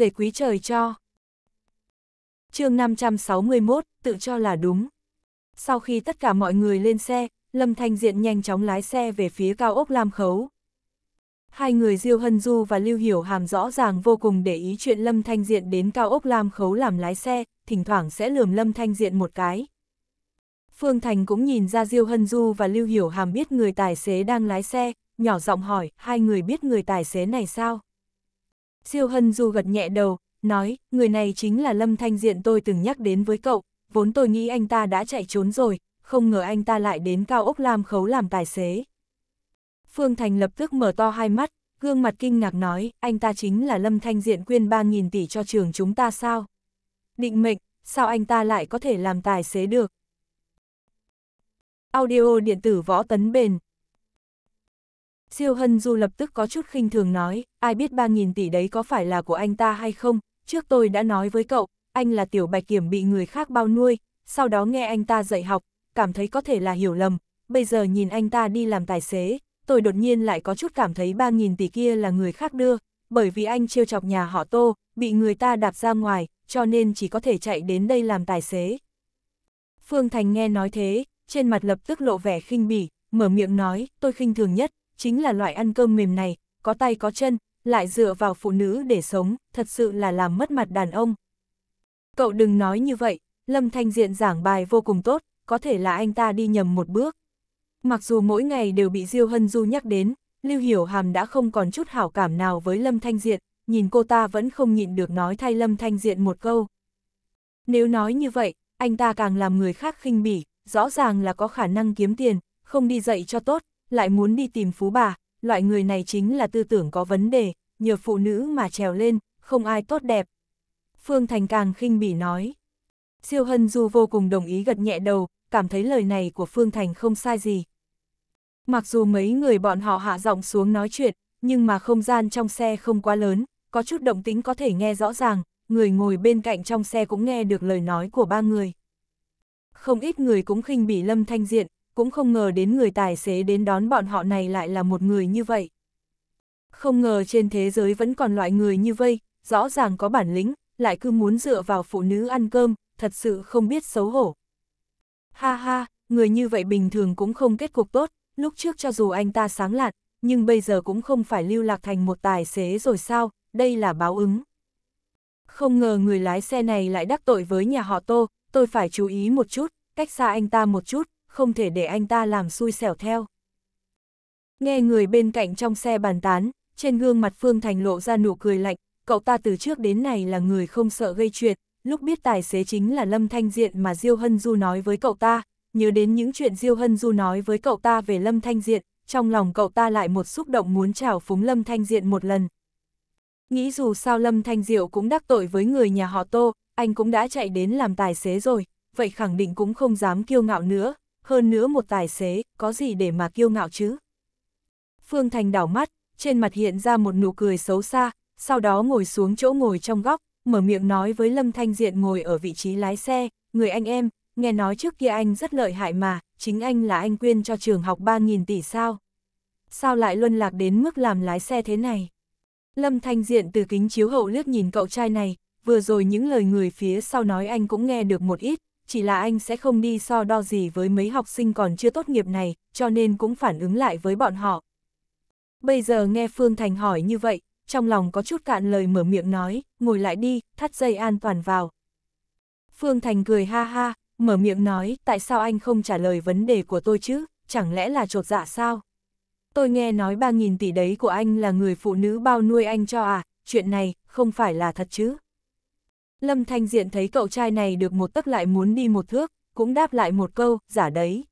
dề quý trời cho. chương 561, tự cho là đúng. Sau khi tất cả mọi người lên xe, Lâm Thanh Diện nhanh chóng lái xe về phía cao ốc Lam Khấu. Hai người Diêu Hân Du và Lưu Hiểu Hàm rõ ràng vô cùng để ý chuyện Lâm Thanh Diện đến cao ốc Lam Khấu làm lái xe, thỉnh thoảng sẽ lườm Lâm Thanh Diện một cái. Phương Thành cũng nhìn ra Diêu Hân Du và Lưu Hiểu Hàm biết người tài xế đang lái xe, nhỏ giọng hỏi, hai người biết người tài xế này sao? Siêu Hân Du gật nhẹ đầu, nói, người này chính là Lâm Thanh Diện tôi từng nhắc đến với cậu, vốn tôi nghĩ anh ta đã chạy trốn rồi, không ngờ anh ta lại đến cao ốc Lam Khấu làm tài xế. Phương Thành lập tức mở to hai mắt, gương mặt kinh ngạc nói, anh ta chính là Lâm Thanh Diện quyên 3.000 tỷ cho trường chúng ta sao? Định mệnh, sao anh ta lại có thể làm tài xế được? Audio điện tử võ tấn bền Siêu Hân Du lập tức có chút khinh thường nói, ai biết 3.000 tỷ đấy có phải là của anh ta hay không, trước tôi đã nói với cậu, anh là tiểu bạch kiểm bị người khác bao nuôi, sau đó nghe anh ta dạy học, cảm thấy có thể là hiểu lầm, bây giờ nhìn anh ta đi làm tài xế, tôi đột nhiên lại có chút cảm thấy 3.000 tỷ kia là người khác đưa, bởi vì anh trêu chọc nhà họ tô, bị người ta đạp ra ngoài, cho nên chỉ có thể chạy đến đây làm tài xế. Phương Thành nghe nói thế, trên mặt lập tức lộ vẻ khinh bỉ, mở miệng nói, tôi khinh thường nhất, chính là loại ăn cơm mềm này, có tay có chân, lại dựa vào phụ nữ để sống, thật sự là làm mất mặt đàn ông. Cậu đừng nói như vậy, Lâm Thanh Diện giảng bài vô cùng tốt, có thể là anh ta đi nhầm một bước. Mặc dù mỗi ngày đều bị Diêu Hân Du nhắc đến, Lưu Hiểu Hàm đã không còn chút hảo cảm nào với Lâm Thanh Diện, nhìn cô ta vẫn không nhịn được nói thay Lâm Thanh Diện một câu. Nếu nói như vậy, anh ta càng làm người khác khinh bỉ, rõ ràng là có khả năng kiếm tiền, không đi dạy cho tốt, lại muốn đi tìm phú bà, loại người này chính là tư tưởng có vấn đề, nhờ phụ nữ mà trèo lên, không ai tốt đẹp. Phương Thành càng khinh bỉ nói. Siêu Hân Du vô cùng đồng ý gật nhẹ đầu, cảm thấy lời này của Phương Thành không sai gì. Mặc dù mấy người bọn họ hạ giọng xuống nói chuyện, nhưng mà không gian trong xe không quá lớn, có chút động tính có thể nghe rõ ràng, người ngồi bên cạnh trong xe cũng nghe được lời nói của ba người. Không ít người cũng khinh bỉ Lâm Thanh Diện, cũng không ngờ đến người tài xế đến đón bọn họ này lại là một người như vậy. Không ngờ trên thế giới vẫn còn loại người như vậy, rõ ràng có bản lĩnh, lại cứ muốn dựa vào phụ nữ ăn cơm, thật sự không biết xấu hổ. Ha ha, người như vậy bình thường cũng không kết cục tốt, lúc trước cho dù anh ta sáng lạn, nhưng bây giờ cũng không phải lưu lạc thành một tài xế rồi sao, đây là báo ứng. Không ngờ người lái xe này lại đắc tội với nhà họ Tô, tôi phải chú ý một chút, cách xa anh ta một chút, không thể để anh ta làm xui xẻo theo. Nghe người bên cạnh trong xe bàn tán, trên gương mặt Phương Thành lộ ra nụ cười lạnh, cậu ta từ trước đến này là người không sợ gây chuyện, lúc biết tài xế chính là Lâm Thanh Diện mà Diêu Hân Du nói với cậu ta, nhớ đến những chuyện Diêu Hân Du nói với cậu ta về Lâm Thanh Diện, trong lòng cậu ta lại một xúc động muốn trào phúng Lâm Thanh Diện một lần. Nghĩ dù sao Lâm Thanh Diệu cũng đắc tội với người nhà họ Tô, anh cũng đã chạy đến làm tài xế rồi, vậy khẳng định cũng không dám kiêu ngạo nữa, hơn nữa một tài xế, có gì để mà kiêu ngạo chứ? Phương Thành đảo mắt, trên mặt hiện ra một nụ cười xấu xa, sau đó ngồi xuống chỗ ngồi trong góc, mở miệng nói với Lâm Thanh Diện ngồi ở vị trí lái xe, người anh em, nghe nói trước kia anh rất lợi hại mà, chính anh là anh quyên cho trường học 3.000 tỷ sao? Sao lại luân lạc đến mức làm lái xe thế này? Lâm Thanh Diện từ kính chiếu hậu liếc nhìn cậu trai này, vừa rồi những lời người phía sau nói anh cũng nghe được một ít, chỉ là anh sẽ không đi so đo gì với mấy học sinh còn chưa tốt nghiệp này, cho nên cũng phản ứng lại với bọn họ. Bây giờ nghe Phương Thành hỏi như vậy, trong lòng có chút cạn lời mở miệng nói, ngồi lại đi, thắt dây an toàn vào. Phương Thành cười ha ha, mở miệng nói, tại sao anh không trả lời vấn đề của tôi chứ, chẳng lẽ là trột dạ sao? Tôi nghe nói 3.000 tỷ đấy của anh là người phụ nữ bao nuôi anh cho à, chuyện này không phải là thật chứ? Lâm Thanh Diện thấy cậu trai này được một tấc lại muốn đi một thước, cũng đáp lại một câu, giả đấy.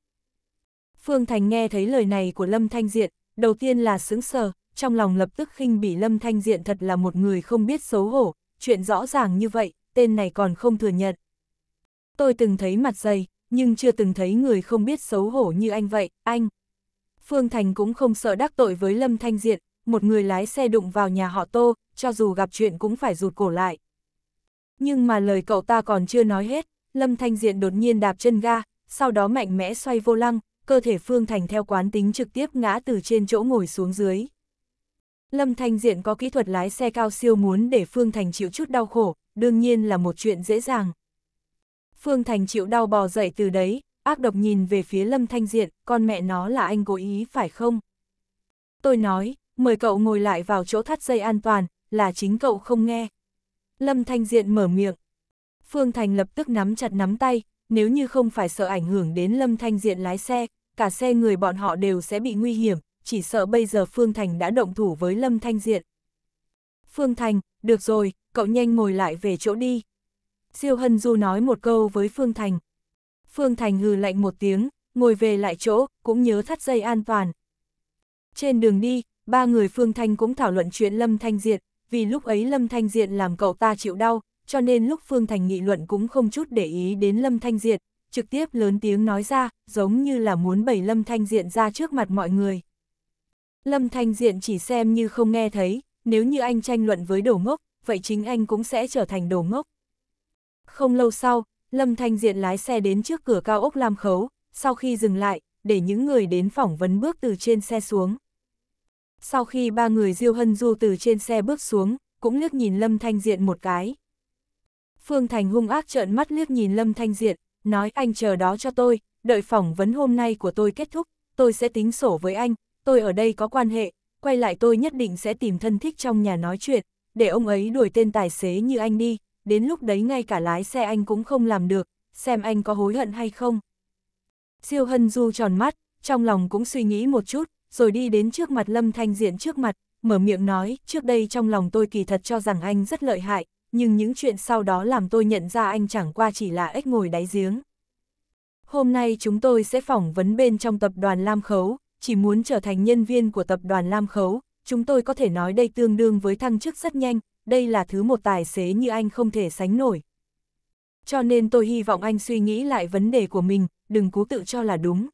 Phương Thành nghe thấy lời này của Lâm Thanh Diện, đầu tiên là sững sờ, trong lòng lập tức khinh bỉ Lâm Thanh Diện thật là một người không biết xấu hổ, chuyện rõ ràng như vậy, tên này còn không thừa nhận. Tôi từng thấy mặt dày, nhưng chưa từng thấy người không biết xấu hổ như anh vậy, anh. Phương Thành cũng không sợ đắc tội với Lâm Thanh Diện, một người lái xe đụng vào nhà họ Tô, cho dù gặp chuyện cũng phải rụt cổ lại nhưng mà lời cậu ta còn chưa nói hết, Lâm Thanh Diện đột nhiên đạp chân ga, sau đó mạnh mẽ xoay vô lăng, cơ thể Phương Thành theo quán tính trực tiếp ngã từ trên chỗ ngồi xuống dưới. Lâm Thanh Diện có kỹ thuật lái xe cao siêu muốn để Phương Thành chịu chút đau khổ, đương nhiên là một chuyện dễ dàng. Phương Thành chịu đau bò dậy từ đấy, ác độc nhìn về phía Lâm Thanh Diện, con mẹ nó là anh cố ý phải không? Tôi nói, mời cậu ngồi lại vào chỗ thắt dây an toàn, là chính cậu không nghe, Lâm Thanh Diện mở miệng. Phương Thành lập tức nắm chặt nắm tay, nếu như không phải sợ ảnh hưởng đến Lâm Thanh Diện lái xe, cả xe người bọn họ đều sẽ bị nguy hiểm, chỉ sợ bây giờ Phương Thành đã động thủ với Lâm Thanh Diện. Phương Thành, được rồi, cậu nhanh ngồi lại về chỗ đi. Siêu Hân Du nói một câu với Phương Thành. Phương Thành hừ lạnh một tiếng, ngồi về lại chỗ, cũng nhớ thắt dây an toàn. Trên đường đi, ba người Phương Thanh cũng thảo luận chuyện Lâm Thanh Diệt, vì lúc ấy Lâm Thanh Diện làm cậu ta chịu đau, cho nên lúc Phương Thành nghị luận cũng không chút để ý đến Lâm Thanh Diện, trực tiếp lớn tiếng nói ra, giống như là muốn bày Lâm Thanh Diện ra trước mặt mọi người. Lâm Thanh Diện chỉ xem như không nghe thấy, nếu như anh tranh luận với đồ ngốc, vậy chính anh cũng sẽ trở thành đồ ngốc. Không lâu sau, Lâm Thanh Diện lái xe đến trước cửa cao ốc Lam Khấu, sau khi dừng lại, để những người đến phỏng vấn bước từ trên xe xuống. Sau khi ba người Diêu Hân Du từ trên xe bước xuống, cũng liếc nhìn Lâm Thanh Diện một cái. Phương Thành hung ác trợn mắt liếc nhìn Lâm Thanh Diện, nói anh chờ đó cho tôi, đợi phỏng vấn hôm nay của tôi kết thúc, tôi sẽ tính sổ với anh, tôi ở đây có quan hệ, quay lại tôi nhất định sẽ tìm thân thích trong nhà nói chuyện, để ông ấy đuổi tên tài xế như anh đi, đến lúc đấy ngay cả lái xe anh cũng không làm được, xem anh có hối hận hay không. Diêu Hân Du tròn mắt, trong lòng cũng suy nghĩ một chút, rồi đi đến trước mặt Lâm Thanh Diện trước mặt, mở miệng nói, trước đây trong lòng tôi kỳ thật cho rằng anh rất lợi hại, nhưng những chuyện sau đó làm tôi nhận ra anh chẳng qua chỉ là ếch ngồi đáy giếng. Hôm nay chúng tôi sẽ phỏng vấn bên trong tập đoàn Lam Khấu, chỉ muốn trở thành nhân viên của tập đoàn Lam Khấu, chúng tôi có thể nói đây tương đương với thăng chức rất nhanh, đây là thứ một tài xế như anh không thể sánh nổi. Cho nên tôi hy vọng anh suy nghĩ lại vấn đề của mình, đừng cố tự cho là đúng.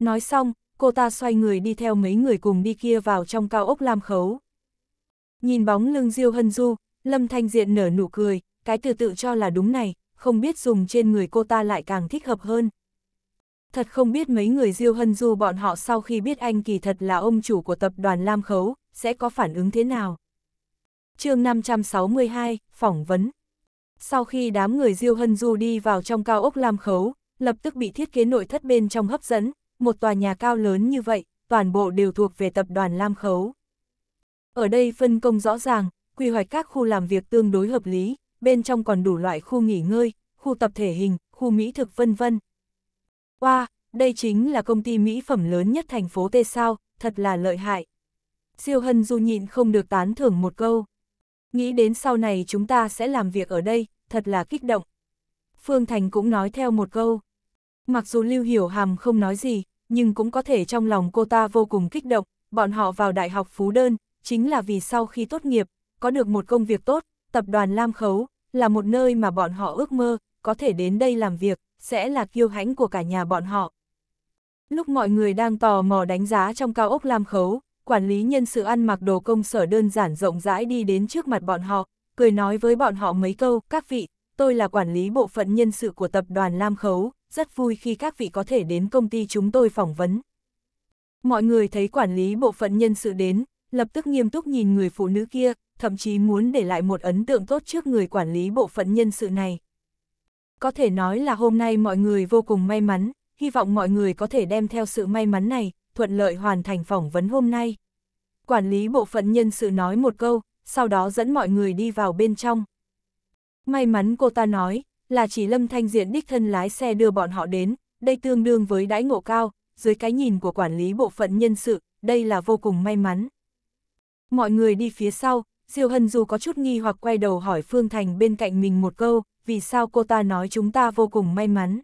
Nói xong, cô ta xoay người đi theo mấy người cùng đi kia vào trong cao ốc Lam Khấu. Nhìn bóng lưng Diêu Hân Du, Lâm Thanh Diện nở nụ cười, cái từ tự cho là đúng này, không biết dùng trên người cô ta lại càng thích hợp hơn. Thật không biết mấy người Diêu Hân Du bọn họ sau khi biết anh kỳ thật là ông chủ của tập đoàn Lam Khấu, sẽ có phản ứng thế nào. chương 562, phỏng vấn. Sau khi đám người Diêu Hân Du đi vào trong cao ốc Lam Khấu, lập tức bị thiết kế nội thất bên trong hấp dẫn, một tòa nhà cao lớn như vậy, toàn bộ đều thuộc về tập đoàn Lam Khấu. Ở đây phân công rõ ràng, quy hoạch các khu làm việc tương đối hợp lý, bên trong còn đủ loại khu nghỉ ngơi, khu tập thể hình, khu mỹ thực vân vân. Wow, đây chính là công ty mỹ phẩm lớn nhất thành phố Tê Sao, thật là lợi hại. Siêu Hân Du nhịn không được tán thưởng một câu. Nghĩ đến sau này chúng ta sẽ làm việc ở đây, thật là kích động. Phương Thành cũng nói theo một câu. Mặc dù Lưu Hiểu Hàm không nói gì, nhưng cũng có thể trong lòng cô ta vô cùng kích động, bọn họ vào đại học Phú Đơn, chính là vì sau khi tốt nghiệp, có được một công việc tốt, tập đoàn Lam Khấu, là một nơi mà bọn họ ước mơ, có thể đến đây làm việc, sẽ là kiêu hãnh của cả nhà bọn họ. Lúc mọi người đang tò mò đánh giá trong cao ốc Lam Khấu, quản lý nhân sự ăn mặc đồ công sở đơn giản rộng rãi đi đến trước mặt bọn họ, cười nói với bọn họ mấy câu, các vị, tôi là quản lý bộ phận nhân sự của tập đoàn Lam Khấu, rất vui khi các vị có thể đến công ty chúng tôi phỏng vấn. Mọi người thấy quản lý bộ phận nhân sự đến, lập tức nghiêm túc nhìn người phụ nữ kia, thậm chí muốn để lại một ấn tượng tốt trước người quản lý bộ phận nhân sự này. Có thể nói là hôm nay mọi người vô cùng may mắn, hy vọng mọi người có thể đem theo sự may mắn này, thuận lợi hoàn thành phỏng vấn hôm nay. Quản lý bộ phận nhân sự nói một câu, sau đó dẫn mọi người đi vào bên trong. May mắn cô ta nói, là chỉ Lâm Thanh Diện đích thân lái xe đưa bọn họ đến, đây tương đương với đãi ngộ cao, dưới cái nhìn của quản lý bộ phận nhân sự, đây là vô cùng may mắn. Mọi người đi phía sau, Diêu Hân dù có chút nghi hoặc quay đầu hỏi Phương Thành bên cạnh mình một câu, vì sao cô ta nói chúng ta vô cùng may mắn.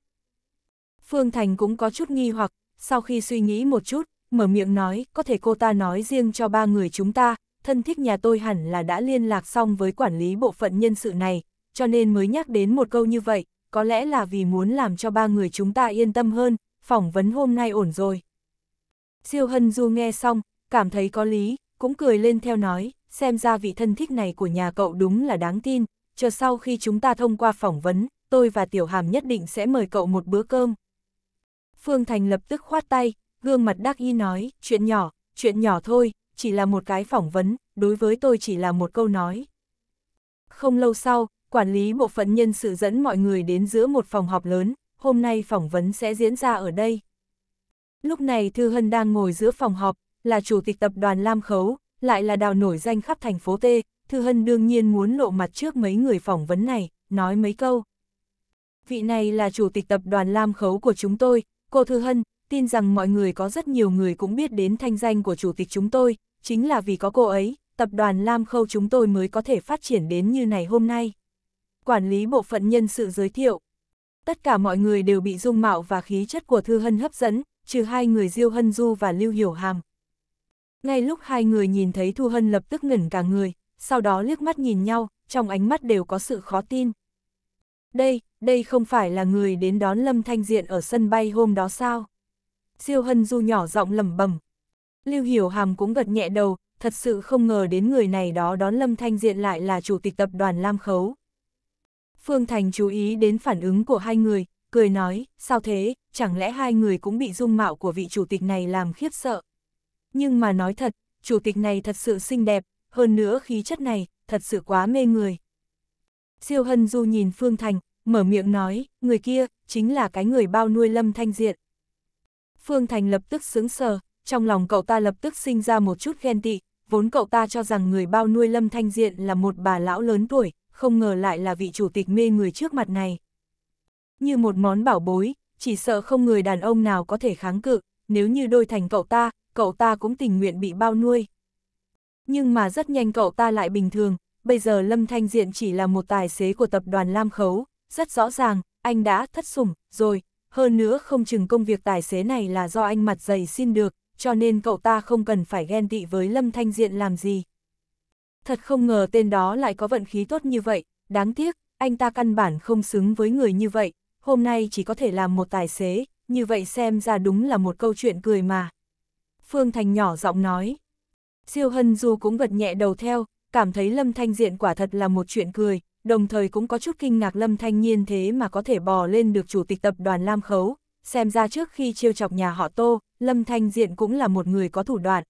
Phương Thành cũng có chút nghi hoặc, sau khi suy nghĩ một chút, mở miệng nói, có thể cô ta nói riêng cho ba người chúng ta, thân thích nhà tôi hẳn là đã liên lạc xong với quản lý bộ phận nhân sự này, cho nên mới nhắc đến một câu như vậy, có lẽ là vì muốn làm cho ba người chúng ta yên tâm hơn, phỏng vấn hôm nay ổn rồi. Siêu Hân Du nghe xong, cảm thấy có lý, cũng cười lên theo nói, xem ra vị thân thích này của nhà cậu đúng là đáng tin, chờ sau khi chúng ta thông qua phỏng vấn, tôi và Tiểu Hàm nhất định sẽ mời cậu một bữa cơm. Phương Thành lập tức khoát tay, gương mặt đắc y nói, chuyện nhỏ, chuyện nhỏ thôi, chỉ là một cái phỏng vấn, đối với tôi chỉ là một câu nói. Không lâu sau, quản lý bộ phận nhân sự dẫn mọi người đến giữa một phòng họp lớn, hôm nay phỏng vấn sẽ diễn ra ở đây. Lúc này Thư Hân đang ngồi giữa phòng họp, là chủ tịch tập đoàn Lam Khấu, lại là đào nổi danh khắp thành phố T, Thư Hân đương nhiên muốn lộ mặt trước mấy người phỏng vấn này, nói mấy câu. Vị này là chủ tịch tập đoàn Lam Khấu của chúng tôi, cô Thư Hân, tin rằng mọi người có rất nhiều người cũng biết đến thanh danh của chủ tịch chúng tôi, chính là vì có cô ấy, tập đoàn Lam Khâu chúng tôi mới có thể phát triển đến như này hôm nay quản lý bộ phận nhân sự giới thiệu. Tất cả mọi người đều bị dung mạo và khí chất của Thư Hân hấp dẫn, trừ hai người Diêu Hân Du và Lưu Hiểu Hàm. Ngay lúc hai người nhìn thấy Thu Hân lập tức ngẩn cả người, sau đó liếc mắt nhìn nhau, trong ánh mắt đều có sự khó tin. Đây, đây không phải là người đến đón Lâm Thanh Diện ở sân bay hôm đó sao? Diêu Hân Du nhỏ giọng lẩm bẩm. Lưu Hiểu Hàm cũng gật nhẹ đầu, thật sự không ngờ đến người này đó đón Lâm Thanh Diện lại là chủ tịch tập đoàn Lam Khấu. Phương Thành chú ý đến phản ứng của hai người, cười nói, sao thế, chẳng lẽ hai người cũng bị dung mạo của vị chủ tịch này làm khiếp sợ. Nhưng mà nói thật, chủ tịch này thật sự xinh đẹp, hơn nữa khí chất này, thật sự quá mê người. Siêu Hân Du nhìn Phương Thành, mở miệng nói, người kia, chính là cái người bao nuôi Lâm Thanh Diện. Phương Thành lập tức sướng sờ, trong lòng cậu ta lập tức sinh ra một chút ghen tị, vốn cậu ta cho rằng người bao nuôi Lâm Thanh Diện là một bà lão lớn tuổi, không ngờ lại là vị chủ tịch mê người trước mặt này. Như một món bảo bối, chỉ sợ không người đàn ông nào có thể kháng cự, nếu như đôi thành cậu ta, cậu ta cũng tình nguyện bị bao nuôi. Nhưng mà rất nhanh cậu ta lại bình thường, bây giờ Lâm Thanh Diện chỉ là một tài xế của tập đoàn Lam Khấu, rất rõ ràng, anh đã thất sủng rồi, hơn nữa không chừng công việc tài xế này là do anh mặt dày xin được, cho nên cậu ta không cần phải ghen tị với Lâm Thanh Diện làm gì thật không ngờ tên đó lại có vận khí tốt như vậy, đáng tiếc, anh ta căn bản không xứng với người như vậy, hôm nay chỉ có thể làm một tài xế, như vậy xem ra đúng là một câu chuyện cười mà. Phương Thành nhỏ giọng nói. Siêu Hân Du cũng gật nhẹ đầu theo, cảm thấy Lâm Thanh Diện quả thật là một chuyện cười, đồng thời cũng có chút kinh ngạc Lâm Thanh Nhiên thế mà có thể bò lên được chủ tịch tập đoàn Lam Khấu, xem ra trước khi chiêu chọc nhà họ Tô, Lâm Thanh Diện cũng là một người có thủ đoạn.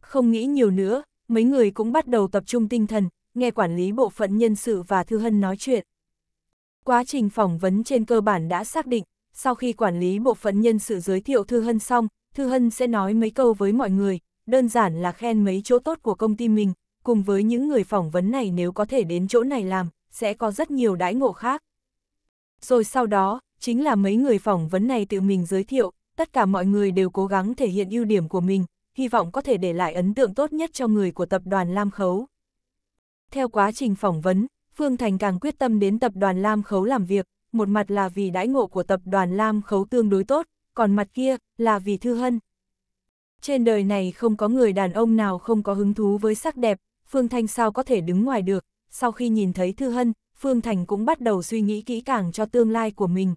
Không nghĩ nhiều nữa, mấy người cũng bắt đầu tập trung tinh thần, nghe quản lý bộ phận nhân sự và Thư Hân nói chuyện. Quá trình phỏng vấn trên cơ bản đã xác định, sau khi quản lý bộ phận nhân sự giới thiệu Thư Hân xong, Thư Hân sẽ nói mấy câu với mọi người, đơn giản là khen mấy chỗ tốt của công ty mình, cùng với những người phỏng vấn này nếu có thể đến chỗ này làm, sẽ có rất nhiều đãi ngộ khác. Rồi sau đó, chính là mấy người phỏng vấn này tự mình giới thiệu, tất cả mọi người đều cố gắng thể hiện ưu điểm của mình, hy vọng có thể để lại ấn tượng tốt nhất cho người của tập đoàn Lam Khấu. Theo quá trình phỏng vấn, Phương Thành càng quyết tâm đến tập đoàn Lam Khấu làm việc, một mặt là vì đãi ngộ của tập đoàn Lam Khấu tương đối tốt, còn mặt kia là vì Thư Hân. Trên đời này không có người đàn ông nào không có hứng thú với sắc đẹp, Phương Thành sao có thể đứng ngoài được, sau khi nhìn thấy Thư Hân, Phương Thành cũng bắt đầu suy nghĩ kỹ càng cho tương lai của mình.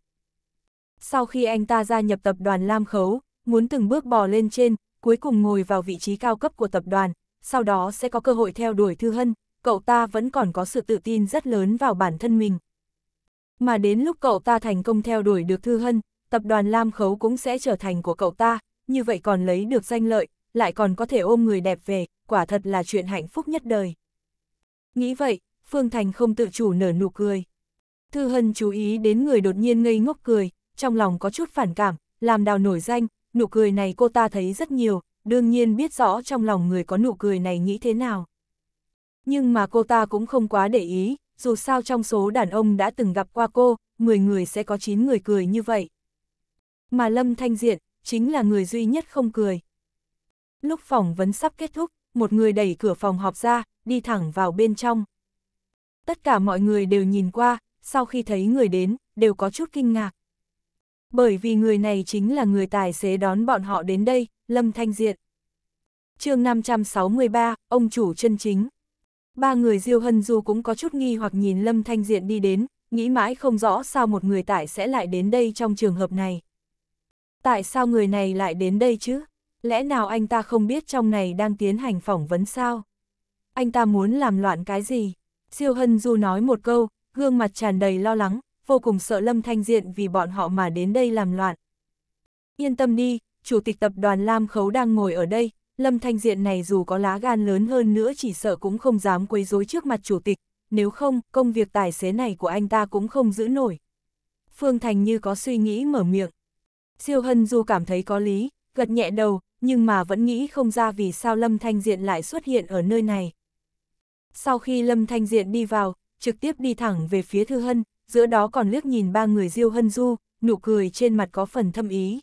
Sau khi anh ta gia nhập tập đoàn Lam Khấu, muốn từng bước bò lên trên, cuối cùng ngồi vào vị trí cao cấp của tập đoàn, sau đó sẽ có cơ hội theo đuổi Thư Hân, cậu ta vẫn còn có sự tự tin rất lớn vào bản thân mình. Mà đến lúc cậu ta thành công theo đuổi được Thư Hân, tập đoàn Lam Khấu cũng sẽ trở thành của cậu ta, như vậy còn lấy được danh lợi, lại còn có thể ôm người đẹp về, quả thật là chuyện hạnh phúc nhất đời. Nghĩ vậy, Phương Thành không tự chủ nở nụ cười. Thư Hân chú ý đến người đột nhiên ngây ngốc cười, trong lòng có chút phản cảm, làm đào nổi danh, nụ cười này cô ta thấy rất nhiều, đương nhiên biết rõ trong lòng người có nụ cười này nghĩ thế nào. Nhưng mà cô ta cũng không quá để ý, dù sao trong số đàn ông đã từng gặp qua cô, 10 người sẽ có 9 người cười như vậy. Mà Lâm Thanh Diện, chính là người duy nhất không cười. Lúc phỏng vấn sắp kết thúc, một người đẩy cửa phòng họp ra, đi thẳng vào bên trong. Tất cả mọi người đều nhìn qua, sau khi thấy người đến, đều có chút kinh ngạc bởi vì người này chính là người tài xế đón bọn họ đến đây, Lâm Thanh Diện. chương 563, ông chủ chân chính. Ba người Diêu Hân Du cũng có chút nghi hoặc nhìn Lâm Thanh Diện đi đến, nghĩ mãi không rõ sao một người tại sẽ lại đến đây trong trường hợp này. Tại sao người này lại đến đây chứ? Lẽ nào anh ta không biết trong này đang tiến hành phỏng vấn sao? Anh ta muốn làm loạn cái gì? Diêu Hân Du nói một câu, gương mặt tràn đầy lo lắng, vô cùng sợ Lâm Thanh Diện vì bọn họ mà đến đây làm loạn. Yên tâm đi, chủ tịch tập đoàn Lam Khấu đang ngồi ở đây, Lâm Thanh Diện này dù có lá gan lớn hơn nữa chỉ sợ cũng không dám quấy rối trước mặt chủ tịch, nếu không, công việc tài xế này của anh ta cũng không giữ nổi. Phương Thành như có suy nghĩ mở miệng. Siêu Hân dù cảm thấy có lý, gật nhẹ đầu, nhưng mà vẫn nghĩ không ra vì sao Lâm Thanh Diện lại xuất hiện ở nơi này. Sau khi Lâm Thanh Diện đi vào, trực tiếp đi thẳng về phía Thư Hân, giữa đó còn liếc nhìn ba người Diêu Hân Du, nụ cười trên mặt có phần thâm ý.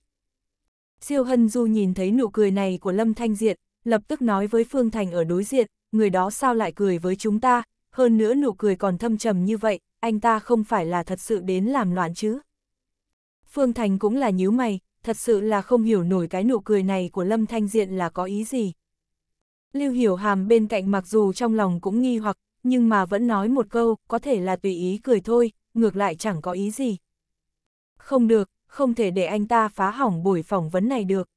Diêu Hân Du nhìn thấy nụ cười này của Lâm Thanh Diện, lập tức nói với Phương Thành ở đối diện, người đó sao lại cười với chúng ta, hơn nữa nụ cười còn thâm trầm như vậy, anh ta không phải là thật sự đến làm loạn chứ. Phương Thành cũng là nhíu mày, thật sự là không hiểu nổi cái nụ cười này của Lâm Thanh Diện là có ý gì. Lưu Hiểu Hàm bên cạnh mặc dù trong lòng cũng nghi hoặc, nhưng mà vẫn nói một câu, có thể là tùy ý cười thôi, ngược lại chẳng có ý gì. Không được, không thể để anh ta phá hỏng buổi phỏng vấn này được.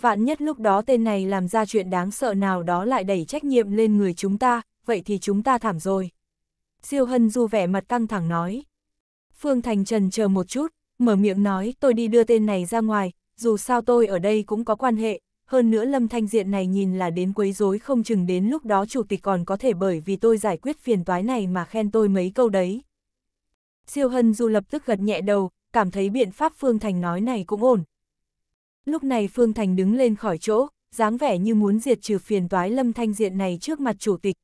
Vạn nhất lúc đó tên này làm ra chuyện đáng sợ nào đó lại đẩy trách nhiệm lên người chúng ta, vậy thì chúng ta thảm rồi. siêu Hân Du vẻ mặt căng thẳng nói. Phương Thành Trần chờ một chút, mở miệng nói tôi đi đưa tên này ra ngoài, dù sao tôi ở đây cũng có quan hệ, hơn nữa Lâm Thanh Diện này nhìn là đến quấy rối không chừng đến lúc đó chủ tịch còn có thể bởi vì tôi giải quyết phiền toái này mà khen tôi mấy câu đấy. Siêu Hân Du lập tức gật nhẹ đầu, cảm thấy biện pháp Phương Thành nói này cũng ổn. Lúc này Phương Thành đứng lên khỏi chỗ, dáng vẻ như muốn diệt trừ phiền toái lâm thanh diện này trước mặt chủ tịch.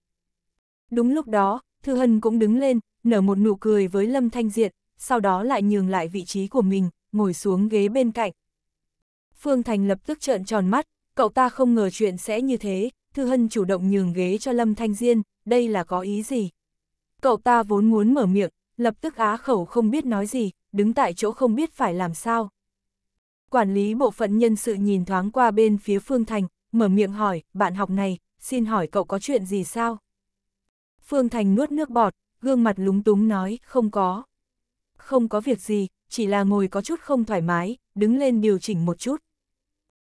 Đúng lúc đó, Thư Hân cũng đứng lên, nở một nụ cười với lâm thanh diện, sau đó lại nhường lại vị trí của mình, ngồi xuống ghế bên cạnh. Phương Thành lập tức trợn tròn mắt, cậu ta không ngờ chuyện sẽ như thế, Thư Hân chủ động nhường ghế cho Lâm Thanh Diên, đây là có ý gì? Cậu ta vốn muốn mở miệng, lập tức á khẩu không biết nói gì, đứng tại chỗ không biết phải làm sao. Quản lý bộ phận nhân sự nhìn thoáng qua bên phía Phương Thành, mở miệng hỏi, bạn học này, xin hỏi cậu có chuyện gì sao? Phương Thành nuốt nước bọt, gương mặt lúng túng nói, không có. Không có việc gì, chỉ là ngồi có chút không thoải mái, đứng lên điều chỉnh một chút.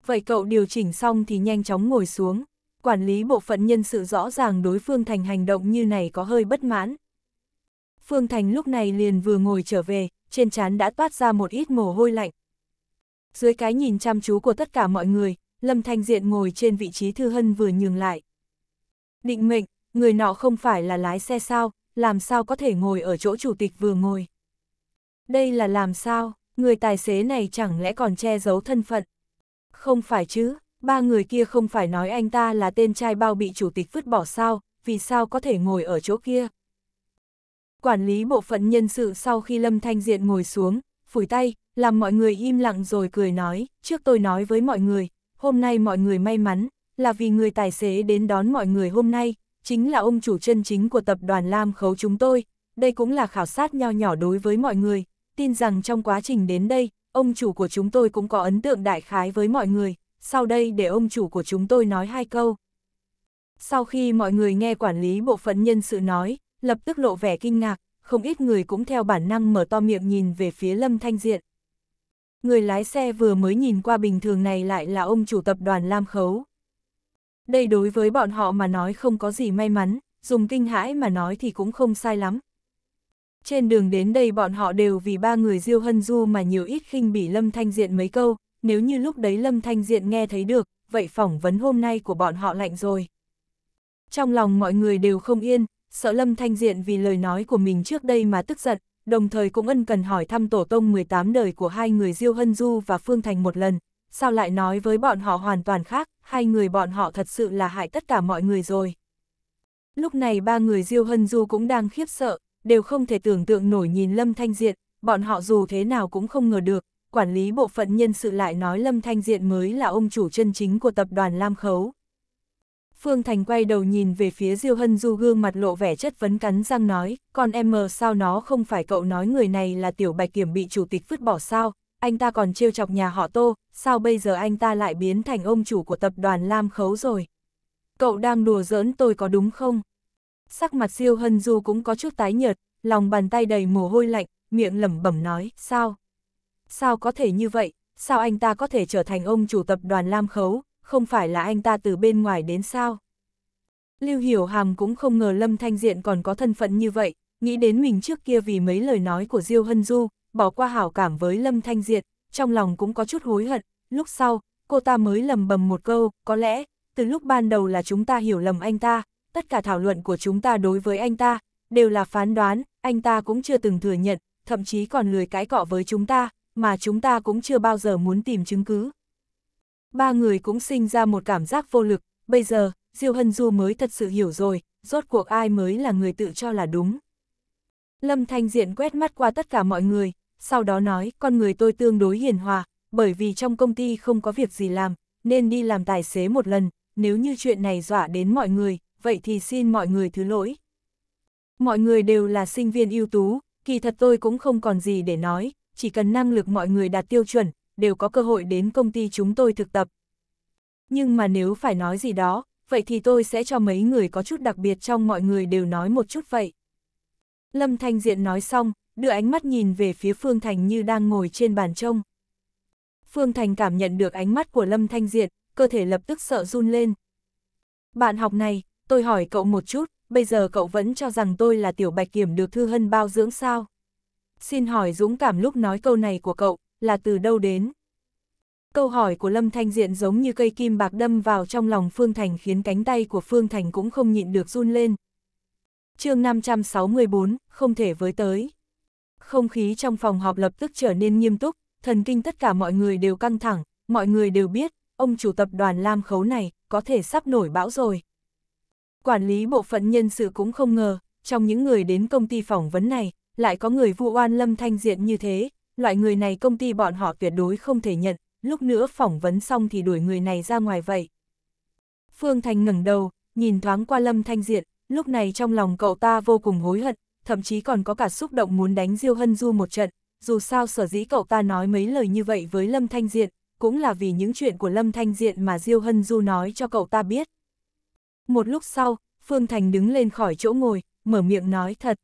Vậy cậu điều chỉnh xong thì nhanh chóng ngồi xuống. Quản lý bộ phận nhân sự rõ ràng đối Phương Thành hành động như này có hơi bất mãn. Phương Thành lúc này liền vừa ngồi trở về, trên trán đã toát ra một ít mồ hôi lạnh. Dưới cái nhìn chăm chú của tất cả mọi người, Lâm Thanh Diện ngồi trên vị trí Thư Hân vừa nhường lại. Định mệnh, người nọ không phải là lái xe sao, làm sao có thể ngồi ở chỗ chủ tịch vừa ngồi. Đây là làm sao, người tài xế này chẳng lẽ còn che giấu thân phận. Không phải chứ, ba người kia không phải nói anh ta là tên trai bao bị chủ tịch vứt bỏ sao, vì sao có thể ngồi ở chỗ kia. Quản lý bộ phận nhân sự sau khi Lâm Thanh Diện ngồi xuống, phủi tay, làm mọi người im lặng rồi cười nói, trước tôi nói với mọi người, hôm nay mọi người may mắn, là vì người tài xế đến đón mọi người hôm nay, chính là ông chủ chân chính của tập đoàn Lam Khấu chúng tôi, đây cũng là khảo sát nho nhỏ đối với mọi người, tin rằng trong quá trình đến đây, ông chủ của chúng tôi cũng có ấn tượng đại khái với mọi người, sau đây để ông chủ của chúng tôi nói hai câu. Sau khi mọi người nghe quản lý bộ phận nhân sự nói, lập tức lộ vẻ kinh ngạc, không ít người cũng theo bản năng mở to miệng nhìn về phía Lâm Thanh Diện. Người lái xe vừa mới nhìn qua bình thường này lại là ông chủ tập đoàn Lam Khấu. Đây đối với bọn họ mà nói không có gì may mắn, dùng kinh hãi mà nói thì cũng không sai lắm. Trên đường đến đây bọn họ đều vì ba người Diêu Hân Du mà nhiều ít khinh bỉ Lâm Thanh Diện mấy câu, nếu như lúc đấy Lâm Thanh Diện nghe thấy được, vậy phỏng vấn hôm nay của bọn họ lạnh rồi. Trong lòng mọi người đều không yên, sợ Lâm Thanh Diện vì lời nói của mình trước đây mà tức giận, đồng thời cũng ân cần hỏi thăm tổ tông 18 đời của hai người Diêu Hân Du và Phương Thành một lần, sao lại nói với bọn họ hoàn toàn khác, hai người bọn họ thật sự là hại tất cả mọi người rồi. Lúc này ba người Diêu Hân Du cũng đang khiếp sợ, đều không thể tưởng tượng nổi nhìn Lâm Thanh Diện, bọn họ dù thế nào cũng không ngờ được, quản lý bộ phận nhân sự lại nói Lâm Thanh Diện mới là ông chủ chân chính của tập đoàn Lam Khấu. Phương Thành quay đầu nhìn về phía Diêu Hân Du gương mặt lộ vẻ chất vấn cắn răng nói, còn em mờ sao nó không phải cậu nói người này là tiểu bạch kiểm bị chủ tịch vứt bỏ sao, anh ta còn trêu chọc nhà họ Tô, sao bây giờ anh ta lại biến thành ông chủ của tập đoàn Lam Khấu rồi. Cậu đang đùa giỡn tôi có đúng không? Sắc mặt Diêu Hân Du cũng có chút tái nhợt, lòng bàn tay đầy mồ hôi lạnh, miệng lẩm bẩm nói, sao? Sao có thể như vậy? Sao anh ta có thể trở thành ông chủ tập đoàn Lam Khấu? không phải là anh ta từ bên ngoài đến sao? Lưu Hiểu Hàm cũng không ngờ Lâm Thanh Diện còn có thân phận như vậy, nghĩ đến mình trước kia vì mấy lời nói của Diêu Hân Du, bỏ qua hảo cảm với Lâm Thanh Diện, trong lòng cũng có chút hối hận, lúc sau, cô ta mới lầm bầm một câu, có lẽ, từ lúc ban đầu là chúng ta hiểu lầm anh ta, tất cả thảo luận của chúng ta đối với anh ta, đều là phán đoán, anh ta cũng chưa từng thừa nhận, thậm chí còn lười cãi cọ với chúng ta, mà chúng ta cũng chưa bao giờ muốn tìm chứng cứ, ba người cũng sinh ra một cảm giác vô lực, bây giờ, Diêu Hân Du mới thật sự hiểu rồi, rốt cuộc ai mới là người tự cho là đúng. Lâm Thanh Diện quét mắt qua tất cả mọi người, sau đó nói con người tôi tương đối hiền hòa, bởi vì trong công ty không có việc gì làm, nên đi làm tài xế một lần, nếu như chuyện này dọa đến mọi người, vậy thì xin mọi người thứ lỗi. Mọi người đều là sinh viên ưu tú, kỳ thật tôi cũng không còn gì để nói, chỉ cần năng lực mọi người đạt tiêu chuẩn, đều có cơ hội đến công ty chúng tôi thực tập. Nhưng mà nếu phải nói gì đó, vậy thì tôi sẽ cho mấy người có chút đặc biệt trong mọi người đều nói một chút vậy. Lâm Thanh Diện nói xong, đưa ánh mắt nhìn về phía Phương Thành như đang ngồi trên bàn trông. Phương Thành cảm nhận được ánh mắt của Lâm Thanh Diện, cơ thể lập tức sợ run lên. Bạn học này, tôi hỏi cậu một chút, bây giờ cậu vẫn cho rằng tôi là tiểu bạch kiểm được Thư Hân bao dưỡng sao? Xin hỏi dũng cảm lúc nói câu này của cậu, là từ đâu đến? Câu hỏi của Lâm Thanh Diện giống như cây kim bạc đâm vào trong lòng Phương Thành khiến cánh tay của Phương Thành cũng không nhịn được run lên. chương 564, không thể với tới. Không khí trong phòng họp lập tức trở nên nghiêm túc, thần kinh tất cả mọi người đều căng thẳng, mọi người đều biết, ông chủ tập đoàn Lam Khấu này có thể sắp nổi bão rồi. Quản lý bộ phận nhân sự cũng không ngờ, trong những người đến công ty phỏng vấn này, lại có người vụ oan Lâm Thanh Diện như thế, loại người này công ty bọn họ tuyệt đối không thể nhận, lúc nữa phỏng vấn xong thì đuổi người này ra ngoài vậy. Phương Thành ngẩng đầu, nhìn thoáng qua Lâm Thanh Diện, lúc này trong lòng cậu ta vô cùng hối hận, thậm chí còn có cả xúc động muốn đánh Diêu Hân Du một trận, dù sao sở dĩ cậu ta nói mấy lời như vậy với Lâm Thanh Diện, cũng là vì những chuyện của Lâm Thanh Diện mà Diêu Hân Du nói cho cậu ta biết. Một lúc sau, Phương Thành đứng lên khỏi chỗ ngồi, mở miệng nói thật.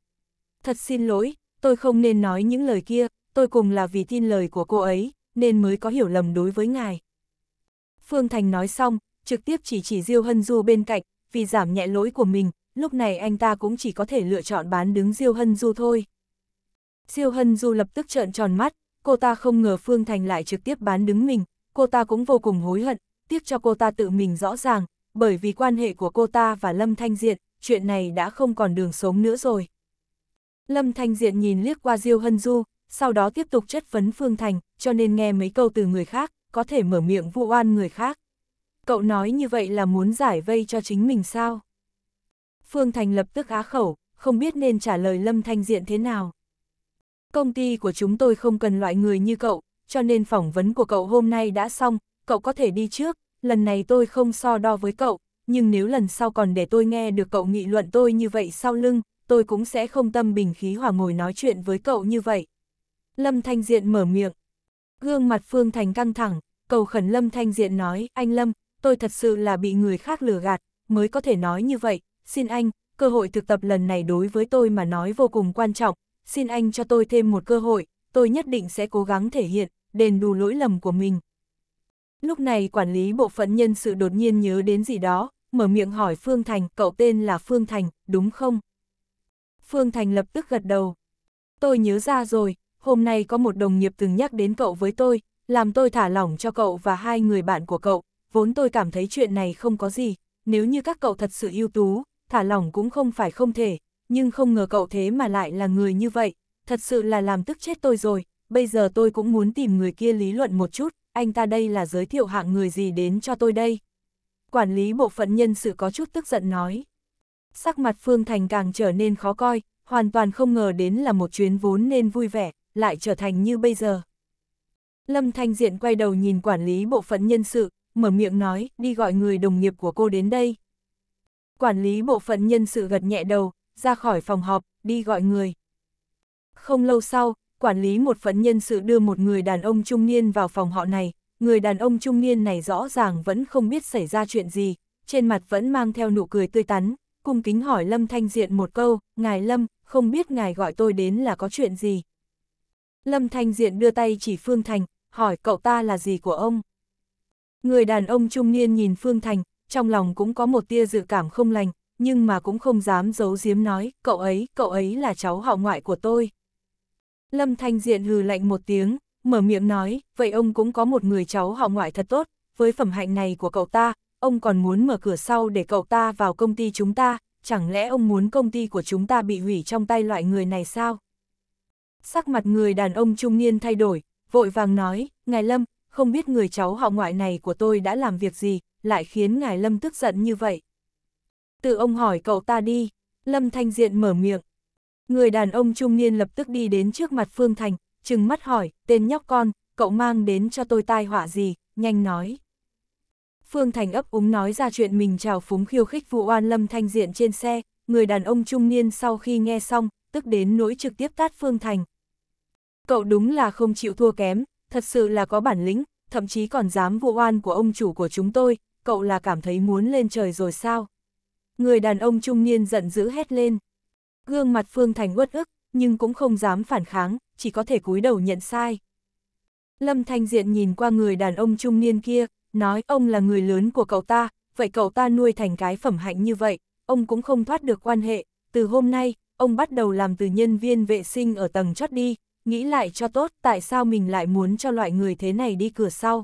Thật xin lỗi, tôi không nên nói những lời kia, tôi cùng là vì tin lời của cô ấy, nên mới có hiểu lầm đối với ngài. Phương Thành nói xong, trực tiếp chỉ chỉ Diêu Hân Du bên cạnh, vì giảm nhẹ lỗi của mình, lúc này anh ta cũng chỉ có thể lựa chọn bán đứng Diêu Hân Du thôi. Diêu Hân Du lập tức trợn tròn mắt, cô ta không ngờ Phương Thành lại trực tiếp bán đứng mình, cô ta cũng vô cùng hối hận, tiếc cho cô ta tự mình rõ ràng, bởi vì quan hệ của cô ta và Lâm Thanh diện chuyện này đã không còn đường sống nữa rồi. Lâm Thanh diện nhìn liếc qua Diêu Hân Du, sau đó tiếp tục chất vấn Phương Thành, cho nên nghe mấy câu từ người khác, có thể mở miệng vu oan người khác. Cậu nói như vậy là muốn giải vây cho chính mình sao? Phương Thành lập tức á khẩu, không biết nên trả lời Lâm Thanh Diện thế nào. Công ty của chúng tôi không cần loại người như cậu, cho nên phỏng vấn của cậu hôm nay đã xong, cậu có thể đi trước, lần này tôi không so đo với cậu, nhưng nếu lần sau còn để tôi nghe được cậu nghị luận tôi như vậy sau lưng, tôi cũng sẽ không tâm bình khí hòa ngồi nói chuyện với cậu như vậy. Lâm Thanh Diện mở miệng. Gương mặt Phương Thành căng thẳng, cầu khẩn Lâm Thanh Diện nói, anh Lâm, tôi thật sự là bị người khác lừa gạt, mới có thể nói như vậy, xin anh, cơ hội thực tập lần này đối với tôi mà nói vô cùng quan trọng, xin anh cho tôi thêm một cơ hội, tôi nhất định sẽ cố gắng thể hiện, đền đủ lỗi lầm của mình. Lúc này quản lý bộ phận nhân sự đột nhiên nhớ đến gì đó, mở miệng hỏi Phương Thành, cậu tên là Phương Thành, đúng không? Phương Thành lập tức gật đầu. Tôi nhớ ra rồi, hôm nay có một đồng nghiệp từng nhắc đến cậu với tôi, làm tôi thả lỏng cho cậu và hai người bạn của cậu, vốn tôi cảm thấy chuyện này không có gì, nếu như các cậu thật sự ưu tú, thả lỏng cũng không phải không thể, nhưng không ngờ cậu thế mà lại là người như vậy, thật sự là làm tức chết tôi rồi, bây giờ tôi cũng muốn tìm người kia lý luận một chút, anh ta đây là giới thiệu hạng người gì đến cho tôi đây. Quản lý bộ phận nhân sự có chút tức giận nói. Sắc mặt Phương Thành càng trở nên khó coi, hoàn toàn không ngờ đến là một chuyến vốn nên vui vẻ, lại trở thành như bây giờ. Lâm Thanh Diện quay đầu nhìn quản lý bộ phận nhân sự, mở miệng nói, đi gọi người đồng nghiệp của cô đến đây. Quản lý bộ phận nhân sự gật nhẹ đầu, ra khỏi phòng họp, đi gọi người. Không lâu sau, quản lý một phận nhân sự đưa một người đàn ông trung niên vào phòng họ này, người đàn ông trung niên này rõ ràng vẫn không biết xảy ra chuyện gì, trên mặt vẫn mang theo nụ cười tươi tắn, cung kính hỏi Lâm Thanh Diện một câu, ngài Lâm, không biết ngài gọi tôi đến là có chuyện gì. Lâm Thanh Diện đưa tay chỉ Phương Thành, hỏi cậu ta là gì của ông? Người đàn ông trung niên nhìn Phương Thành, trong lòng cũng có một tia dự cảm không lành, nhưng mà cũng không dám giấu giếm nói, cậu ấy, cậu ấy là cháu họ ngoại của tôi. Lâm Thanh Diện hừ lạnh một tiếng, mở miệng nói, vậy ông cũng có một người cháu họ ngoại thật tốt, với phẩm hạnh này của cậu ta, ông còn muốn mở cửa sau để cậu ta vào công ty chúng ta, chẳng lẽ ông muốn công ty của chúng ta bị hủy trong tay loại người này sao? Sắc mặt người đàn ông trung niên thay đổi, vội vàng nói, Ngài Lâm, không biết người cháu họ ngoại này của tôi đã làm việc gì, lại khiến Ngài Lâm tức giận như vậy. Tự ông hỏi cậu ta đi, Lâm Thanh Diện mở miệng. Người đàn ông trung niên lập tức đi đến trước mặt Phương Thành, trừng mắt hỏi, tên nhóc con, cậu mang đến cho tôi tai họa gì, nhanh nói. Phương Thành ấp úng nói ra chuyện mình trào phúng khiêu khích vụ oan Lâm Thanh Diện trên xe, người đàn ông trung niên sau khi nghe xong, tức đến nỗi trực tiếp tát Phương Thành. Cậu đúng là không chịu thua kém, thật sự là có bản lĩnh, thậm chí còn dám vụ oan của ông chủ của chúng tôi, cậu là cảm thấy muốn lên trời rồi sao? Người đàn ông trung niên giận dữ hét lên. Gương mặt Phương Thành uất ức, nhưng cũng không dám phản kháng, chỉ có thể cúi đầu nhận sai. Lâm Thanh Diện nhìn qua người đàn ông trung niên kia, nói ông là người lớn của cậu ta, vậy cậu ta nuôi thành cái phẩm hạnh như vậy, ông cũng không thoát được quan hệ, từ hôm nay, ông bắt đầu làm từ nhân viên vệ sinh ở tầng chót đi, nghĩ lại cho tốt tại sao mình lại muốn cho loại người thế này đi cửa sau.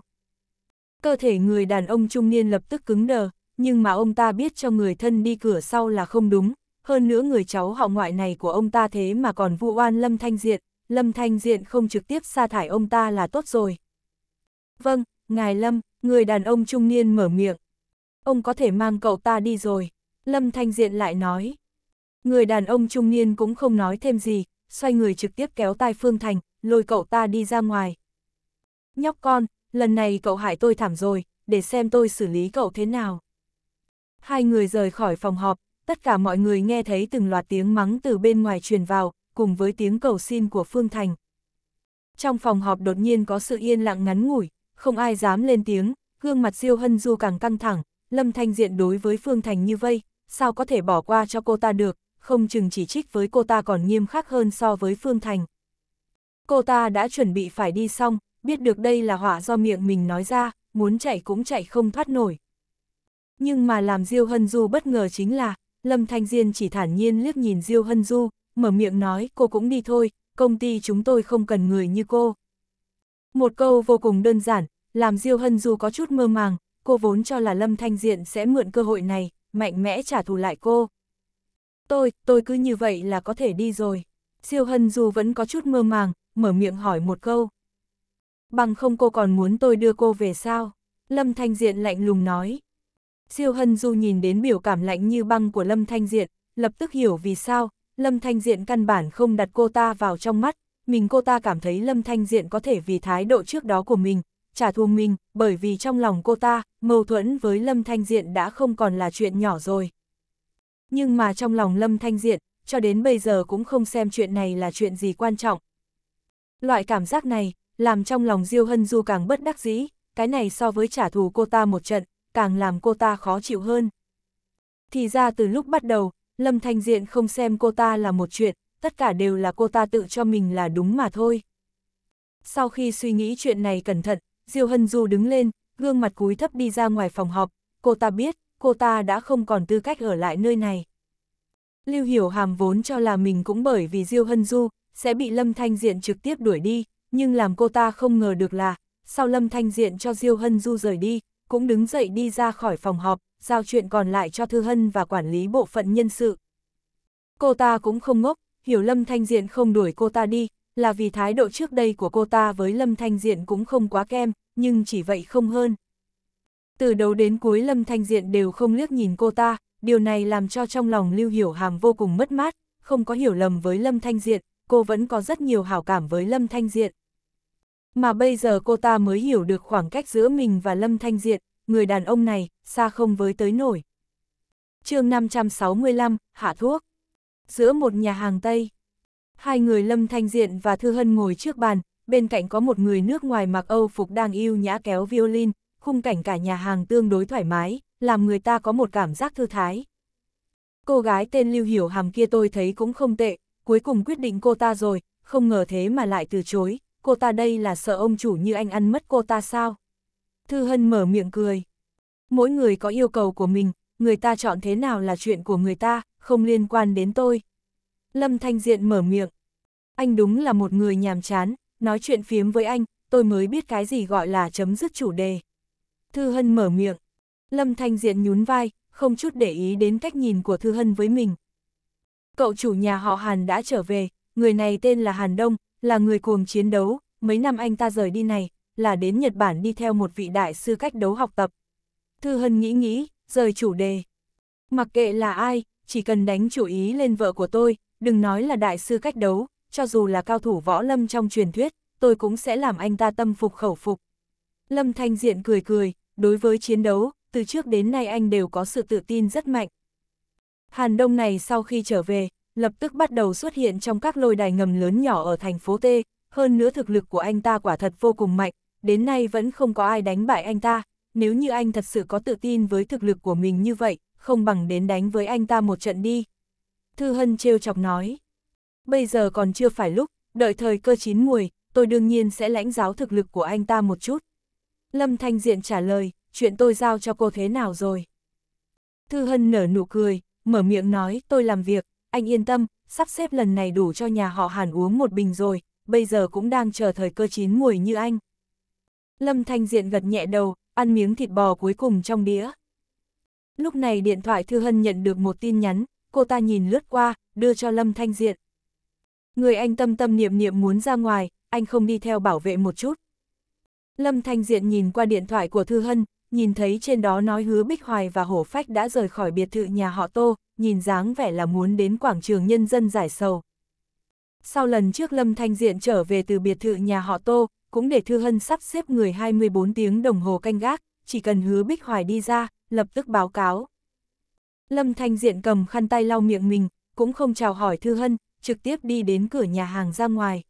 Cơ thể người đàn ông trung niên lập tức cứng đờ, nhưng mà ông ta biết cho người thân đi cửa sau là không đúng, hơn nữa người cháu họ ngoại này của ông ta thế mà còn vu oan Lâm Thanh Diện, Lâm Thanh Diện không trực tiếp sa thải ông ta là tốt rồi. Vâng, ngài Lâm, người đàn ông trung niên mở miệng. Ông có thể mang cậu ta đi rồi, Lâm Thanh Diện lại nói. Người đàn ông trung niên cũng không nói thêm gì, xoay người trực tiếp kéo tai Phương Thành, lôi cậu ta đi ra ngoài. Nhóc con, lần này cậu hại tôi thảm rồi, để xem tôi xử lý cậu thế nào. Hai người rời khỏi phòng họp, tất cả mọi người nghe thấy từng loạt tiếng mắng từ bên ngoài truyền vào, cùng với tiếng cầu xin của Phương Thành. Trong phòng họp đột nhiên có sự yên lặng ngắn ngủi, không ai dám lên tiếng, gương mặt Siêu Hân Du càng căng thẳng, Lâm Thanh Diện đối với Phương Thành như vây, sao có thể bỏ qua cho cô ta được, không chừng chỉ trích với cô ta còn nghiêm khắc hơn so với Phương Thành. Cô ta đã chuẩn bị phải đi xong, biết được đây là họa do miệng mình nói ra, muốn chạy cũng chạy không thoát nổi. Nhưng mà làm Diêu Hân Du bất ngờ chính là, Lâm Thanh Diên chỉ thản nhiên liếc nhìn Diêu Hân Du, mở miệng nói cô cũng đi thôi, công ty chúng tôi không cần người như cô. Một câu vô cùng đơn giản, làm Diêu Hân Du có chút mơ màng, cô vốn cho là Lâm Thanh Diện sẽ mượn cơ hội này, mạnh mẽ trả thù lại cô. Tôi, tôi cứ như vậy là có thể đi rồi. Siêu Hân dù vẫn có chút mơ màng, mở miệng hỏi một câu. Bằng không cô còn muốn tôi đưa cô về sao? Lâm Thanh Diện lạnh lùng nói. Siêu Hân dù nhìn đến biểu cảm lạnh như băng của Lâm Thanh Diện, lập tức hiểu vì sao, Lâm Thanh Diện căn bản không đặt cô ta vào trong mắt, mình cô ta cảm thấy Lâm Thanh Diện có thể vì thái độ trước đó của mình, trả thù mình, bởi vì trong lòng cô ta, mâu thuẫn với Lâm Thanh Diện đã không còn là chuyện nhỏ rồi. Nhưng mà trong lòng Lâm Thanh Diện, cho đến bây giờ cũng không xem chuyện này là chuyện gì quan trọng. Loại cảm giác này, làm trong lòng Diêu Hân Du càng bất đắc dĩ, cái này so với trả thù cô ta một trận, càng làm cô ta khó chịu hơn. Thì ra từ lúc bắt đầu, Lâm Thanh Diện không xem cô ta là một chuyện, tất cả đều là cô ta tự cho mình là đúng mà thôi. Sau khi suy nghĩ chuyện này cẩn thận, Diêu Hân Du đứng lên, gương mặt cúi thấp đi ra ngoài phòng họp, cô ta biết, cô ta đã không còn tư cách ở lại nơi này. Lưu Hiểu Hàm vốn cho là mình cũng bởi vì Diêu Hân Du, sẽ bị Lâm Thanh Diện trực tiếp đuổi đi, nhưng làm cô ta không ngờ được là, sau Lâm Thanh Diện cho Diêu Hân Du rời đi, cũng đứng dậy đi ra khỏi phòng họp, giao chuyện còn lại cho Thư Hân và quản lý bộ phận nhân sự. Cô ta cũng không ngốc, hiểu Lâm Thanh Diện không đuổi cô ta đi, là vì thái độ trước đây của cô ta với Lâm Thanh Diện cũng không quá kem, nhưng chỉ vậy không hơn. Từ đầu đến cuối Lâm Thanh Diện đều không liếc nhìn cô ta, điều này làm cho trong lòng Lưu Hiểu Hàm vô cùng mất mát, không có hiểu lầm với Lâm Thanh Diện, cô vẫn có rất nhiều hảo cảm với Lâm Thanh Diện. Mà bây giờ cô ta mới hiểu được khoảng cách giữa mình và Lâm Thanh Diện, người đàn ông này, xa không với tới nổi. chương 565, Hạ Thuốc Giữa một nhà hàng Tây Hai người Lâm Thanh Diện và Thư Hân ngồi trước bàn, bên cạnh có một người nước ngoài mặc Âu phục đang yêu nhã kéo violin, khung cảnh cả nhà hàng tương đối thoải mái, làm người ta có một cảm giác thư thái. Cô gái tên Lưu Hiểu Hàm kia tôi thấy cũng không tệ, cuối cùng quyết định cô ta rồi, không ngờ thế mà lại từ chối, cô ta đây là sợ ông chủ như anh ăn mất cô ta sao? Thư Hân mở miệng cười. Mỗi người có yêu cầu của mình, người ta chọn thế nào là chuyện của người ta, không liên quan đến tôi. Lâm Thanh Diện mở miệng. Anh đúng là một người nhàm chán, nói chuyện phiếm với anh, tôi mới biết cái gì gọi là chấm dứt chủ đề. Thư Hân mở miệng. Lâm Thanh Diện nhún vai, không chút để ý đến cách nhìn của Thư Hân với mình. Cậu chủ nhà họ Hàn đã trở về, người này tên là Hàn Đông, là người cuồng chiến đấu, mấy năm anh ta rời đi này, là đến Nhật Bản đi theo một vị đại sư cách đấu học tập. Thư Hân nghĩ nghĩ, rời chủ đề. Mặc kệ là ai, chỉ cần đánh chủ ý lên vợ của tôi, đừng nói là đại sư cách đấu, cho dù là cao thủ võ lâm trong truyền thuyết, tôi cũng sẽ làm anh ta tâm phục khẩu phục. Lâm Thanh Diện cười cười, đối với chiến đấu, từ trước đến nay anh đều có sự tự tin rất mạnh. Hàn Đông này sau khi trở về, lập tức bắt đầu xuất hiện trong các lôi đài ngầm lớn nhỏ ở thành phố T, hơn nữa thực lực của anh ta quả thật vô cùng mạnh, đến nay vẫn không có ai đánh bại anh ta, nếu như anh thật sự có tự tin với thực lực của mình như vậy, không bằng đến đánh với anh ta một trận đi. Thư Hân trêu chọc nói, bây giờ còn chưa phải lúc, đợi thời cơ chín muồi, tôi đương nhiên sẽ lãnh giáo thực lực của anh ta một chút. Lâm Thanh Diện trả lời, chuyện tôi giao cho cô thế nào rồi? Thư Hân nở nụ cười, mở miệng nói, tôi làm việc, anh yên tâm, sắp xếp lần này đủ cho nhà họ Hàn uống một bình rồi, bây giờ cũng đang chờ thời cơ chín muồi như anh. Lâm Thanh Diện gật nhẹ đầu, ăn miếng thịt bò cuối cùng trong đĩa. Lúc này điện thoại Thư Hân nhận được một tin nhắn, cô ta nhìn lướt qua, đưa cho Lâm Thanh Diện. Người anh tâm tâm niệm niệm muốn ra ngoài, anh không đi theo bảo vệ một chút. Lâm Thanh Diện nhìn qua điện thoại của Thư Hân, nhìn thấy trên đó nói hứa Bích Hoài và Hổ Phách đã rời khỏi biệt thự nhà họ Tô, nhìn dáng vẻ là muốn đến quảng trường nhân dân giải sầu. Sau lần trước Lâm Thanh Diện trở về từ biệt thự nhà họ Tô, cũng để Thư Hân sắp xếp người 24 tiếng đồng hồ canh gác, chỉ cần hứa Bích Hoài đi ra, lập tức báo cáo. Lâm Thanh Diện cầm khăn tay lau miệng mình, cũng không chào hỏi Thư Hân, trực tiếp đi đến cửa nhà hàng ra ngoài.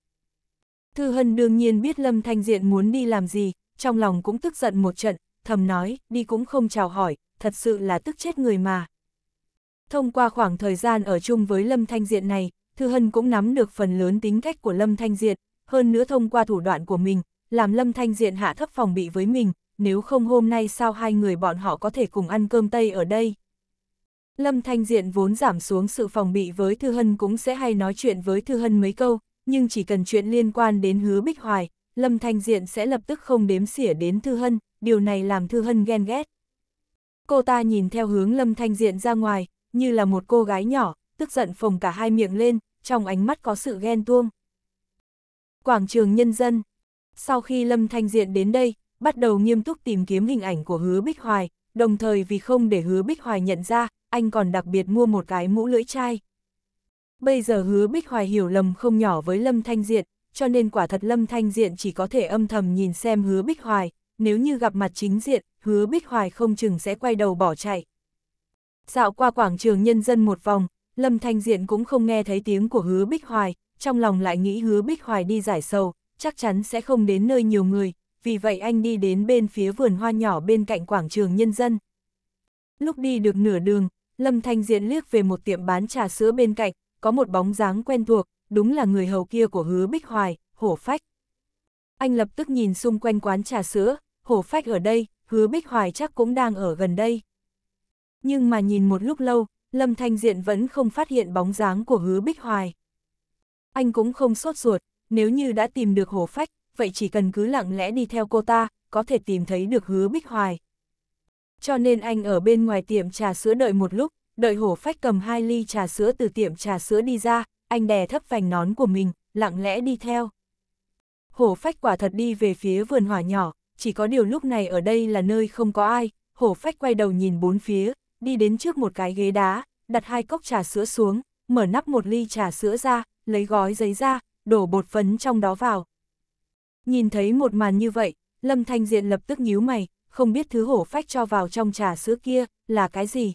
Thư Hân đương nhiên biết Lâm Thanh Diện muốn đi làm gì, trong lòng cũng tức giận một trận, thầm nói, đi cũng không chào hỏi, thật sự là tức chết người mà. Thông qua khoảng thời gian ở chung với Lâm Thanh Diện này, Thư Hân cũng nắm được phần lớn tính cách của Lâm Thanh Diện, hơn nữa thông qua thủ đoạn của mình, làm Lâm Thanh Diện hạ thấp phòng bị với mình, nếu không hôm nay sao hai người bọn họ có thể cùng ăn cơm Tây ở đây. Lâm Thanh Diện vốn giảm xuống sự phòng bị với Thư Hân cũng sẽ hay nói chuyện với Thư Hân mấy câu, nhưng chỉ cần chuyện liên quan đến hứa Bích Hoài, Lâm Thanh Diện sẽ lập tức không đếm xỉa đến Thư Hân, điều này làm Thư Hân ghen ghét. Cô ta nhìn theo hướng Lâm Thanh Diện ra ngoài, như là một cô gái nhỏ, tức giận phồng cả hai miệng lên, trong ánh mắt có sự ghen tuông. Quảng trường Nhân dân Sau khi Lâm Thanh Diện đến đây, bắt đầu nghiêm túc tìm kiếm hình ảnh của hứa Bích Hoài, đồng thời vì không để hứa Bích Hoài nhận ra, anh còn đặc biệt mua một cái mũ lưỡi chai. Bây giờ hứa Bích Hoài hiểu lầm không nhỏ với Lâm Thanh Diện, cho nên quả thật Lâm Thanh Diện chỉ có thể âm thầm nhìn xem hứa Bích Hoài, nếu như gặp mặt chính diện, hứa Bích Hoài không chừng sẽ quay đầu bỏ chạy. Dạo qua quảng trường nhân dân một vòng, Lâm Thanh Diện cũng không nghe thấy tiếng của hứa Bích Hoài, trong lòng lại nghĩ hứa Bích Hoài đi giải sầu, chắc chắn sẽ không đến nơi nhiều người, vì vậy anh đi đến bên phía vườn hoa nhỏ bên cạnh quảng trường nhân dân. Lúc đi được nửa đường, Lâm Thanh Diện liếc về một tiệm bán trà sữa bên cạnh, có một bóng dáng quen thuộc, đúng là người hầu kia của hứa Bích Hoài, hổ phách. Anh lập tức nhìn xung quanh quán trà sữa, hổ phách ở đây, hứa Bích Hoài chắc cũng đang ở gần đây. Nhưng mà nhìn một lúc lâu, Lâm Thanh Diện vẫn không phát hiện bóng dáng của hứa Bích Hoài. Anh cũng không sốt ruột, nếu như đã tìm được hổ phách, vậy chỉ cần cứ lặng lẽ đi theo cô ta, có thể tìm thấy được hứa Bích Hoài. Cho nên anh ở bên ngoài tiệm trà sữa đợi một lúc, đợi hổ phách cầm hai ly trà sữa từ tiệm trà sữa đi ra, anh đè thấp vành nón của mình, lặng lẽ đi theo. Hổ phách quả thật đi về phía vườn hỏa nhỏ, chỉ có điều lúc này ở đây là nơi không có ai, hổ phách quay đầu nhìn bốn phía, đi đến trước một cái ghế đá, đặt hai cốc trà sữa xuống, mở nắp một ly trà sữa ra, lấy gói giấy ra, đổ bột phấn trong đó vào. Nhìn thấy một màn như vậy, Lâm Thanh Diện lập tức nhíu mày, không biết thứ hổ phách cho vào trong trà sữa kia là cái gì.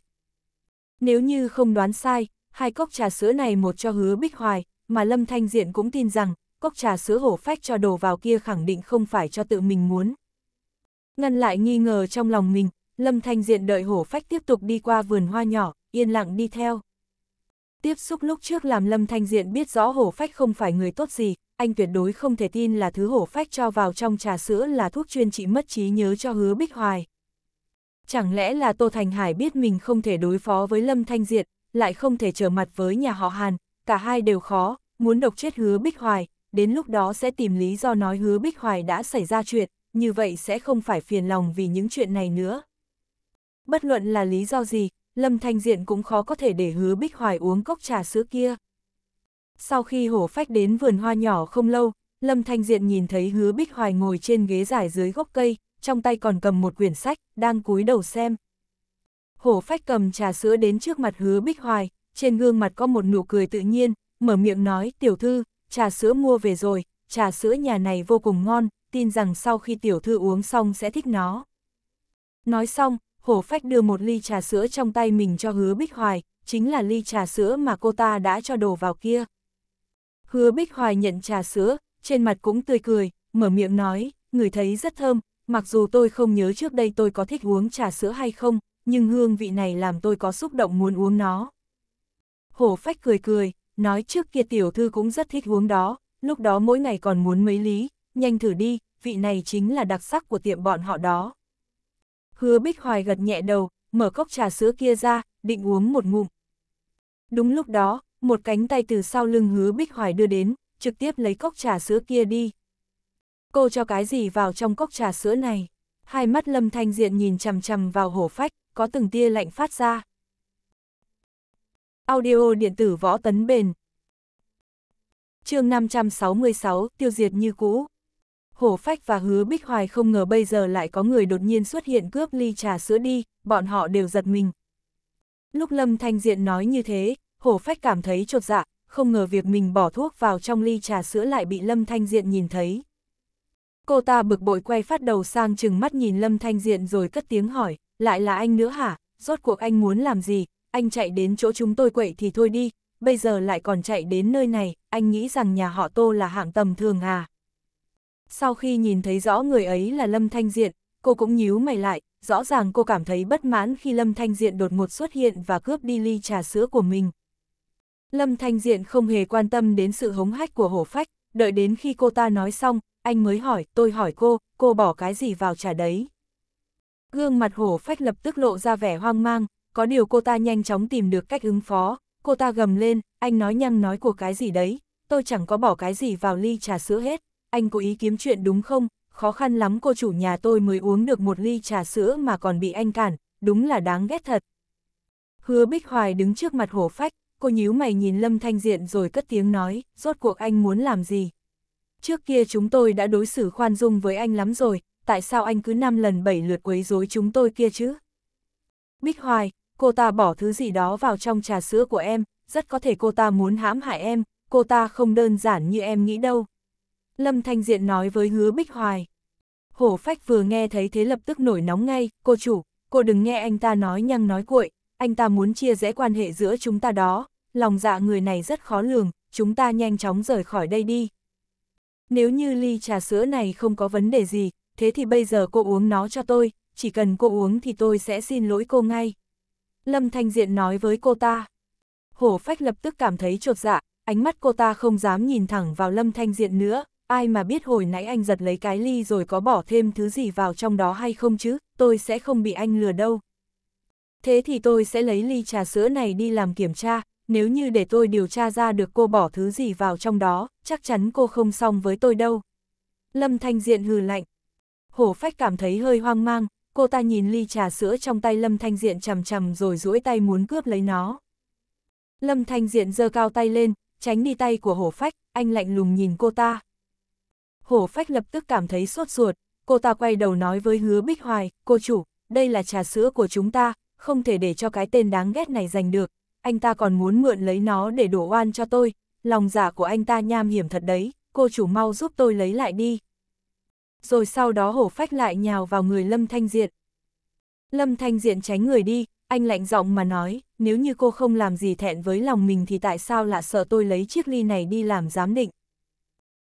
Nếu như không đoán sai, hai cốc trà sữa này một cho hứa bích hoài, mà Lâm Thanh Diện cũng tin rằng, cốc trà sữa hổ phách cho đổ vào kia khẳng định không phải cho tự mình muốn. Ngăn lại nghi ngờ trong lòng mình, Lâm Thanh Diện đợi hổ phách tiếp tục đi qua vườn hoa nhỏ, yên lặng đi theo. Tiếp xúc lúc trước làm Lâm Thanh Diện biết rõ hổ phách không phải người tốt gì, anh tuyệt đối không thể tin là thứ hổ phách cho vào trong trà sữa là thuốc chuyên trị mất trí nhớ cho hứa bích hoài. Chẳng lẽ là Tô Thành Hải biết mình không thể đối phó với Lâm Thanh Diệt, lại không thể trở mặt với nhà họ Hàn, cả hai đều khó, muốn độc chết hứa Bích Hoài, đến lúc đó sẽ tìm lý do nói hứa Bích Hoài đã xảy ra chuyện, như vậy sẽ không phải phiền lòng vì những chuyện này nữa. Bất luận là lý do gì, Lâm Thanh Diện cũng khó có thể để hứa Bích Hoài uống cốc trà sữa kia. Sau khi hổ phách đến vườn hoa nhỏ không lâu, Lâm Thanh Diện nhìn thấy hứa Bích Hoài ngồi trên ghế dài dưới gốc cây, trong tay còn cầm một quyển sách, đang cúi đầu xem. Hổ phách cầm trà sữa đến trước mặt hứa bích hoài, trên gương mặt có một nụ cười tự nhiên, mở miệng nói tiểu thư, trà sữa mua về rồi, trà sữa nhà này vô cùng ngon, tin rằng sau khi tiểu thư uống xong sẽ thích nó. Nói xong, hổ phách đưa một ly trà sữa trong tay mình cho hứa bích hoài, chính là ly trà sữa mà cô ta đã cho đổ vào kia. Hứa bích hoài nhận trà sữa, trên mặt cũng tươi cười, mở miệng nói, người thấy rất thơm, Mặc dù tôi không nhớ trước đây tôi có thích uống trà sữa hay không, nhưng hương vị này làm tôi có xúc động muốn uống nó. Hổ phách cười cười, nói trước kia tiểu thư cũng rất thích uống đó, lúc đó mỗi ngày còn muốn mấy lý, nhanh thử đi, vị này chính là đặc sắc của tiệm bọn họ đó. Hứa Bích Hoài gật nhẹ đầu, mở cốc trà sữa kia ra, định uống một ngụm. Đúng lúc đó, một cánh tay từ sau lưng Hứa Bích Hoài đưa đến, trực tiếp lấy cốc trà sữa kia đi cô cho cái gì vào trong cốc trà sữa này? Hai mắt Lâm Thanh Diện nhìn chằm chằm vào hổ phách, có từng tia lạnh phát ra. Audio điện tử võ tấn bền. chương 566, tiêu diệt như cũ. Hổ phách và hứa bích hoài không ngờ bây giờ lại có người đột nhiên xuất hiện cướp ly trà sữa đi, bọn họ đều giật mình. Lúc Lâm Thanh Diện nói như thế, hổ phách cảm thấy chột dạ, không ngờ việc mình bỏ thuốc vào trong ly trà sữa lại bị Lâm Thanh Diện nhìn thấy. Cô ta bực bội quay phát đầu sang chừng mắt nhìn Lâm Thanh Diện rồi cất tiếng hỏi, lại là anh nữa hả, rốt cuộc anh muốn làm gì, anh chạy đến chỗ chúng tôi quậy thì thôi đi, bây giờ lại còn chạy đến nơi này, anh nghĩ rằng nhà họ Tô là hạng tầm thường à. Sau khi nhìn thấy rõ người ấy là Lâm Thanh Diện, cô cũng nhíu mày lại, rõ ràng cô cảm thấy bất mãn khi Lâm Thanh Diện đột ngột xuất hiện và cướp đi ly trà sữa của mình. Lâm Thanh Diện không hề quan tâm đến sự hống hách của hổ phách, đợi đến khi cô ta nói xong, anh mới hỏi, tôi hỏi cô, cô bỏ cái gì vào trà đấy? Gương mặt hổ phách lập tức lộ ra vẻ hoang mang, có điều cô ta nhanh chóng tìm được cách ứng phó, cô ta gầm lên, anh nói nhăng nói của cái gì đấy, tôi chẳng có bỏ cái gì vào ly trà sữa hết, anh có ý kiếm chuyện đúng không, khó khăn lắm cô chủ nhà tôi mới uống được một ly trà sữa mà còn bị anh cản, đúng là đáng ghét thật. Hứa Bích Hoài đứng trước mặt hổ phách, cô nhíu mày nhìn Lâm Thanh Diện rồi cất tiếng nói, rốt cuộc anh muốn làm gì? trước kia chúng tôi đã đối xử khoan dung với anh lắm rồi, tại sao anh cứ năm lần bảy lượt quấy rối chúng tôi kia chứ? Bích Hoài, cô ta bỏ thứ gì đó vào trong trà sữa của em, rất có thể cô ta muốn hãm hại em, cô ta không đơn giản như em nghĩ đâu. Lâm Thanh Diện nói với hứa Bích Hoài. Hổ phách vừa nghe thấy thế lập tức nổi nóng ngay, cô chủ, cô đừng nghe anh ta nói nhăng nói cuội, anh ta muốn chia rẽ quan hệ giữa chúng ta đó, lòng dạ người này rất khó lường, chúng ta nhanh chóng rời khỏi đây đi, nếu như ly trà sữa này không có vấn đề gì, thế thì bây giờ cô uống nó cho tôi, chỉ cần cô uống thì tôi sẽ xin lỗi cô ngay. Lâm Thanh Diện nói với cô ta. Hổ phách lập tức cảm thấy chột dạ, ánh mắt cô ta không dám nhìn thẳng vào Lâm Thanh Diện nữa, ai mà biết hồi nãy anh giật lấy cái ly rồi có bỏ thêm thứ gì vào trong đó hay không chứ, tôi sẽ không bị anh lừa đâu. Thế thì tôi sẽ lấy ly trà sữa này đi làm kiểm tra, nếu như để tôi điều tra ra được cô bỏ thứ gì vào trong đó, chắc chắn cô không xong với tôi đâu. Lâm Thanh Diện hừ lạnh. Hổ phách cảm thấy hơi hoang mang, cô ta nhìn ly trà sữa trong tay Lâm Thanh Diện chầm chầm rồi duỗi tay muốn cướp lấy nó. Lâm Thanh Diện giơ cao tay lên, tránh đi tay của hổ phách, anh lạnh lùng nhìn cô ta. Hổ phách lập tức cảm thấy sốt ruột, cô ta quay đầu nói với hứa Bích Hoài, cô chủ, đây là trà sữa của chúng ta, không thể để cho cái tên đáng ghét này giành được, anh ta còn muốn mượn lấy nó để đổ oan cho tôi, lòng giả dạ của anh ta nham hiểm thật đấy, cô chủ mau giúp tôi lấy lại đi. Rồi sau đó hổ phách lại nhào vào người Lâm Thanh Diện. Lâm Thanh Diện tránh người đi, anh lạnh giọng mà nói, nếu như cô không làm gì thẹn với lòng mình thì tại sao lại sợ tôi lấy chiếc ly này đi làm giám định.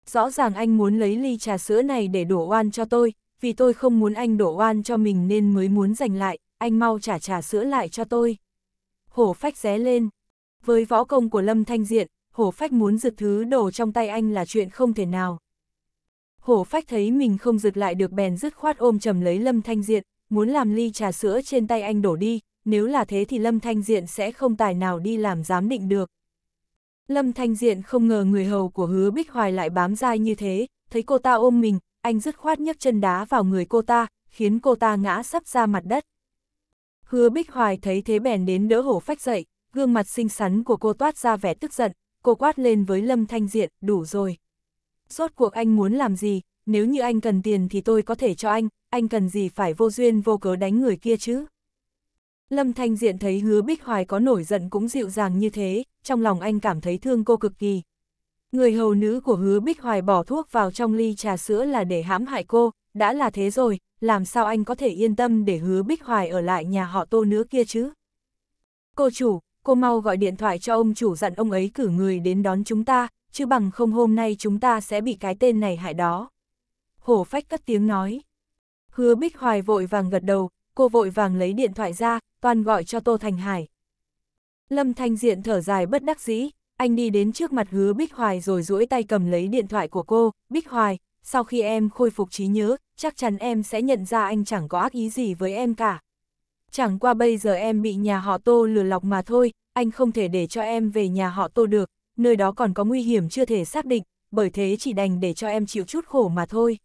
Rõ ràng anh muốn lấy ly trà sữa này để đổ oan cho tôi, vì tôi không muốn anh đổ oan cho mình nên mới muốn giành lại, anh mau trả trà sữa lại cho tôi hổ phách ré lên. Với võ công của Lâm Thanh Diện, hổ phách muốn giật thứ đồ trong tay anh là chuyện không thể nào. Hổ phách thấy mình không giật lại được bèn dứt khoát ôm chầm lấy Lâm Thanh Diện, muốn làm ly trà sữa trên tay anh đổ đi, nếu là thế thì Lâm Thanh Diện sẽ không tài nào đi làm giám định được. Lâm Thanh Diện không ngờ người hầu của hứa Bích Hoài lại bám dai như thế, thấy cô ta ôm mình, anh dứt khoát nhấc chân đá vào người cô ta, khiến cô ta ngã sắp ra mặt đất. Hứa Bích Hoài thấy thế bèn đến đỡ hổ phách dậy, gương mặt xinh xắn của cô toát ra vẻ tức giận, cô quát lên với Lâm Thanh Diện, đủ rồi. Rốt cuộc anh muốn làm gì, nếu như anh cần tiền thì tôi có thể cho anh, anh cần gì phải vô duyên vô cớ đánh người kia chứ. Lâm Thanh Diện thấy hứa Bích Hoài có nổi giận cũng dịu dàng như thế, trong lòng anh cảm thấy thương cô cực kỳ. Người hầu nữ của hứa Bích Hoài bỏ thuốc vào trong ly trà sữa là để hãm hại cô, đã là thế rồi, làm sao anh có thể yên tâm để hứa Bích Hoài ở lại nhà họ tô nữa kia chứ? Cô chủ, cô mau gọi điện thoại cho ông chủ dặn ông ấy cử người đến đón chúng ta, chứ bằng không hôm nay chúng ta sẽ bị cái tên này hại đó. Hổ phách cất tiếng nói. Hứa Bích Hoài vội vàng gật đầu, cô vội vàng lấy điện thoại ra, toàn gọi cho Tô Thành Hải. Lâm Thanh Diện thở dài bất đắc dĩ, anh đi đến trước mặt hứa Bích Hoài rồi duỗi tay cầm lấy điện thoại của cô, Bích Hoài, sau khi em khôi phục trí nhớ, chắc chắn em sẽ nhận ra anh chẳng có ác ý gì với em cả. Chẳng qua bây giờ em bị nhà họ Tô lừa lọc mà thôi, anh không thể để cho em về nhà họ Tô được, nơi đó còn có nguy hiểm chưa thể xác định, bởi thế chỉ đành để cho em chịu chút khổ mà thôi.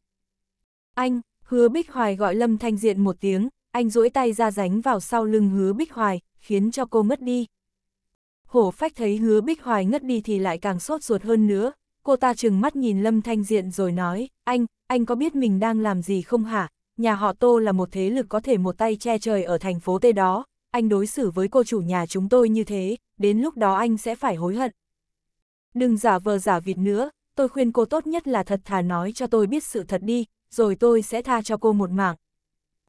Anh, hứa Bích Hoài gọi Lâm Thanh Diện một tiếng, anh duỗi tay ra ránh vào sau lưng hứa Bích Hoài, khiến cho cô ngất đi. Hổ phách thấy hứa Bích Hoài ngất đi thì lại càng sốt ruột hơn nữa, cô ta chừng mắt nhìn Lâm Thanh Diện rồi nói, anh, anh có biết mình đang làm gì không hả? Nhà họ Tô là một thế lực có thể một tay che trời ở thành phố Tê đó, anh đối xử với cô chủ nhà chúng tôi như thế, đến lúc đó anh sẽ phải hối hận. Đừng giả vờ giả vịt nữa, tôi khuyên cô tốt nhất là thật thà nói cho tôi biết sự thật đi, rồi tôi sẽ tha cho cô một mạng.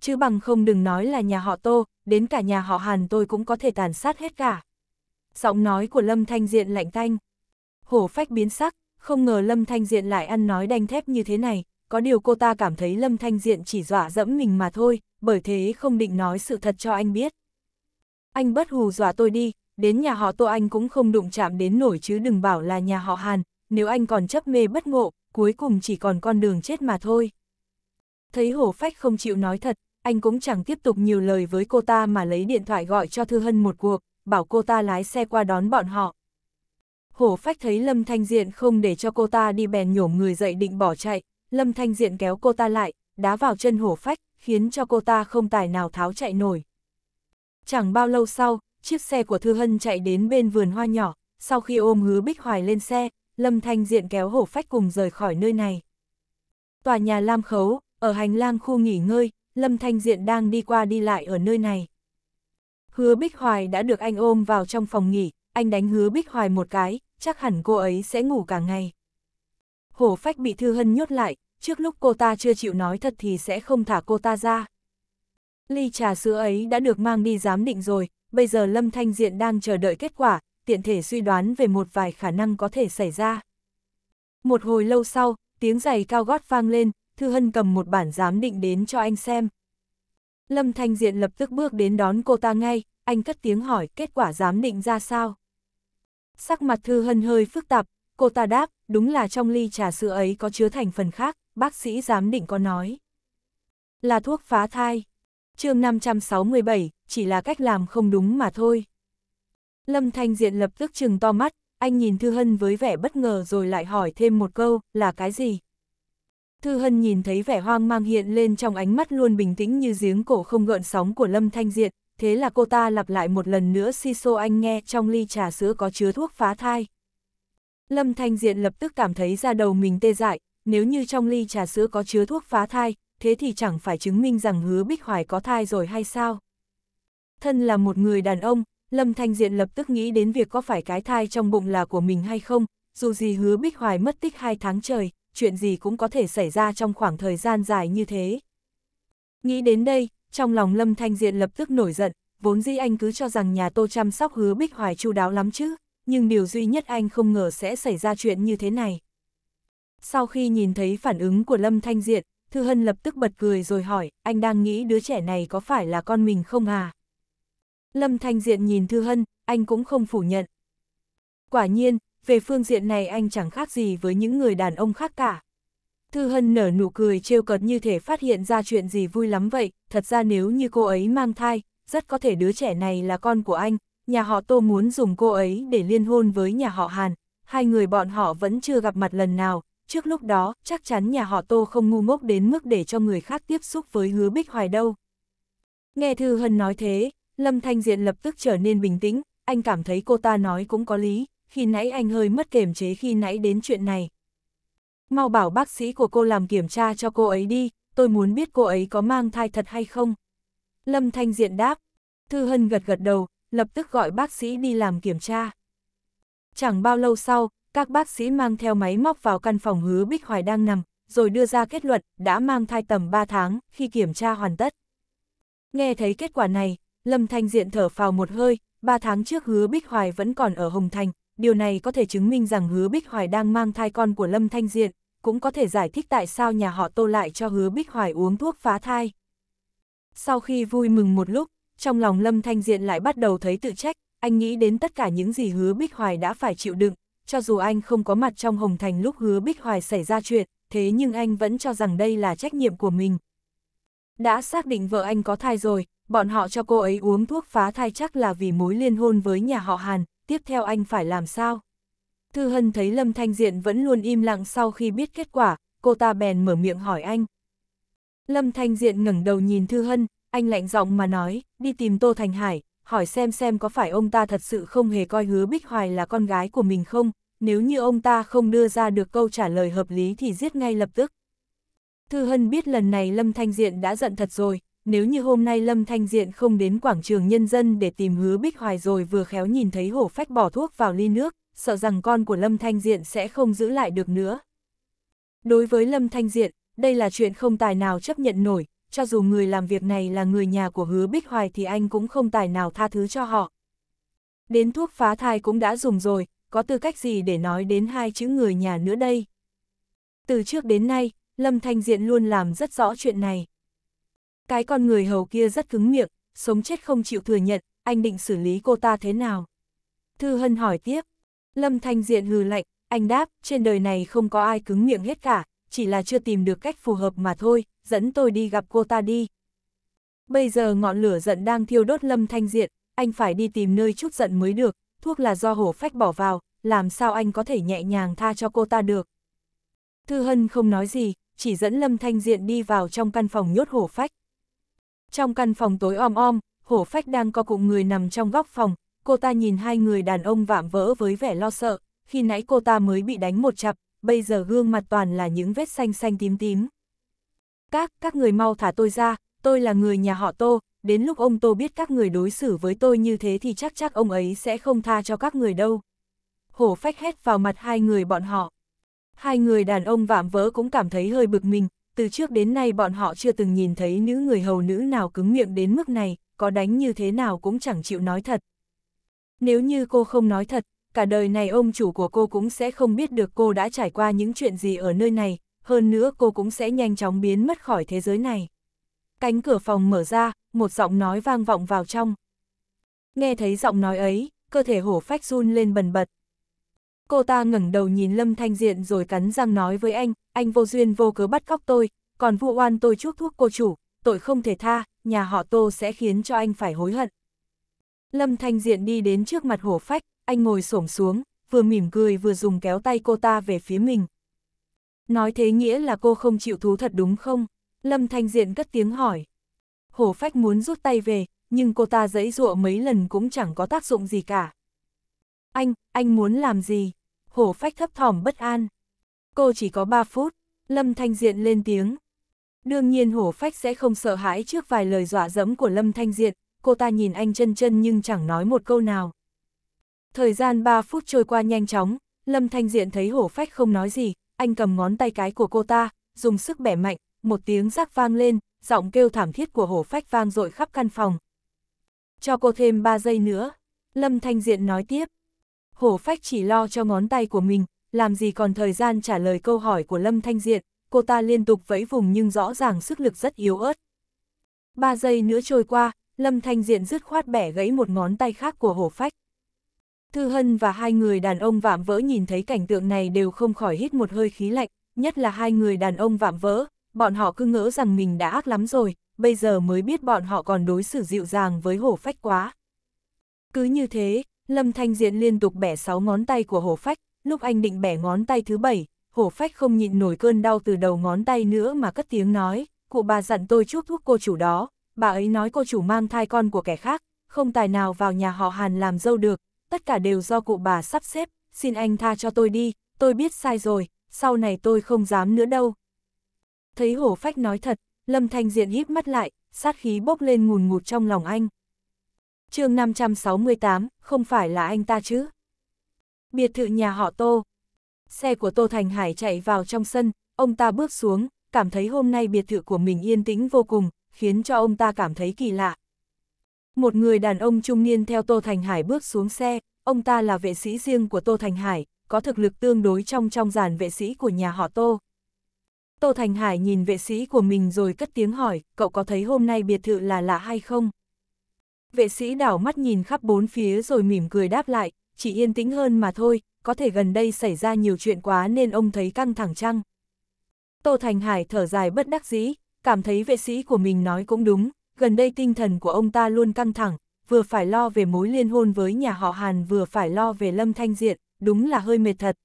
Chứ bằng không đừng nói là nhà họ Tô, đến cả nhà họ Hàn tôi cũng có thể tàn sát hết cả. Giọng nói của Lâm Thanh Diện lạnh thanh Hổ phách biến sắc, không ngờ Lâm Thanh Diện lại ăn nói đanh thép như thế này, có điều cô ta cảm thấy Lâm Thanh Diện chỉ dọa dẫm mình mà thôi, bởi thế không định nói sự thật cho anh biết. Anh bất hù dọa tôi đi, đến nhà họ Tô Anh cũng không đụng chạm đến nổi chứ đừng bảo là nhà họ Hàn, nếu anh còn chấp mê bất ngộ, cuối cùng chỉ còn con đường chết mà thôi. Thấy hổ phách không chịu nói thật, anh cũng chẳng tiếp tục nhiều lời với cô ta mà lấy điện thoại gọi cho Thư Hân một cuộc, bảo cô ta lái xe qua đón bọn họ hổ phách thấy Lâm Thanh Diện không để cho cô ta đi bèn nhổm người dậy định bỏ chạy, Lâm Thanh Diện kéo cô ta lại, đá vào chân hổ phách, khiến cho cô ta không tài nào tháo chạy nổi. Chẳng bao lâu sau, chiếc xe của Thư Hân chạy đến bên vườn hoa nhỏ, sau khi ôm hứa Bích Hoài lên xe, Lâm Thanh Diện kéo hổ phách cùng rời khỏi nơi này. Tòa nhà Lam Khấu, ở hành lang khu nghỉ ngơi, Lâm Thanh Diện đang đi qua đi lại ở nơi này. Hứa Bích Hoài đã được anh ôm vào trong phòng nghỉ, anh đánh hứa Bích Hoài một cái, chắc hẳn cô ấy sẽ ngủ cả ngày. Hổ phách bị Thư Hân nhốt lại, trước lúc cô ta chưa chịu nói thật thì sẽ không thả cô ta ra. Ly trà sữa ấy đã được mang đi giám định rồi, bây giờ Lâm Thanh Diện đang chờ đợi kết quả, tiện thể suy đoán về một vài khả năng có thể xảy ra. Một hồi lâu sau, tiếng giày cao gót vang lên, Thư Hân cầm một bản giám định đến cho anh xem. Lâm Thanh Diện lập tức bước đến đón cô ta ngay, anh cất tiếng hỏi kết quả giám định ra sao. Sắc mặt Thư Hân hơi phức tạp, cô ta đáp, đúng là trong ly trà sữa ấy có chứa thành phần khác, bác sĩ giám định có nói. Là thuốc phá thai. chương 567, chỉ là cách làm không đúng mà thôi. Lâm Thanh Diện lập tức chừng to mắt, anh nhìn Thư Hân với vẻ bất ngờ rồi lại hỏi thêm một câu, là cái gì? Thư Hân nhìn thấy vẻ hoang mang hiện lên trong ánh mắt luôn bình tĩnh như giếng cổ không gợn sóng của Lâm Thanh Diện, thế là cô ta lặp lại một lần nữa si xô anh nghe trong ly trà sữa có chứa thuốc phá thai. Lâm Thanh Diện lập tức cảm thấy ra đầu mình tê dại, nếu như trong ly trà sữa có chứa thuốc phá thai, thế thì chẳng phải chứng minh rằng hứa Bích Hoài có thai rồi hay sao? Thân là một người đàn ông, Lâm Thanh Diện lập tức nghĩ đến việc có phải cái thai trong bụng là của mình hay không, dù gì hứa Bích Hoài mất tích hai tháng trời, chuyện gì cũng có thể xảy ra trong khoảng thời gian dài như thế. Nghĩ đến đây, trong lòng Lâm Thanh Diện lập tức nổi giận, vốn dĩ anh cứ cho rằng nhà Tô chăm sóc hứa Bích Hoài chu đáo lắm chứ, nhưng điều duy nhất anh không ngờ sẽ xảy ra chuyện như thế này. Sau khi nhìn thấy phản ứng của Lâm Thanh Diện, Thư Hân lập tức bật cười rồi hỏi, anh đang nghĩ đứa trẻ này có phải là con mình không à? Lâm Thanh Diện nhìn Thư Hân, anh cũng không phủ nhận. Quả nhiên, về phương diện này anh chẳng khác gì với những người đàn ông khác cả, Thư Hân nở nụ cười trêu cợt như thể phát hiện ra chuyện gì vui lắm vậy, thật ra nếu như cô ấy mang thai, rất có thể đứa trẻ này là con của anh, nhà họ Tô muốn dùng cô ấy để liên hôn với nhà họ Hàn, hai người bọn họ vẫn chưa gặp mặt lần nào, trước lúc đó chắc chắn nhà họ Tô không ngu ngốc đến mức để cho người khác tiếp xúc với hứa Bích Hoài đâu. Nghe Thư Hân nói thế, Lâm Thanh Diện lập tức trở nên bình tĩnh, anh cảm thấy cô ta nói cũng có lý, khi nãy anh hơi mất kềm chế khi nãy đến chuyện này, mau bảo bác sĩ của cô làm kiểm tra cho cô ấy đi, tôi muốn biết cô ấy có mang thai thật hay không. Lâm Thanh Diện đáp, Thư Hân gật gật đầu, lập tức gọi bác sĩ đi làm kiểm tra. Chẳng bao lâu sau, các bác sĩ mang theo máy móc vào căn phòng hứa Bích Hoài đang nằm, rồi đưa ra kết luận đã mang thai tầm 3 tháng khi kiểm tra hoàn tất. Nghe thấy kết quả này, Lâm Thanh Diện thở phào một hơi, 3 tháng trước hứa Bích Hoài vẫn còn ở Hồng Thành, điều này có thể chứng minh rằng hứa Bích Hoài đang mang thai con của Lâm Thanh Diện, cũng có thể giải thích tại sao nhà họ Tô lại cho hứa Bích Hoài uống thuốc phá thai. Sau khi vui mừng một lúc, trong lòng Lâm Thanh Diện lại bắt đầu thấy tự trách, anh nghĩ đến tất cả những gì hứa Bích Hoài đã phải chịu đựng, cho dù anh không có mặt trong Hồng Thành lúc hứa Bích Hoài xảy ra chuyện, thế nhưng anh vẫn cho rằng đây là trách nhiệm của mình. Đã xác định vợ anh có thai rồi, bọn họ cho cô ấy uống thuốc phá thai chắc là vì mối liên hôn với nhà họ Hàn, tiếp theo anh phải làm sao? Thư Hân thấy Lâm Thanh Diện vẫn luôn im lặng sau khi biết kết quả, cô ta bèn mở miệng hỏi anh. Lâm Thanh Diện ngẩng đầu nhìn Thư Hân, anh lạnh giọng mà nói, đi tìm Tô Thành Hải, hỏi xem xem có phải ông ta thật sự không hề coi hứa Bích Hoài là con gái của mình không, nếu như ông ta không đưa ra được câu trả lời hợp lý thì giết ngay lập tức. Thư Hân biết lần này Lâm Thanh Diện đã giận thật rồi, nếu như hôm nay Lâm Thanh Diện không đến quảng trường nhân dân để tìm hứa Bích Hoài rồi vừa khéo nhìn thấy hổ phách bỏ thuốc vào ly nước, sợ rằng con của Lâm Thanh Diện sẽ không giữ lại được nữa. Đối với Lâm Thanh Diện, đây là chuyện không tài nào chấp nhận nổi, cho dù người làm việc này là người nhà của hứa Bích Hoài thì anh cũng không tài nào tha thứ cho họ. Đến thuốc phá thai cũng đã dùng rồi, có tư cách gì để nói đến hai chữ người nhà nữa đây? Từ trước đến nay, Lâm Thanh Diện luôn làm rất rõ chuyện này. Cái con người hầu kia rất cứng miệng, sống chết không chịu thừa nhận, anh định xử lý cô ta thế nào? Thư Hân hỏi tiếp. Lâm Thanh Diện hừ lạnh, anh đáp, trên đời này không có ai cứng miệng hết cả, chỉ là chưa tìm được cách phù hợp mà thôi, dẫn tôi đi gặp cô ta đi. Bây giờ ngọn lửa giận đang thiêu đốt Lâm Thanh Diện, anh phải đi tìm nơi chút giận mới được, thuốc là do hổ phách bỏ vào, làm sao anh có thể nhẹ nhàng tha cho cô ta được. Thư Hân không nói gì, chỉ dẫn Lâm Thanh Diện đi vào trong căn phòng nhốt hổ phách. Trong căn phòng tối om om, hổ phách đang có cụm người nằm trong góc phòng, cô ta nhìn hai người đàn ông vạm vỡ với vẻ lo sợ, khi nãy cô ta mới bị đánh một chặp, bây giờ gương mặt toàn là những vết xanh xanh tím tím. Các, các người mau thả tôi ra, tôi là người nhà họ Tô, đến lúc ông Tô biết các người đối xử với tôi như thế thì chắc chắc ông ấy sẽ không tha cho các người đâu. Hổ phách hét vào mặt hai người bọn họ. Hai người đàn ông vạm vỡ cũng cảm thấy hơi bực mình, từ trước đến nay bọn họ chưa từng nhìn thấy nữ người hầu nữ nào cứng miệng đến mức này, có đánh như thế nào cũng chẳng chịu nói thật. Nếu như cô không nói thật, cả đời này ông chủ của cô cũng sẽ không biết được cô đã trải qua những chuyện gì ở nơi này, hơn nữa cô cũng sẽ nhanh chóng biến mất khỏi thế giới này. Cánh cửa phòng mở ra, một giọng nói vang vọng vào trong. Nghe thấy giọng nói ấy, cơ thể hổ phách run lên bần bật. Cô ta ngẩng đầu nhìn Lâm Thanh Diện rồi cắn răng nói với anh, anh vô duyên vô cớ bắt cóc tôi, còn vụ oan tôi chuốc thuốc cô chủ, tội không thể tha, nhà họ tô sẽ khiến cho anh phải hối hận. Lâm Thanh Diện đi đến trước mặt hổ phách, anh ngồi xổm xuống, vừa mỉm cười vừa dùng kéo tay cô ta về phía mình. Nói thế nghĩa là cô không chịu thú thật đúng không? Lâm Thanh Diện cất tiếng hỏi. Hổ phách muốn rút tay về, nhưng cô ta dẫy dụa mấy lần cũng chẳng có tác dụng gì cả. Anh, anh muốn làm gì? Hổ phách thấp thỏm bất an. Cô chỉ có 3 phút, Lâm Thanh Diện lên tiếng. Đương nhiên hổ phách sẽ không sợ hãi trước vài lời dọa dẫm của Lâm Thanh Diện, cô ta nhìn anh chân chân nhưng chẳng nói một câu nào. Thời gian 3 phút trôi qua nhanh chóng, Lâm Thanh Diện thấy hổ phách không nói gì, anh cầm ngón tay cái của cô ta, dùng sức bẻ mạnh, một tiếng rắc vang lên, giọng kêu thảm thiết của hổ phách vang dội khắp căn phòng. Cho cô thêm 3 giây nữa, Lâm Thanh Diện nói tiếp. Hổ phách chỉ lo cho ngón tay của mình, làm gì còn thời gian trả lời câu hỏi của Lâm Thanh Diện, cô ta liên tục vẫy vùng nhưng rõ ràng sức lực rất yếu ớt. 3 giây nữa trôi qua, Lâm Thanh Diện dứt khoát bẻ gãy một ngón tay khác của hổ phách. Thư Hân và hai người đàn ông vạm vỡ nhìn thấy cảnh tượng này đều không khỏi hít một hơi khí lạnh, nhất là hai người đàn ông vạm vỡ, bọn họ cứ ngỡ rằng mình đã ác lắm rồi, bây giờ mới biết bọn họ còn đối xử dịu dàng với hổ phách quá. Cứ như thế, Lâm Thanh Diện liên tục bẻ sáu ngón tay của hổ phách, lúc anh định bẻ ngón tay thứ bảy, hổ phách không nhịn nổi cơn đau từ đầu ngón tay nữa mà cất tiếng nói, cụ bà dặn tôi chút thuốc cô chủ đó, bà ấy nói cô chủ mang thai con của kẻ khác, không tài nào vào nhà họ Hàn làm dâu được, tất cả đều do cụ bà sắp xếp, xin anh tha cho tôi đi, tôi biết sai rồi, sau này tôi không dám nữa đâu. Thấy hổ phách nói thật, Lâm Thanh Diện híp mắt lại, sát khí bốc lên ngùn ngụt trong lòng anh. chương 568, không phải là anh ta chứ? Biệt thự nhà họ Tô. Xe của Tô Thành Hải chạy vào trong sân, ông ta bước xuống, cảm thấy hôm nay biệt thự của mình yên tĩnh vô cùng, khiến cho ông ta cảm thấy kỳ lạ. Một người đàn ông trung niên theo Tô Thành Hải bước xuống xe, ông ta là vệ sĩ riêng của Tô Thành Hải, có thực lực tương đối trong trong dàn vệ sĩ của nhà họ Tô. Tô Thành Hải nhìn vệ sĩ của mình rồi cất tiếng hỏi, cậu có thấy hôm nay biệt thự là lạ hay không? Vệ sĩ đảo mắt nhìn khắp bốn phía rồi mỉm cười đáp lại, chỉ yên tĩnh hơn mà thôi, có thể gần đây xảy ra nhiều chuyện quá nên ông thấy căng thẳng chăng? Tô Thành Hải thở dài bất đắc dĩ, cảm thấy vệ sĩ của mình nói cũng đúng, gần đây tinh thần của ông ta luôn căng thẳng, vừa phải lo về mối liên hôn với nhà họ Hàn vừa phải lo về Lâm Thanh Diện, đúng là hơi mệt thật.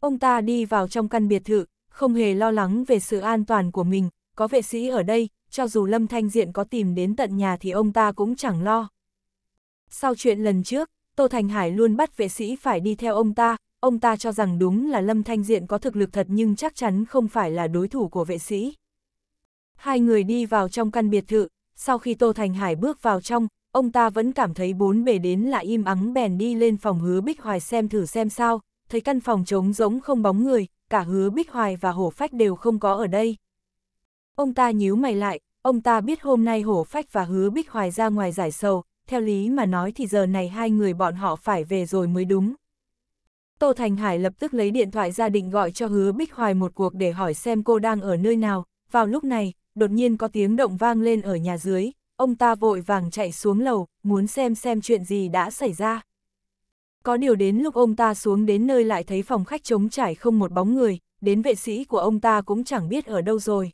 Ông ta đi vào trong căn biệt thự, không hề lo lắng về sự an toàn của mình, có vệ sĩ ở đây, cho dù Lâm Thanh Diện có tìm đến tận nhà thì ông ta cũng chẳng lo. Sau chuyện lần trước, Tô Thành Hải luôn bắt vệ sĩ phải đi theo ông ta, ông ta cho rằng đúng là Lâm Thanh Diện có thực lực thật nhưng chắc chắn không phải là đối thủ của vệ sĩ. Hai người đi vào trong căn biệt thự, sau khi Tô Thành Hải bước vào trong, ông ta vẫn cảm thấy bốn bề đến là im ắng bèn đi lên phòng hứa Bích Hoài xem thử xem sao, thấy căn phòng trống rỗng không bóng người, cả hứa Bích Hoài và hổ phách đều không có ở đây. Ông ta nhíu mày lại, ông ta biết hôm nay hổ phách và hứa Bích Hoài ra ngoài giải sầu, theo lý mà nói thì giờ này hai người bọn họ phải về rồi mới đúng. Tô Thành Hải lập tức lấy điện thoại ra định gọi cho hứa Bích Hoài một cuộc để hỏi xem cô đang ở nơi nào, vào lúc này, đột nhiên có tiếng động vang lên ở nhà dưới, ông ta vội vàng chạy xuống lầu, muốn xem xem chuyện gì đã xảy ra. Có điều đến lúc ông ta xuống đến nơi lại thấy phòng khách trống trải không một bóng người, đến vệ sĩ của ông ta cũng chẳng biết ở đâu rồi.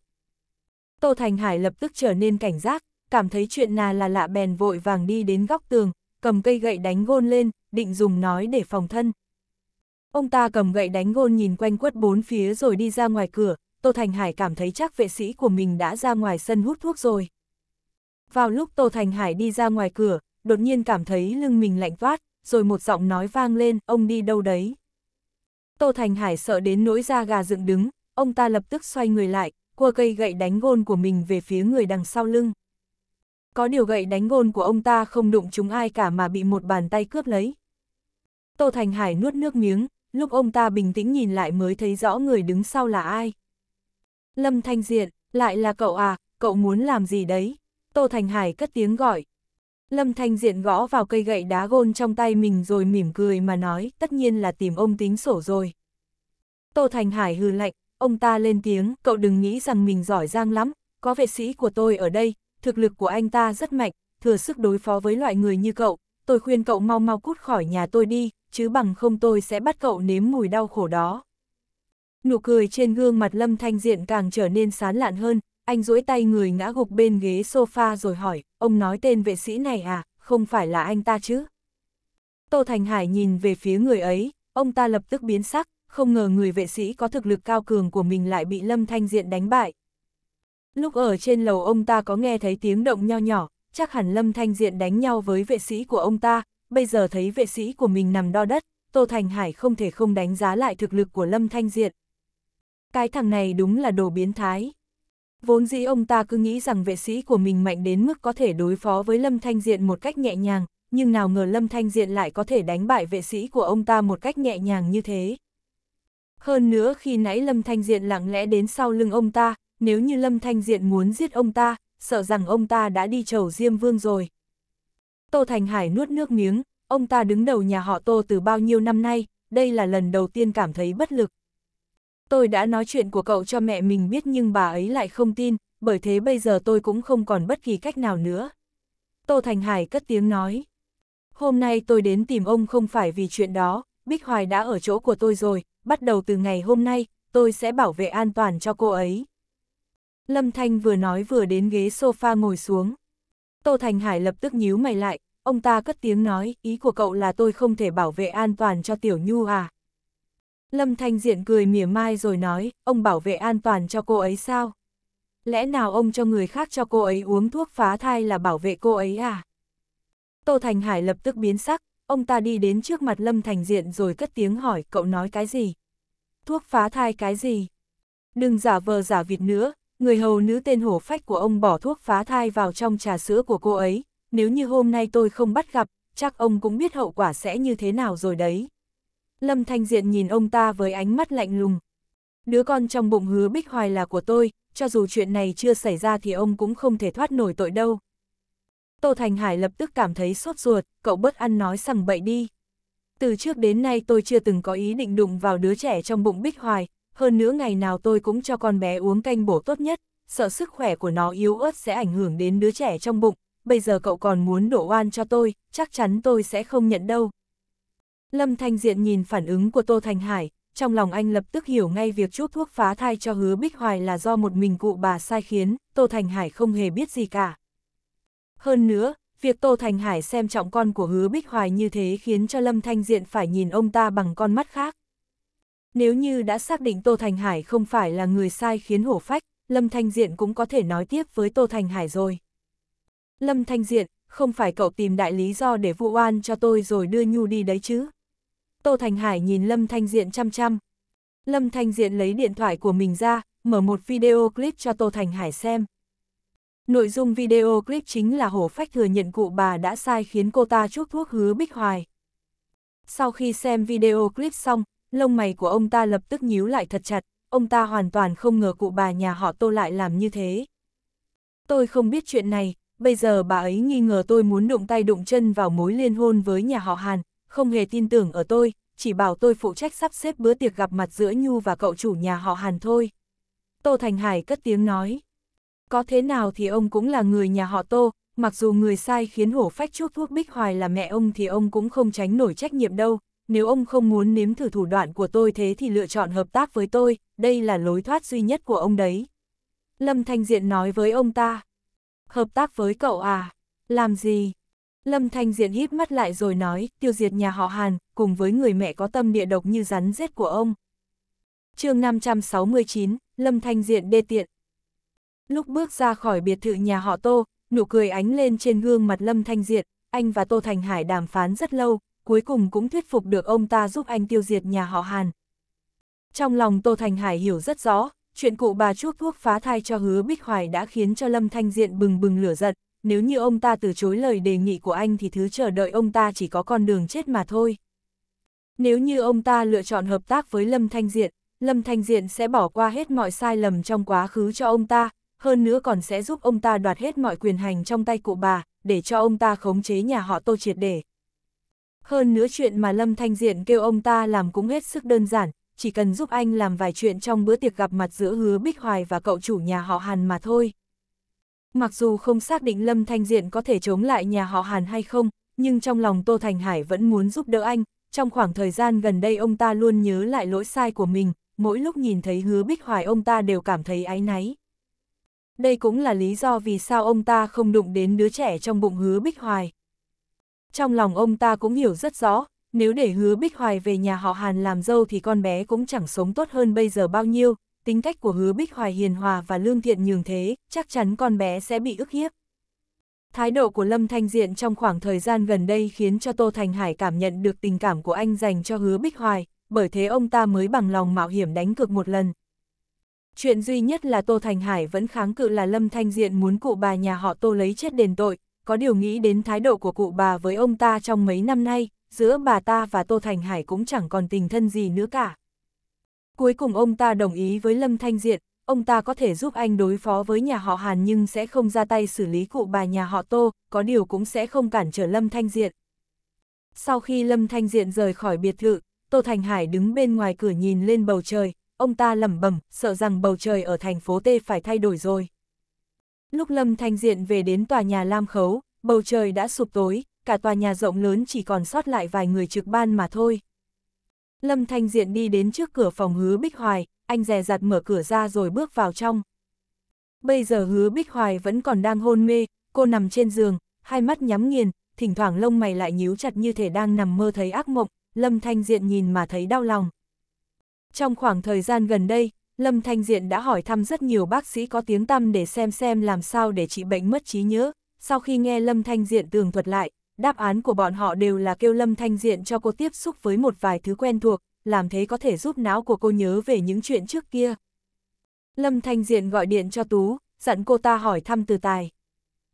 Tô Thành Hải lập tức trở nên cảnh giác, cảm thấy chuyện nà là lạ bèn vội vàng đi đến góc tường, cầm cây gậy đánh gôn lên, định dùng nói để phòng thân. Ông ta cầm gậy đánh gôn nhìn quanh quất bốn phía rồi đi ra ngoài cửa, Tô Thành Hải cảm thấy chắc vệ sĩ của mình đã ra ngoài sân hút thuốc rồi. Vào lúc Tô Thành Hải đi ra ngoài cửa, đột nhiên cảm thấy lưng mình lạnh toát, rồi một giọng nói vang lên, ông đi đâu đấy? Tô Thành Hải sợ đến nỗi da gà dựng đứng, ông ta lập tức xoay người lại, cua cây gậy đánh gôn của mình về phía người đằng sau lưng. Có điều gậy đánh gôn của ông ta không đụng chúng ai cả mà bị một bàn tay cướp lấy. Tô Thành Hải nuốt nước miếng, lúc ông ta bình tĩnh nhìn lại mới thấy rõ người đứng sau là ai. Lâm Thanh Diện, lại là cậu à, cậu muốn làm gì đấy? Tô Thành Hải cất tiếng gọi. Lâm Thanh Diện gõ vào cây gậy đá gôn trong tay mình rồi mỉm cười mà nói, tất nhiên là tìm ông tính sổ rồi. Tô Thành Hải hừ lạnh, ông ta lên tiếng, cậu đừng nghĩ rằng mình giỏi giang lắm, có vệ sĩ của tôi ở đây, thực lực của anh ta rất mạnh, thừa sức đối phó với loại người như cậu, tôi khuyên cậu mau mau cút khỏi nhà tôi đi, chứ bằng không tôi sẽ bắt cậu nếm mùi đau khổ đó nụ cười trên gương mặt Lâm Thanh Diện càng trở nên sán lạn hơn, anh duỗi tay người ngã gục bên ghế sofa rồi hỏi, ông nói tên vệ sĩ này à, không phải là anh ta chứ? Tô Thành Hải nhìn về phía người ấy, ông ta lập tức biến sắc, không ngờ người vệ sĩ có thực lực cao cường của mình lại bị Lâm Thanh Diện đánh bại. Lúc ở trên lầu ông ta có nghe thấy tiếng động nho nhỏ, chắc hẳn Lâm Thanh Diện đánh nhau với vệ sĩ của ông ta, bây giờ thấy vệ sĩ của mình nằm đo đất, Tô Thành Hải không thể không đánh giá lại thực lực của Lâm Thanh Diện cái thằng này đúng là đồ biến thái. Vốn dĩ ông ta cứ nghĩ rằng vệ sĩ của mình mạnh đến mức có thể đối phó với Lâm Thanh Diện một cách nhẹ nhàng, nhưng nào ngờ Lâm Thanh Diện lại có thể đánh bại vệ sĩ của ông ta một cách nhẹ nhàng như thế. Hơn nữa khi nãy Lâm Thanh Diện lặng lẽ đến sau lưng ông ta, nếu như Lâm Thanh Diện muốn giết ông ta, sợ rằng ông ta đã đi chầu Diêm Vương rồi. Tô Thành Hải nuốt nước miếng, ông ta đứng đầu nhà họ Tô từ bao nhiêu năm nay, đây là lần đầu tiên cảm thấy bất lực. Tôi đã nói chuyện của cậu cho mẹ mình biết nhưng bà ấy lại không tin, bởi thế bây giờ tôi cũng không còn bất kỳ cách nào nữa. Tô Thành Hải cất tiếng nói. Hôm nay tôi đến tìm ông không phải vì chuyện đó, Bích Hoài đã ở chỗ của tôi rồi, bắt đầu từ ngày hôm nay, tôi sẽ bảo vệ an toàn cho cô ấy. Lâm Thanh vừa nói vừa đến ghế sofa ngồi xuống. Tô Thành Hải lập tức nhíu mày lại, ông ta cất tiếng nói, ý của cậu là tôi không thể bảo vệ an toàn cho Tiểu Nhu à. Lâm Thanh Diện cười mỉa mai rồi nói, ông bảo vệ an toàn cho cô ấy sao? Lẽ nào ông cho người khác cho cô ấy uống thuốc phá thai là bảo vệ cô ấy à? Tô Thành Hải lập tức biến sắc, ông ta đi đến trước mặt Lâm Thành Diện rồi cất tiếng hỏi cậu nói cái gì? Thuốc phá thai cái gì? Đừng giả vờ giả vịt nữa, người hầu nữ tên hổ phách của ông bỏ thuốc phá thai vào trong trà sữa của cô ấy, nếu như hôm nay tôi không bắt gặp, chắc ông cũng biết hậu quả sẽ như thế nào rồi đấy. Lâm Thanh Diện nhìn ông ta với ánh mắt lạnh lùng. Đứa con trong bụng hứa bích hoài là của tôi, cho dù chuyện này chưa xảy ra thì ông cũng không thể thoát nổi tội đâu. Tô Thành Hải lập tức cảm thấy sốt ruột, cậu bớt ăn nói sằng bậy đi. Từ trước đến nay tôi chưa từng có ý định đụng vào đứa trẻ trong bụng bích hoài, hơn nữa ngày nào tôi cũng cho con bé uống canh bổ tốt nhất, sợ sức khỏe của nó yếu ớt sẽ ảnh hưởng đến đứa trẻ trong bụng, bây giờ cậu còn muốn đổ oan cho tôi, chắc chắn tôi sẽ không nhận đâu. Lâm Thanh Diện nhìn phản ứng của Tô Thành Hải, trong lòng anh lập tức hiểu ngay việc chuốc thuốc phá thai cho hứa Bích Hoài là do một mình cụ bà sai khiến, Tô Thành Hải không hề biết gì cả. Hơn nữa, việc Tô Thành Hải xem trọng con của hứa Bích Hoài như thế khiến cho Lâm Thanh Diện phải nhìn ông ta bằng con mắt khác. Nếu như đã xác định Tô Thành Hải không phải là người sai khiến hổ phách, Lâm Thanh Diện cũng có thể nói tiếp với Tô Thành Hải rồi. Lâm Thanh Diện, không phải cậu tìm đại lý do để vụ oan cho tôi rồi đưa Nhu đi đấy chứ. Tô Thành Hải nhìn Lâm Thanh Diện chăm chăm. Lâm Thanh Diện lấy điện thoại của mình ra, mở một video clip cho Tô Thành Hải xem. Nội dung video clip chính là hổ phách thừa nhận cụ bà đã sai khiến cô ta chuốc thuốc hứa bích hoài. Sau khi xem video clip xong, lông mày của ông ta lập tức nhíu lại thật chặt, ông ta hoàn toàn không ngờ cụ bà nhà họ tô lại làm như thế. Tôi không biết chuyện này, bây giờ bà ấy nghi ngờ tôi muốn đụng tay đụng chân vào mối liên hôn với nhà họ Hàn, không hề tin tưởng ở tôi, chỉ bảo tôi phụ trách sắp xếp bữa tiệc gặp mặt giữa Nhu và cậu chủ nhà họ Hàn thôi. Tô Thành Hải cất tiếng nói. Có thế nào thì ông cũng là người nhà họ Tô, mặc dù người sai khiến hổ phách chuốc thuốc bích hoài là mẹ ông thì ông cũng không tránh nổi trách nhiệm đâu. Nếu ông không muốn nếm thử thủ đoạn của tôi thế thì lựa chọn hợp tác với tôi, đây là lối thoát duy nhất của ông đấy. Lâm Thanh Diện nói với ông ta. Hợp tác với cậu à? Làm gì? Lâm Thanh Diện hít mắt lại rồi nói, tiêu diệt nhà họ Hàn, cùng với người mẹ có tâm địa độc như rắn rết của ông. chương 569, Lâm Thanh Diện đê tiện. Lúc bước ra khỏi biệt thự nhà họ Tô, nụ cười ánh lên trên gương mặt Lâm Thanh Diện, anh và Tô Thành Hải đàm phán rất lâu, cuối cùng cũng thuyết phục được ông ta giúp anh tiêu diệt nhà họ Hàn. Trong lòng Tô Thành Hải hiểu rất rõ, chuyện cụ bà chuốc thuốc phá thai cho hứa Bích Hoài đã khiến cho Lâm Thanh Diện bừng bừng lửa giận, nếu như ông ta từ chối lời đề nghị của anh thì thứ chờ đợi ông ta chỉ có con đường chết mà thôi. Nếu như ông ta lựa chọn hợp tác với Lâm Thanh Diện, Lâm Thanh Diện sẽ bỏ qua hết mọi sai lầm trong quá khứ cho ông ta, hơn nữa còn sẽ giúp ông ta đoạt hết mọi quyền hành trong tay cụ bà, để cho ông ta khống chế nhà họ tô triệt để. Hơn nữa chuyện mà Lâm Thanh Diện kêu ông ta làm cũng hết sức đơn giản, chỉ cần giúp anh làm vài chuyện trong bữa tiệc gặp mặt giữa hứa Bích Hoài và cậu chủ nhà họ Hàn mà thôi. Mặc dù không xác định Lâm Thanh Diện có thể chống lại nhà họ Hàn hay không, nhưng trong lòng Tô Thành Hải vẫn muốn giúp đỡ anh. Trong khoảng thời gian gần đây ông ta luôn nhớ lại lỗi sai của mình, mỗi lúc nhìn thấy hứa bích hoài ông ta đều cảm thấy áy náy. Đây cũng là lý do vì sao ông ta không đụng đến đứa trẻ trong bụng hứa bích hoài. Trong lòng ông ta cũng hiểu rất rõ, nếu để hứa bích hoài về nhà họ Hàn làm dâu thì con bé cũng chẳng sống tốt hơn bây giờ bao nhiêu, tính cách của hứa Bích Hoài hiền hòa và lương thiện nhường thế, chắc chắn con bé sẽ bị ức hiếp. Thái độ của Lâm Thanh Diện trong khoảng thời gian gần đây khiến cho Tô Thành Hải cảm nhận được tình cảm của anh dành cho hứa Bích Hoài, bởi thế ông ta mới bằng lòng mạo hiểm đánh cược một lần. Chuyện duy nhất là Tô Thành Hải vẫn kháng cự là Lâm Thanh Diện muốn cụ bà nhà họ Tô lấy chết đền tội, có điều nghĩ đến thái độ của cụ bà với ông ta trong mấy năm nay, giữa bà ta và Tô Thành Hải cũng chẳng còn tình thân gì nữa cả. Cuối cùng ông ta đồng ý với Lâm Thanh Diện, ông ta có thể giúp anh đối phó với nhà họ Hàn nhưng sẽ không ra tay xử lý cụ bà nhà họ Tô, có điều cũng sẽ không cản trở Lâm Thanh Diện. Sau khi Lâm Thanh Diện rời khỏi biệt thự, Tô Thành Hải đứng bên ngoài cửa nhìn lên bầu trời, ông ta lẩm bẩm, sợ rằng bầu trời ở thành phố T phải thay đổi rồi. Lúc Lâm Thanh Diện về đến tòa nhà Lam Khấu, bầu trời đã sụp tối, cả tòa nhà rộng lớn chỉ còn sót lại vài người trực ban mà thôi. Lâm Thanh Diện đi đến trước cửa phòng hứa Bích Hoài, anh dè dặt mở cửa ra rồi bước vào trong. Bây giờ hứa Bích Hoài vẫn còn đang hôn mê, cô nằm trên giường, hai mắt nhắm nghiền, thỉnh thoảng lông mày lại nhíu chặt như thể đang nằm mơ thấy ác mộng, Lâm Thanh Diện nhìn mà thấy đau lòng. Trong khoảng thời gian gần đây, Lâm Thanh Diện đã hỏi thăm rất nhiều bác sĩ có tiếng tăm để xem xem làm sao để trị bệnh mất trí nhớ. Sau khi nghe Lâm Thanh Diện tường thuật lại, đáp án của bọn họ đều là kêu Lâm Thanh Diện cho cô tiếp xúc với một vài thứ quen thuộc, làm thế có thể giúp não của cô nhớ về những chuyện trước kia. Lâm Thanh Diện gọi điện cho Tú, dặn cô ta hỏi thăm từ tài.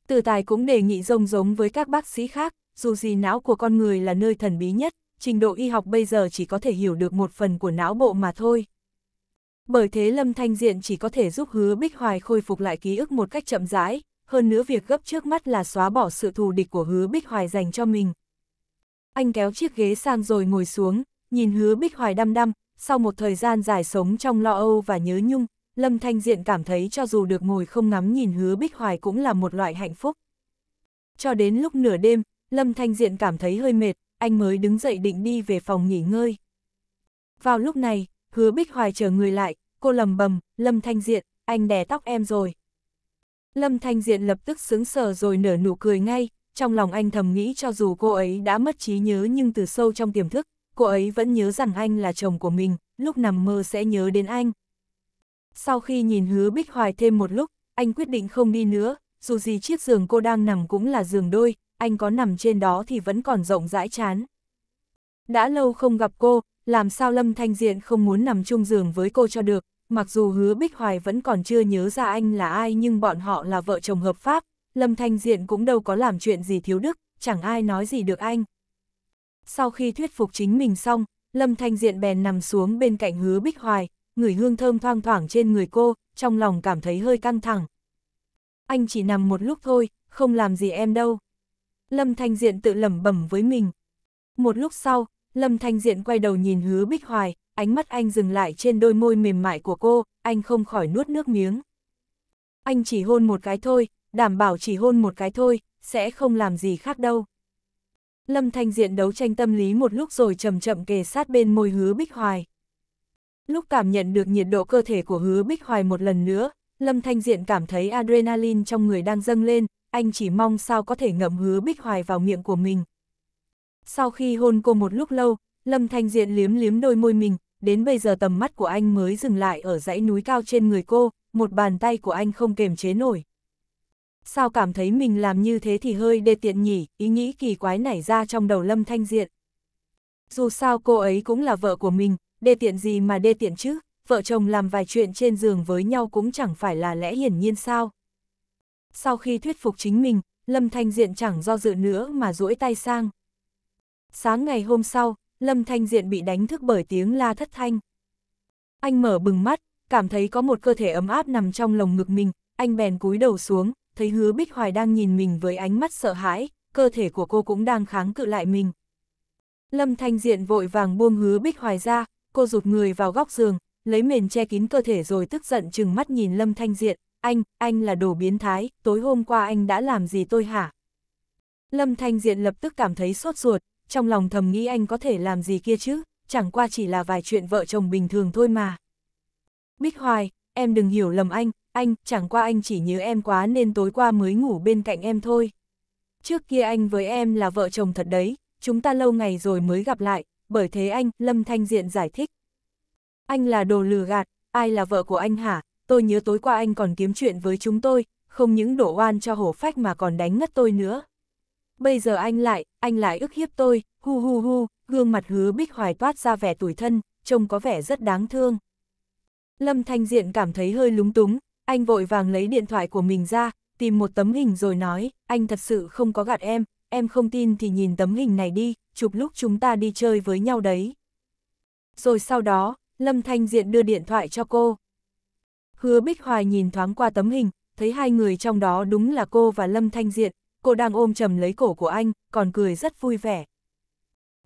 Từ tài cũng đề nghị rông giống với các bác sĩ khác, dù gì não của con người là nơi thần bí nhất, trình độ y học bây giờ chỉ có thể hiểu được một phần của não bộ mà thôi. Bởi thế Lâm Thanh Diện chỉ có thể giúp hứa Bích Hoài khôi phục lại ký ức một cách chậm rãi, hơn nữa việc gấp trước mắt là xóa bỏ sự thù địch của hứa Bích Hoài dành cho mình. Anh kéo chiếc ghế sang rồi ngồi xuống, nhìn hứa Bích Hoài đăm đăm, sau một thời gian dài sống trong lo âu và nhớ nhung, Lâm Thanh Diện cảm thấy cho dù được ngồi không ngắm nhìn hứa Bích Hoài cũng là một loại hạnh phúc. Cho đến lúc nửa đêm, Lâm Thanh Diện cảm thấy hơi mệt, anh mới đứng dậy định đi về phòng nghỉ ngơi. Vào lúc này, hứa Bích Hoài chờ người lại, cô lầm bầm, Lâm Thanh Diện, anh đè tóc em rồi. Lâm Thanh Diện lập tức sướng sở rồi nở nụ cười ngay, trong lòng anh thầm nghĩ cho dù cô ấy đã mất trí nhớ nhưng từ sâu trong tiềm thức, cô ấy vẫn nhớ rằng anh là chồng của mình, lúc nằm mơ sẽ nhớ đến anh. Sau khi nhìn hứa Bích Hoài thêm một lúc, anh quyết định không đi nữa, dù gì chiếc giường cô đang nằm cũng là giường đôi, anh có nằm trên đó thì vẫn còn rộng rãi chán. Đã lâu không gặp cô, làm sao Lâm Thanh Diện không muốn nằm chung giường với cô cho được, Mặc dù hứa Bích Hoài vẫn còn chưa nhớ ra anh là ai nhưng bọn họ là vợ chồng hợp pháp, Lâm Thanh Diện cũng đâu có làm chuyện gì thiếu đức, chẳng ai nói gì được anh. Sau khi thuyết phục chính mình xong, Lâm Thanh Diện bèn nằm xuống bên cạnh hứa Bích Hoài, người hương thơm thoang thoảng trên người cô, trong lòng cảm thấy hơi căng thẳng. Anh chỉ nằm một lúc thôi, không làm gì em đâu. Lâm Thanh Diện tự lẩm bẩm với mình. Một lúc sau, Lâm Thanh Diện quay đầu nhìn hứa Bích Hoài, ánh mắt anh dừng lại trên đôi môi mềm mại của cô, anh không khỏi nuốt nước miếng. Anh chỉ hôn một cái thôi, đảm bảo chỉ hôn một cái thôi, sẽ không làm gì khác đâu. Lâm Thanh Diện đấu tranh tâm lý một lúc rồi chậm chậm kề sát bên môi hứa Bích Hoài. Lúc cảm nhận được nhiệt độ cơ thể của hứa Bích Hoài một lần nữa, Lâm Thanh Diện cảm thấy adrenaline trong người đang dâng lên, anh chỉ mong sao có thể ngậm hứa Bích Hoài vào miệng của mình. Sau khi hôn cô một lúc lâu, Lâm Thanh Diện liếm liếm đôi môi mình, đến bây giờ tầm mắt của anh mới dừng lại ở dãy núi cao trên người cô, một bàn tay của anh không kềm chế nổi. Sao cảm thấy mình làm như thế thì hơi đê tiện nhỉ, ý nghĩ kỳ quái nảy ra trong đầu Lâm Thanh Diện. Dù sao cô ấy cũng là vợ của mình, đê tiện gì mà đê tiện chứ, vợ chồng làm vài chuyện trên giường với nhau cũng chẳng phải là lẽ hiển nhiên sao. Sau khi thuyết phục chính mình, Lâm Thanh Diện chẳng do dự nữa mà duỗi tay sang. Sáng ngày hôm sau, Lâm Thanh Diện bị đánh thức bởi tiếng la thất thanh. Anh mở bừng mắt, cảm thấy có một cơ thể ấm áp nằm trong lồng ngực mình, anh bèn cúi đầu xuống, thấy hứa Bích Hoài đang nhìn mình với ánh mắt sợ hãi, cơ thể của cô cũng đang kháng cự lại mình. Lâm Thanh Diện vội vàng buông hứa Bích Hoài ra, cô rụt người vào góc giường, lấy mền che kín cơ thể rồi tức giận chừng mắt nhìn Lâm Thanh Diện, anh, anh là đồ biến thái, tối hôm qua anh đã làm gì tôi hả? Lâm Thanh Diện lập tức cảm thấy sốt ruột, trong lòng thầm nghĩ anh có thể làm gì kia chứ, chẳng qua chỉ là vài chuyện vợ chồng bình thường thôi mà. Bích Hoài, em đừng hiểu lầm anh, anh, chẳng qua anh chỉ nhớ em quá nên tối qua mới ngủ bên cạnh em thôi. Trước kia anh với em là vợ chồng thật đấy, chúng ta lâu ngày rồi mới gặp lại, bởi thế anh, Lâm Thanh Diện giải thích. Anh là đồ lừa gạt, ai là vợ của anh hả, tôi nhớ tối qua anh còn kiếm chuyện với chúng tôi, không những đổ oan cho hổ phách mà còn đánh ngất tôi nữa bây giờ anh lại, anh lại ức hiếp tôi, hu hu hu, gương mặt hứa bích hoài toát ra vẻ tủi thân, trông có vẻ rất đáng thương. Lâm Thanh Diện cảm thấy hơi lúng túng, anh vội vàng lấy điện thoại của mình ra, tìm một tấm hình rồi nói, anh thật sự không có gạt em, em không tin thì nhìn tấm hình này đi, chụp lúc chúng ta đi chơi với nhau đấy. Rồi sau đó, Lâm Thanh Diện đưa điện thoại cho cô. Hứa Bích Hoài nhìn thoáng qua tấm hình, thấy hai người trong đó đúng là cô và Lâm Thanh Diện, cô đang ôm chầm lấy cổ của anh, còn cười rất vui vẻ.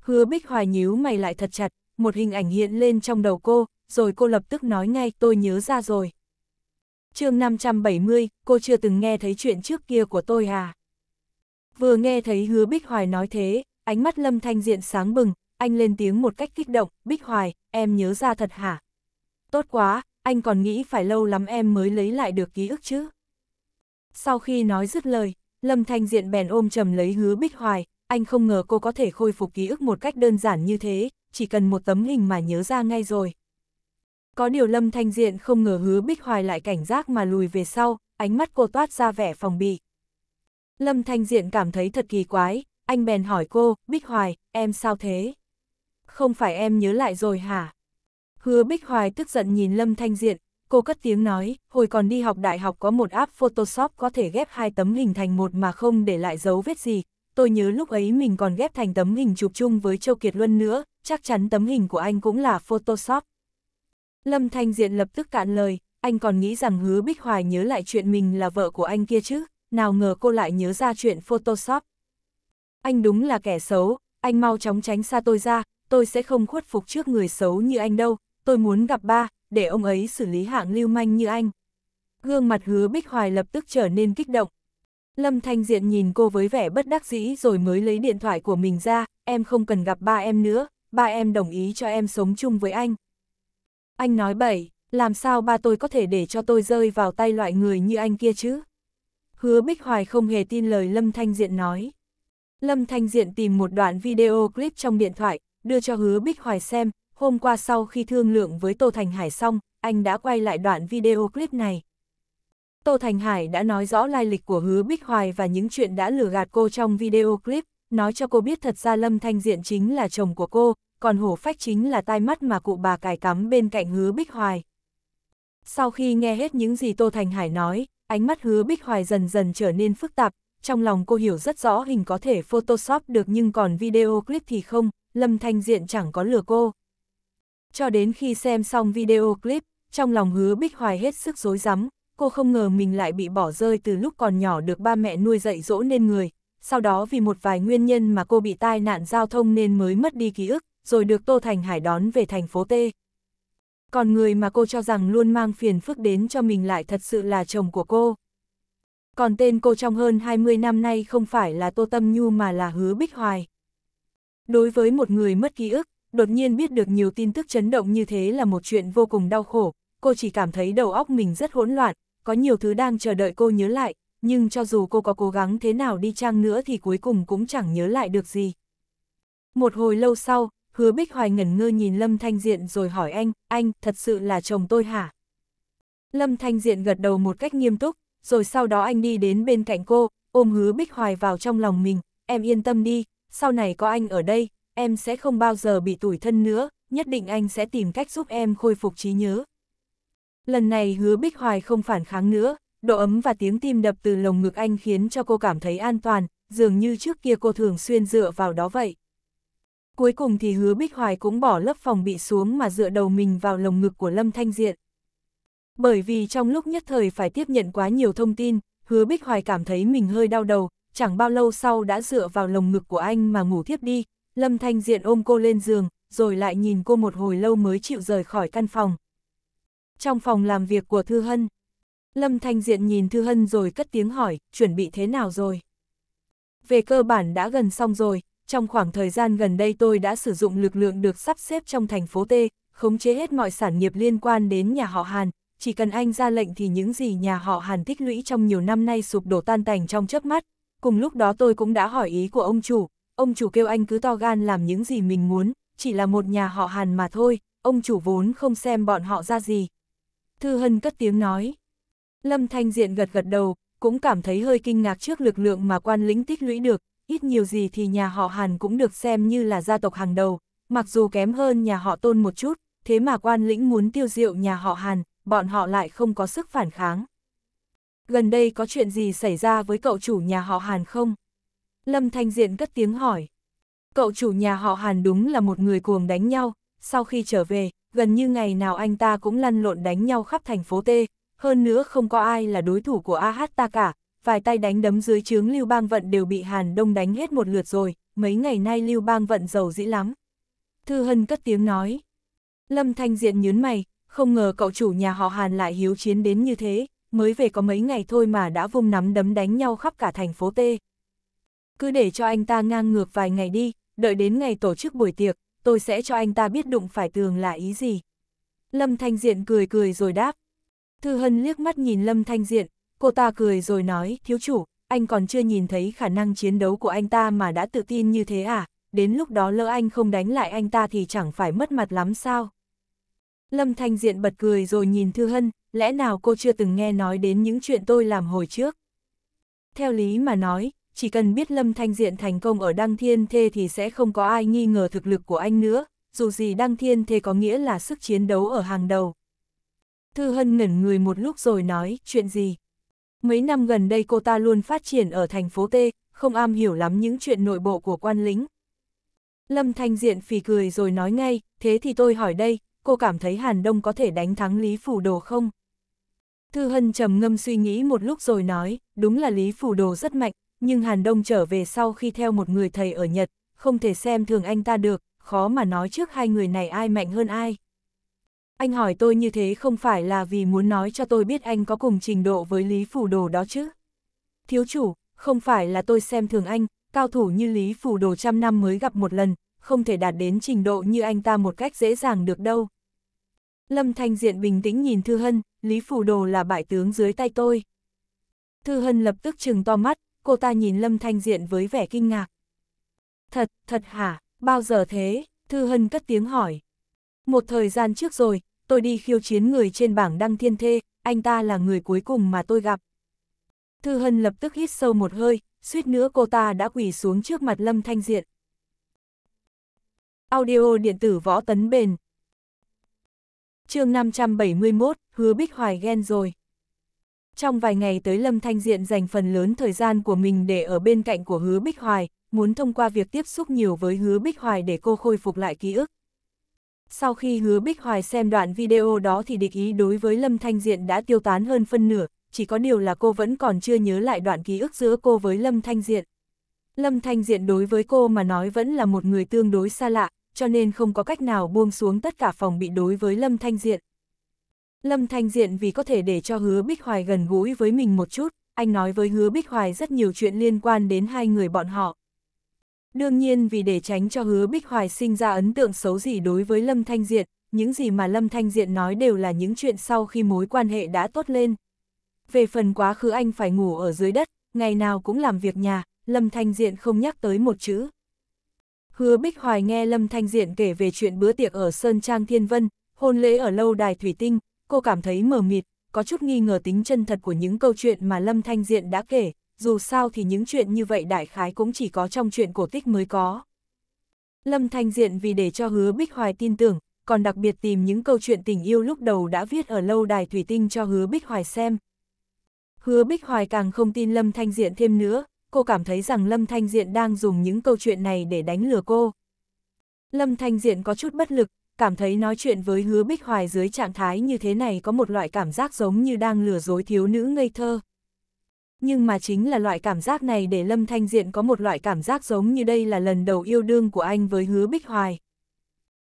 Hứa Bích Hoài nhíu mày lại thật chặt, một hình ảnh hiện lên trong đầu cô, rồi cô lập tức nói ngay tôi nhớ ra rồi. chương 570, cô chưa từng nghe thấy chuyện trước kia của tôi à? Vừa nghe thấy hứa Bích Hoài nói thế, ánh mắt Lâm Thanh Diện sáng bừng, anh lên tiếng một cách kích động, Bích Hoài, em nhớ ra thật hả? Tốt quá, anh còn nghĩ phải lâu lắm em mới lấy lại được ký ức chứ. Sau khi nói dứt lời, Lâm Thanh Diện bèn ôm trầm lấy hứa bích hoài, anh không ngờ cô có thể khôi phục ký ức một cách đơn giản như thế, chỉ cần một tấm hình mà nhớ ra ngay rồi. Có điều Lâm Thanh Diện không ngờ hứa bích hoài lại cảnh giác mà lùi về sau, ánh mắt cô toát ra vẻ phòng bị. Lâm Thanh Diện cảm thấy thật kỳ quái, anh bèn hỏi cô, Bích Hoài, em sao thế? Không phải em nhớ lại rồi hả? Hứa Bích Hoài tức giận nhìn Lâm Thanh Diện, Cô cất tiếng nói, hồi còn đi học đại học có một app Photoshop có thể ghép hai tấm hình thành một mà không để lại dấu vết gì. Tôi nhớ lúc ấy mình còn ghép thành tấm hình chụp chung với Châu Kiệt Luân nữa, chắc chắn tấm hình của anh cũng là Photoshop. Lâm Thanh Diện lập tức cạn lời, anh còn nghĩ rằng hứa Bích Hoài nhớ lại chuyện mình là vợ của anh kia chứ, nào ngờ cô lại nhớ ra chuyện Photoshop. Anh đúng là kẻ xấu, anh mau chóng tránh xa tôi ra, tôi sẽ không khuất phục trước người xấu như anh đâu, tôi muốn gặp ba, để ông ấy xử lý hạng lưu manh như anh. Gương mặt hứa Bích Hoài lập tức trở nên kích động. Lâm Thanh Diện nhìn cô với vẻ bất đắc dĩ rồi mới lấy điện thoại của mình ra, em không cần gặp ba em nữa, ba em đồng ý cho em sống chung với anh. Anh nói bậy, làm sao ba tôi có thể để cho tôi rơi vào tay loại người như anh kia chứ? Hứa Bích Hoài không hề tin lời Lâm Thanh Diện nói. Lâm Thanh Diện tìm một đoạn video clip trong điện thoại, đưa cho Hứa Bích Hoài xem, hôm qua sau khi thương lượng với Tô Thành Hải xong, anh đã quay lại đoạn video clip này. Tô Thành Hải đã nói rõ lai lịch của hứa Bích Hoài và những chuyện đã lừa gạt cô trong video clip, nói cho cô biết thật ra Lâm Thanh Diện chính là chồng của cô, còn hổ phách chính là tai mắt mà cụ bà cài cắm bên cạnh hứa Bích Hoài. Sau khi nghe hết những gì Tô Thành Hải nói, ánh mắt hứa Bích Hoài dần dần trở nên phức tạp, trong lòng cô hiểu rất rõ hình có thể photoshop được nhưng còn video clip thì không, Lâm Thanh Diện chẳng có lừa cô cho đến khi xem xong video clip, trong lòng hứa Bích Hoài hết sức rối rắm cô không ngờ mình lại bị bỏ rơi từ lúc còn nhỏ được ba mẹ nuôi dạy dỗ nên người, sau đó vì một vài nguyên nhân mà cô bị tai nạn giao thông nên mới mất đi ký ức, rồi được Tô Thành Hải đón về thành phố T. Còn người mà cô cho rằng luôn mang phiền phức đến cho mình lại thật sự là chồng của cô. Còn tên cô trong hơn 20 năm nay không phải là Tô Tâm Nhu mà là Hứa Bích Hoài. Đối với một người mất ký ức, đột nhiên biết được nhiều tin tức chấn động như thế là một chuyện vô cùng đau khổ, cô chỉ cảm thấy đầu óc mình rất hỗn loạn, có nhiều thứ đang chờ đợi cô nhớ lại, nhưng cho dù cô có cố gắng thế nào đi chăng nữa thì cuối cùng cũng chẳng nhớ lại được gì. Một hồi lâu sau, hứa Bích Hoài ngẩn ngơ nhìn Lâm Thanh Diện rồi hỏi anh, anh, thật sự là chồng tôi hả? Lâm Thanh Diện gật đầu một cách nghiêm túc, rồi sau đó anh đi đến bên cạnh cô, ôm hứa Bích Hoài vào trong lòng mình, em yên tâm đi, sau này có anh ở đây, em sẽ không bao giờ bị tủi thân nữa, nhất định anh sẽ tìm cách giúp em khôi phục trí nhớ. Lần này hứa Bích Hoài không phản kháng nữa, độ ấm và tiếng tim đập từ lồng ngực anh khiến cho cô cảm thấy an toàn, dường như trước kia cô thường xuyên dựa vào đó vậy. Cuối cùng thì hứa Bích Hoài cũng bỏ lớp phòng bị xuống mà dựa đầu mình vào lồng ngực của Lâm Thanh Diện. Bởi vì trong lúc nhất thời phải tiếp nhận quá nhiều thông tin, hứa Bích Hoài cảm thấy mình hơi đau đầu, chẳng bao lâu sau đã dựa vào lồng ngực của anh mà ngủ thiếp đi, Lâm Thanh Diện ôm cô lên giường, rồi lại nhìn cô một hồi lâu mới chịu rời khỏi căn phòng. Trong phòng làm việc của Thư Hân, Lâm Thanh Diện nhìn Thư Hân rồi cất tiếng hỏi, chuẩn bị thế nào rồi? Về cơ bản đã gần xong rồi, trong khoảng thời gian gần đây tôi đã sử dụng lực lượng được sắp xếp trong thành phố T, khống chế hết mọi sản nghiệp liên quan đến nhà họ Hàn, chỉ cần anh ra lệnh thì những gì nhà họ Hàn tích lũy trong nhiều năm nay sụp đổ tan tành trong chớp mắt. Cùng lúc đó tôi cũng đã hỏi ý của ông chủ, ông chủ kêu anh cứ to gan làm những gì mình muốn, chỉ là một nhà họ Hàn mà thôi, ông chủ vốn không xem bọn họ ra gì. Thư Hân cất tiếng nói. Lâm Thanh Diện gật gật đầu, cũng cảm thấy hơi kinh ngạc trước lực lượng mà quan lĩnh tích lũy được, ít nhiều gì thì nhà họ Hàn cũng được xem như là gia tộc hàng đầu, mặc dù kém hơn nhà họ Tôn một chút, thế mà quan lĩnh muốn tiêu diệu nhà họ Hàn, bọn họ lại không có sức phản kháng. Gần đây có chuyện gì xảy ra với cậu chủ nhà họ Hàn không? Lâm Thanh Diện cất tiếng hỏi. Cậu chủ nhà họ Hàn đúng là một người cuồng đánh nhau, sau khi trở về, gần như ngày nào anh ta cũng lăn lộn đánh nhau khắp thành phố T, hơn nữa không có ai là đối thủ của AH ta cả, vài tay đánh đấm dưới chướng Lưu Bang Vận đều bị Hàn Đông đánh hết một lượt rồi, mấy ngày nay Lưu Bang Vận giàu dĩ lắm. Thư Hân cất tiếng nói. Lâm Thanh Diện nhớn mày, không ngờ cậu chủ nhà họ Hàn lại hiếu chiến đến như thế, mới về có mấy ngày thôi mà đã vung nắm đấm đánh nhau khắp cả thành phố T cứ để cho anh ta ngang ngược vài ngày đi, đợi đến ngày tổ chức buổi tiệc, tôi sẽ cho anh ta biết đụng phải tường là ý gì. Lâm Thanh Diện cười cười rồi đáp. Thư Hân liếc mắt nhìn Lâm Thanh Diện, cô ta cười rồi nói, thiếu chủ, anh còn chưa nhìn thấy khả năng chiến đấu của anh ta mà đã tự tin như thế à, đến lúc đó lỡ anh không đánh lại anh ta thì chẳng phải mất mặt lắm sao. Lâm Thanh Diện bật cười rồi nhìn Thư Hân, lẽ nào cô chưa từng nghe nói đến những chuyện tôi làm hồi trước. Theo lý mà nói, chỉ cần biết Lâm Thanh Diện thành công ở Đăng Thiên Thê thì sẽ không có ai nghi ngờ thực lực của anh nữa, dù gì Đăng Thiên Thê có nghĩa là sức chiến đấu ở hàng đầu. Thư Hân ngẩn người một lúc rồi nói, chuyện gì? Mấy năm gần đây cô ta luôn phát triển ở thành phố tê không am hiểu lắm những chuyện nội bộ của quan lính. Lâm Thanh Diện phì cười rồi nói ngay, thế thì tôi hỏi đây, cô cảm thấy Hàn Đông có thể đánh thắng Lý Phủ Đồ không? Thư Hân trầm ngâm suy nghĩ một lúc rồi nói, đúng là Lý Phủ Đồ rất mạnh, nhưng Hàn Đông trở về sau khi theo một người thầy ở Nhật, không thể xem thường anh ta được, khó mà nói trước hai người này ai mạnh hơn ai. Anh hỏi tôi như thế không phải là vì muốn nói cho tôi biết anh có cùng trình độ với Lý Phủ Đồ đó chứ. Thiếu chủ, không phải là tôi xem thường anh, cao thủ như Lý Phủ Đồ trăm năm mới gặp một lần, không thể đạt đến trình độ như anh ta một cách dễ dàng được đâu. Lâm Thanh Diện bình tĩnh nhìn Thư Hân, Lý Phủ Đồ là bại tướng dưới tay tôi. Thư Hân lập tức trừng to mắt, cô ta nhìn Lâm Thanh Diện với vẻ kinh ngạc. Thật, thật hả, bao giờ thế? Thư Hân cất tiếng hỏi. Một thời gian trước rồi, tôi đi khiêu chiến người trên bảng đăng thiên thê, anh ta là người cuối cùng mà tôi gặp. Thư Hân lập tức hít sâu một hơi, suýt nữa cô ta đã quỳ xuống trước mặt Lâm Thanh Diện. Audio điện tử võ tấn bền. chương 571, hứa Bích Hoài ghen rồi. Trong vài ngày tới Lâm Thanh Diện dành phần lớn thời gian của mình để ở bên cạnh của Hứa Bích Hoài, muốn thông qua việc tiếp xúc nhiều với Hứa Bích Hoài để cô khôi phục lại ký ức. Sau khi Hứa Bích Hoài xem đoạn video đó thì địch ý đối với Lâm Thanh Diện đã tiêu tán hơn phân nửa, chỉ có điều là cô vẫn còn chưa nhớ lại đoạn ký ức giữa cô với Lâm Thanh Diện. Lâm Thanh Diện đối với cô mà nói vẫn là một người tương đối xa lạ, cho nên không có cách nào buông xuống tất cả phòng bị đối với Lâm Thanh Diện. Lâm Thanh Diện vì có thể để cho hứa Bích Hoài gần gũi với mình một chút, anh nói với hứa Bích Hoài rất nhiều chuyện liên quan đến hai người bọn họ. Đương nhiên vì để tránh cho hứa Bích Hoài sinh ra ấn tượng xấu gì đối với Lâm Thanh Diện, những gì mà Lâm Thanh Diện nói đều là những chuyện sau khi mối quan hệ đã tốt lên. Về phần quá khứ anh phải ngủ ở dưới đất, ngày nào cũng làm việc nhà, Lâm Thanh Diện không nhắc tới một chữ. Hứa Bích Hoài nghe Lâm Thanh Diện kể về chuyện bữa tiệc ở Sơn Trang Thiên Vân, hôn lễ ở lâu đài Thủy Tinh, cô cảm thấy mờ mịt, có chút nghi ngờ tính chân thật của những câu chuyện mà Lâm Thanh Diện đã kể, dù sao thì những chuyện như vậy đại khái cũng chỉ có trong chuyện cổ tích mới có. Lâm Thanh Diện vì để cho hứa Bích Hoài tin tưởng, còn đặc biệt tìm những câu chuyện tình yêu lúc đầu đã viết ở lâu đài thủy tinh cho hứa Bích Hoài xem. Hứa Bích Hoài càng không tin Lâm Thanh Diện thêm nữa, cô cảm thấy rằng Lâm Thanh Diện đang dùng những câu chuyện này để đánh lừa cô. Lâm Thanh Diện có chút bất lực, cảm thấy nói chuyện với hứa bích hoài dưới trạng thái như thế này có một loại cảm giác giống như đang lừa dối thiếu nữ ngây thơ. Nhưng mà chính là loại cảm giác này để Lâm Thanh Diện có một loại cảm giác giống như đây là lần đầu yêu đương của anh với hứa bích hoài.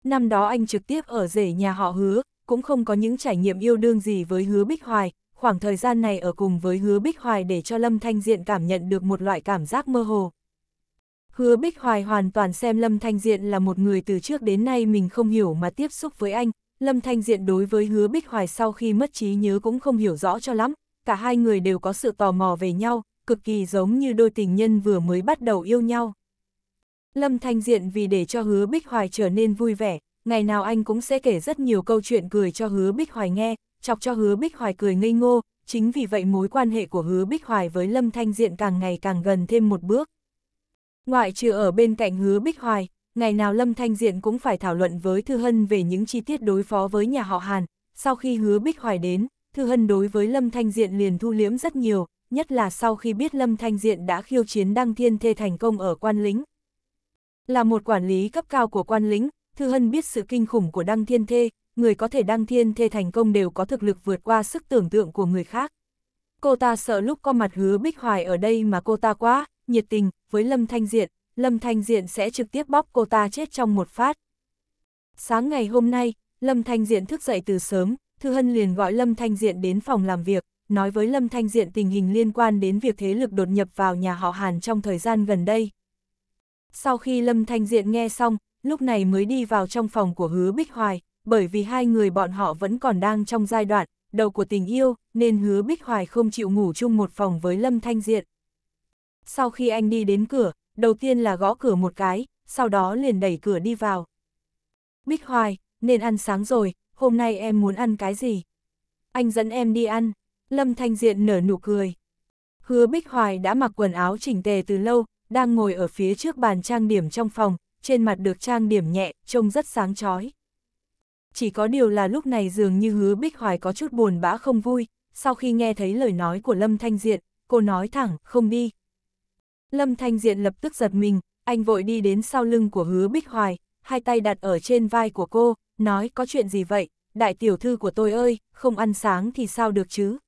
Năm đó anh trực tiếp ở rể nhà họ hứa, cũng không có những trải nghiệm yêu đương gì với hứa bích hoài, khoảng thời gian này ở cùng với hứa bích hoài để cho Lâm Thanh Diện cảm nhận được một loại cảm giác mơ hồ. Hứa Bích Hoài hoàn toàn xem Lâm Thanh Diện là một người từ trước đến nay mình không hiểu mà tiếp xúc với anh, Lâm Thanh Diện đối với Hứa Bích Hoài sau khi mất trí nhớ cũng không hiểu rõ cho lắm, cả hai người đều có sự tò mò về nhau, cực kỳ giống như đôi tình nhân vừa mới bắt đầu yêu nhau. Lâm Thanh Diện vì để cho Hứa Bích Hoài trở nên vui vẻ, ngày nào anh cũng sẽ kể rất nhiều câu chuyện cười cho Hứa Bích Hoài nghe, chọc cho Hứa Bích Hoài cười ngây ngô, chính vì vậy mối quan hệ của Hứa Bích Hoài với Lâm Thanh Diện càng ngày càng gần thêm một bước. Ngoại trừ ở bên cạnh hứa Bích Hoài, ngày nào Lâm Thanh Diện cũng phải thảo luận với Thư Hân về những chi tiết đối phó với nhà họ Hàn. Sau khi hứa Bích Hoài đến, Thư Hân đối với Lâm Thanh Diện liền thu liễm rất nhiều, nhất là sau khi biết Lâm Thanh Diện đã khiêu chiến đăng thiên thê thành công ở quan lính. Là một quản lý cấp cao của quan lính, Thư Hân biết sự kinh khủng của đăng thiên thê, người có thể đăng thiên thê thành công đều có thực lực vượt qua sức tưởng tượng của người khác. Cô ta sợ lúc có mặt hứa Bích Hoài ở đây mà cô ta quá, nhiệt tình, với Lâm Thanh Diện, Lâm Thanh Diện sẽ trực tiếp bóp cô ta chết trong một phát. Sáng ngày hôm nay, Lâm Thanh Diện thức dậy từ sớm, Thư Hân liền gọi Lâm Thanh Diện đến phòng làm việc, nói với Lâm Thanh Diện tình hình liên quan đến việc thế lực đột nhập vào nhà họ Hàn trong thời gian gần đây. Sau khi Lâm Thanh Diện nghe xong, lúc này mới đi vào trong phòng của Hứa Bích Hoài, bởi vì hai người bọn họ vẫn còn đang trong giai đoạn đầu của tình yêu, nên Hứa Bích Hoài không chịu ngủ chung một phòng với Lâm Thanh Diện sau khi anh đi đến cửa, đầu tiên là gõ cửa một cái, sau đó liền đẩy cửa đi vào. Bích Hoài, nên ăn sáng rồi, hôm nay em muốn ăn cái gì? Anh dẫn em đi ăn. Lâm Thanh Diện nở nụ cười. Hứa Bích Hoài đã mặc quần áo chỉnh tề từ lâu, đang ngồi ở phía trước bàn trang điểm trong phòng, trên mặt được trang điểm nhẹ, trông rất sáng chói. Chỉ có điều là lúc này dường như hứa Bích Hoài có chút buồn bã không vui, sau khi nghe thấy lời nói của Lâm Thanh Diện, cô nói thẳng, không đi. Lâm Thanh Diện lập tức giật mình, anh vội đi đến sau lưng của hứa Bích Hoài, hai tay đặt ở trên vai của cô, nói có chuyện gì vậy, đại tiểu thư của tôi ơi, không ăn sáng thì sao được chứ.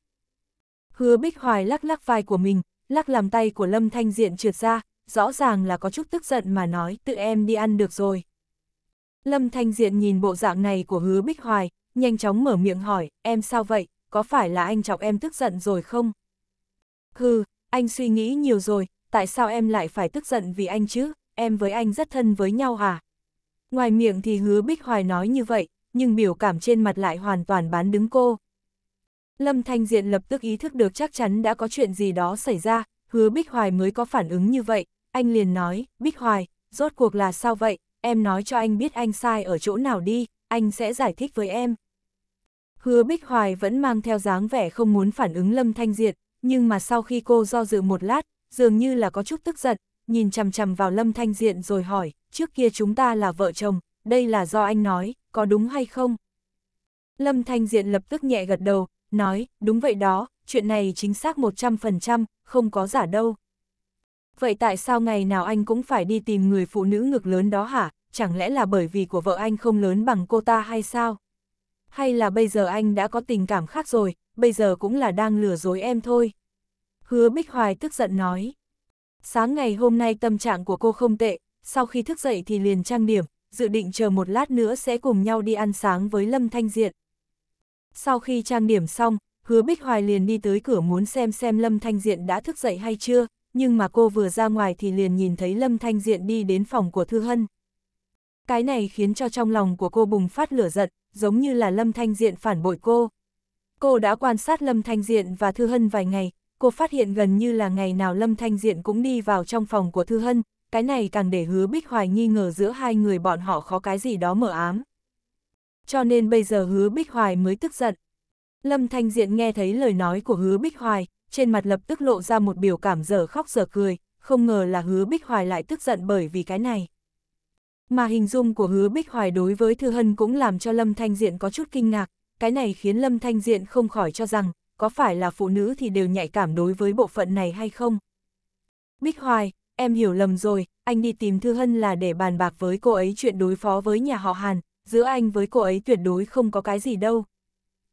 Hứa Bích Hoài lắc lắc vai của mình, lắc làm tay của Lâm Thanh Diện trượt ra, rõ ràng là có chút tức giận mà nói tự em đi ăn được rồi. Lâm Thanh Diện nhìn bộ dạng này của hứa Bích Hoài, nhanh chóng mở miệng hỏi, em sao vậy, có phải là anh chọc em tức giận rồi không? Hừ, anh suy nghĩ nhiều rồi, tại sao em lại phải tức giận vì anh chứ, em với anh rất thân với nhau à? Ngoài miệng thì hứa Bích Hoài nói như vậy, nhưng biểu cảm trên mặt lại hoàn toàn bán đứng cô. Lâm Thanh Diện lập tức ý thức được chắc chắn đã có chuyện gì đó xảy ra, hứa Bích Hoài mới có phản ứng như vậy, anh liền nói, Bích Hoài, rốt cuộc là sao vậy, em nói cho anh biết anh sai ở chỗ nào đi, anh sẽ giải thích với em. Hứa Bích Hoài vẫn mang theo dáng vẻ không muốn phản ứng Lâm Thanh Diệt, nhưng mà sau khi cô do dự một lát, dường như là có chút tức giận, nhìn chằm chằm vào Lâm Thanh Diện rồi hỏi, trước kia chúng ta là vợ chồng, đây là do anh nói, có đúng hay không? Lâm Thanh Diện lập tức nhẹ gật đầu, nói, đúng vậy đó, chuyện này chính xác 100%, không có giả đâu. Vậy tại sao ngày nào anh cũng phải đi tìm người phụ nữ ngực lớn đó hả? Chẳng lẽ là bởi vì của vợ anh không lớn bằng cô ta hay sao? Hay là bây giờ anh đã có tình cảm khác rồi, bây giờ cũng là đang lừa dối em thôi? hứa Bích Hoài tức giận nói. Sáng ngày hôm nay tâm trạng của cô không tệ, sau khi thức dậy thì liền trang điểm, dự định chờ một lát nữa sẽ cùng nhau đi ăn sáng với Lâm Thanh Diện. Sau khi trang điểm xong, hứa Bích Hoài liền đi tới cửa muốn xem xem Lâm Thanh Diện đã thức dậy hay chưa, nhưng mà cô vừa ra ngoài thì liền nhìn thấy Lâm Thanh Diện đi đến phòng của Thư Hân. Cái này khiến cho trong lòng của cô bùng phát lửa giận, giống như là Lâm Thanh Diện phản bội cô. Cô đã quan sát Lâm Thanh Diện và Thư Hân vài ngày, cô phát hiện gần như là ngày nào Lâm Thanh Diện cũng đi vào trong phòng của Thư Hân, cái này càng để hứa Bích Hoài nghi ngờ giữa hai người bọn họ có cái gì đó mở ám. Cho nên bây giờ hứa Bích Hoài mới tức giận. Lâm Thanh Diện nghe thấy lời nói của hứa Bích Hoài, trên mặt lập tức lộ ra một biểu cảm dở khóc dở cười, không ngờ là hứa Bích Hoài lại tức giận bởi vì cái này. Mà hình dung của hứa Bích Hoài đối với Thư Hân cũng làm cho Lâm Thanh Diện có chút kinh ngạc, cái này khiến Lâm Thanh Diện không khỏi cho rằng có phải là phụ nữ thì đều nhạy cảm đối với bộ phận này hay không? Bích Hoài, em hiểu lầm rồi, anh đi tìm Thư Hân là để bàn bạc với cô ấy chuyện đối phó với nhà họ Hàn, giữa anh với cô ấy tuyệt đối không có cái gì đâu.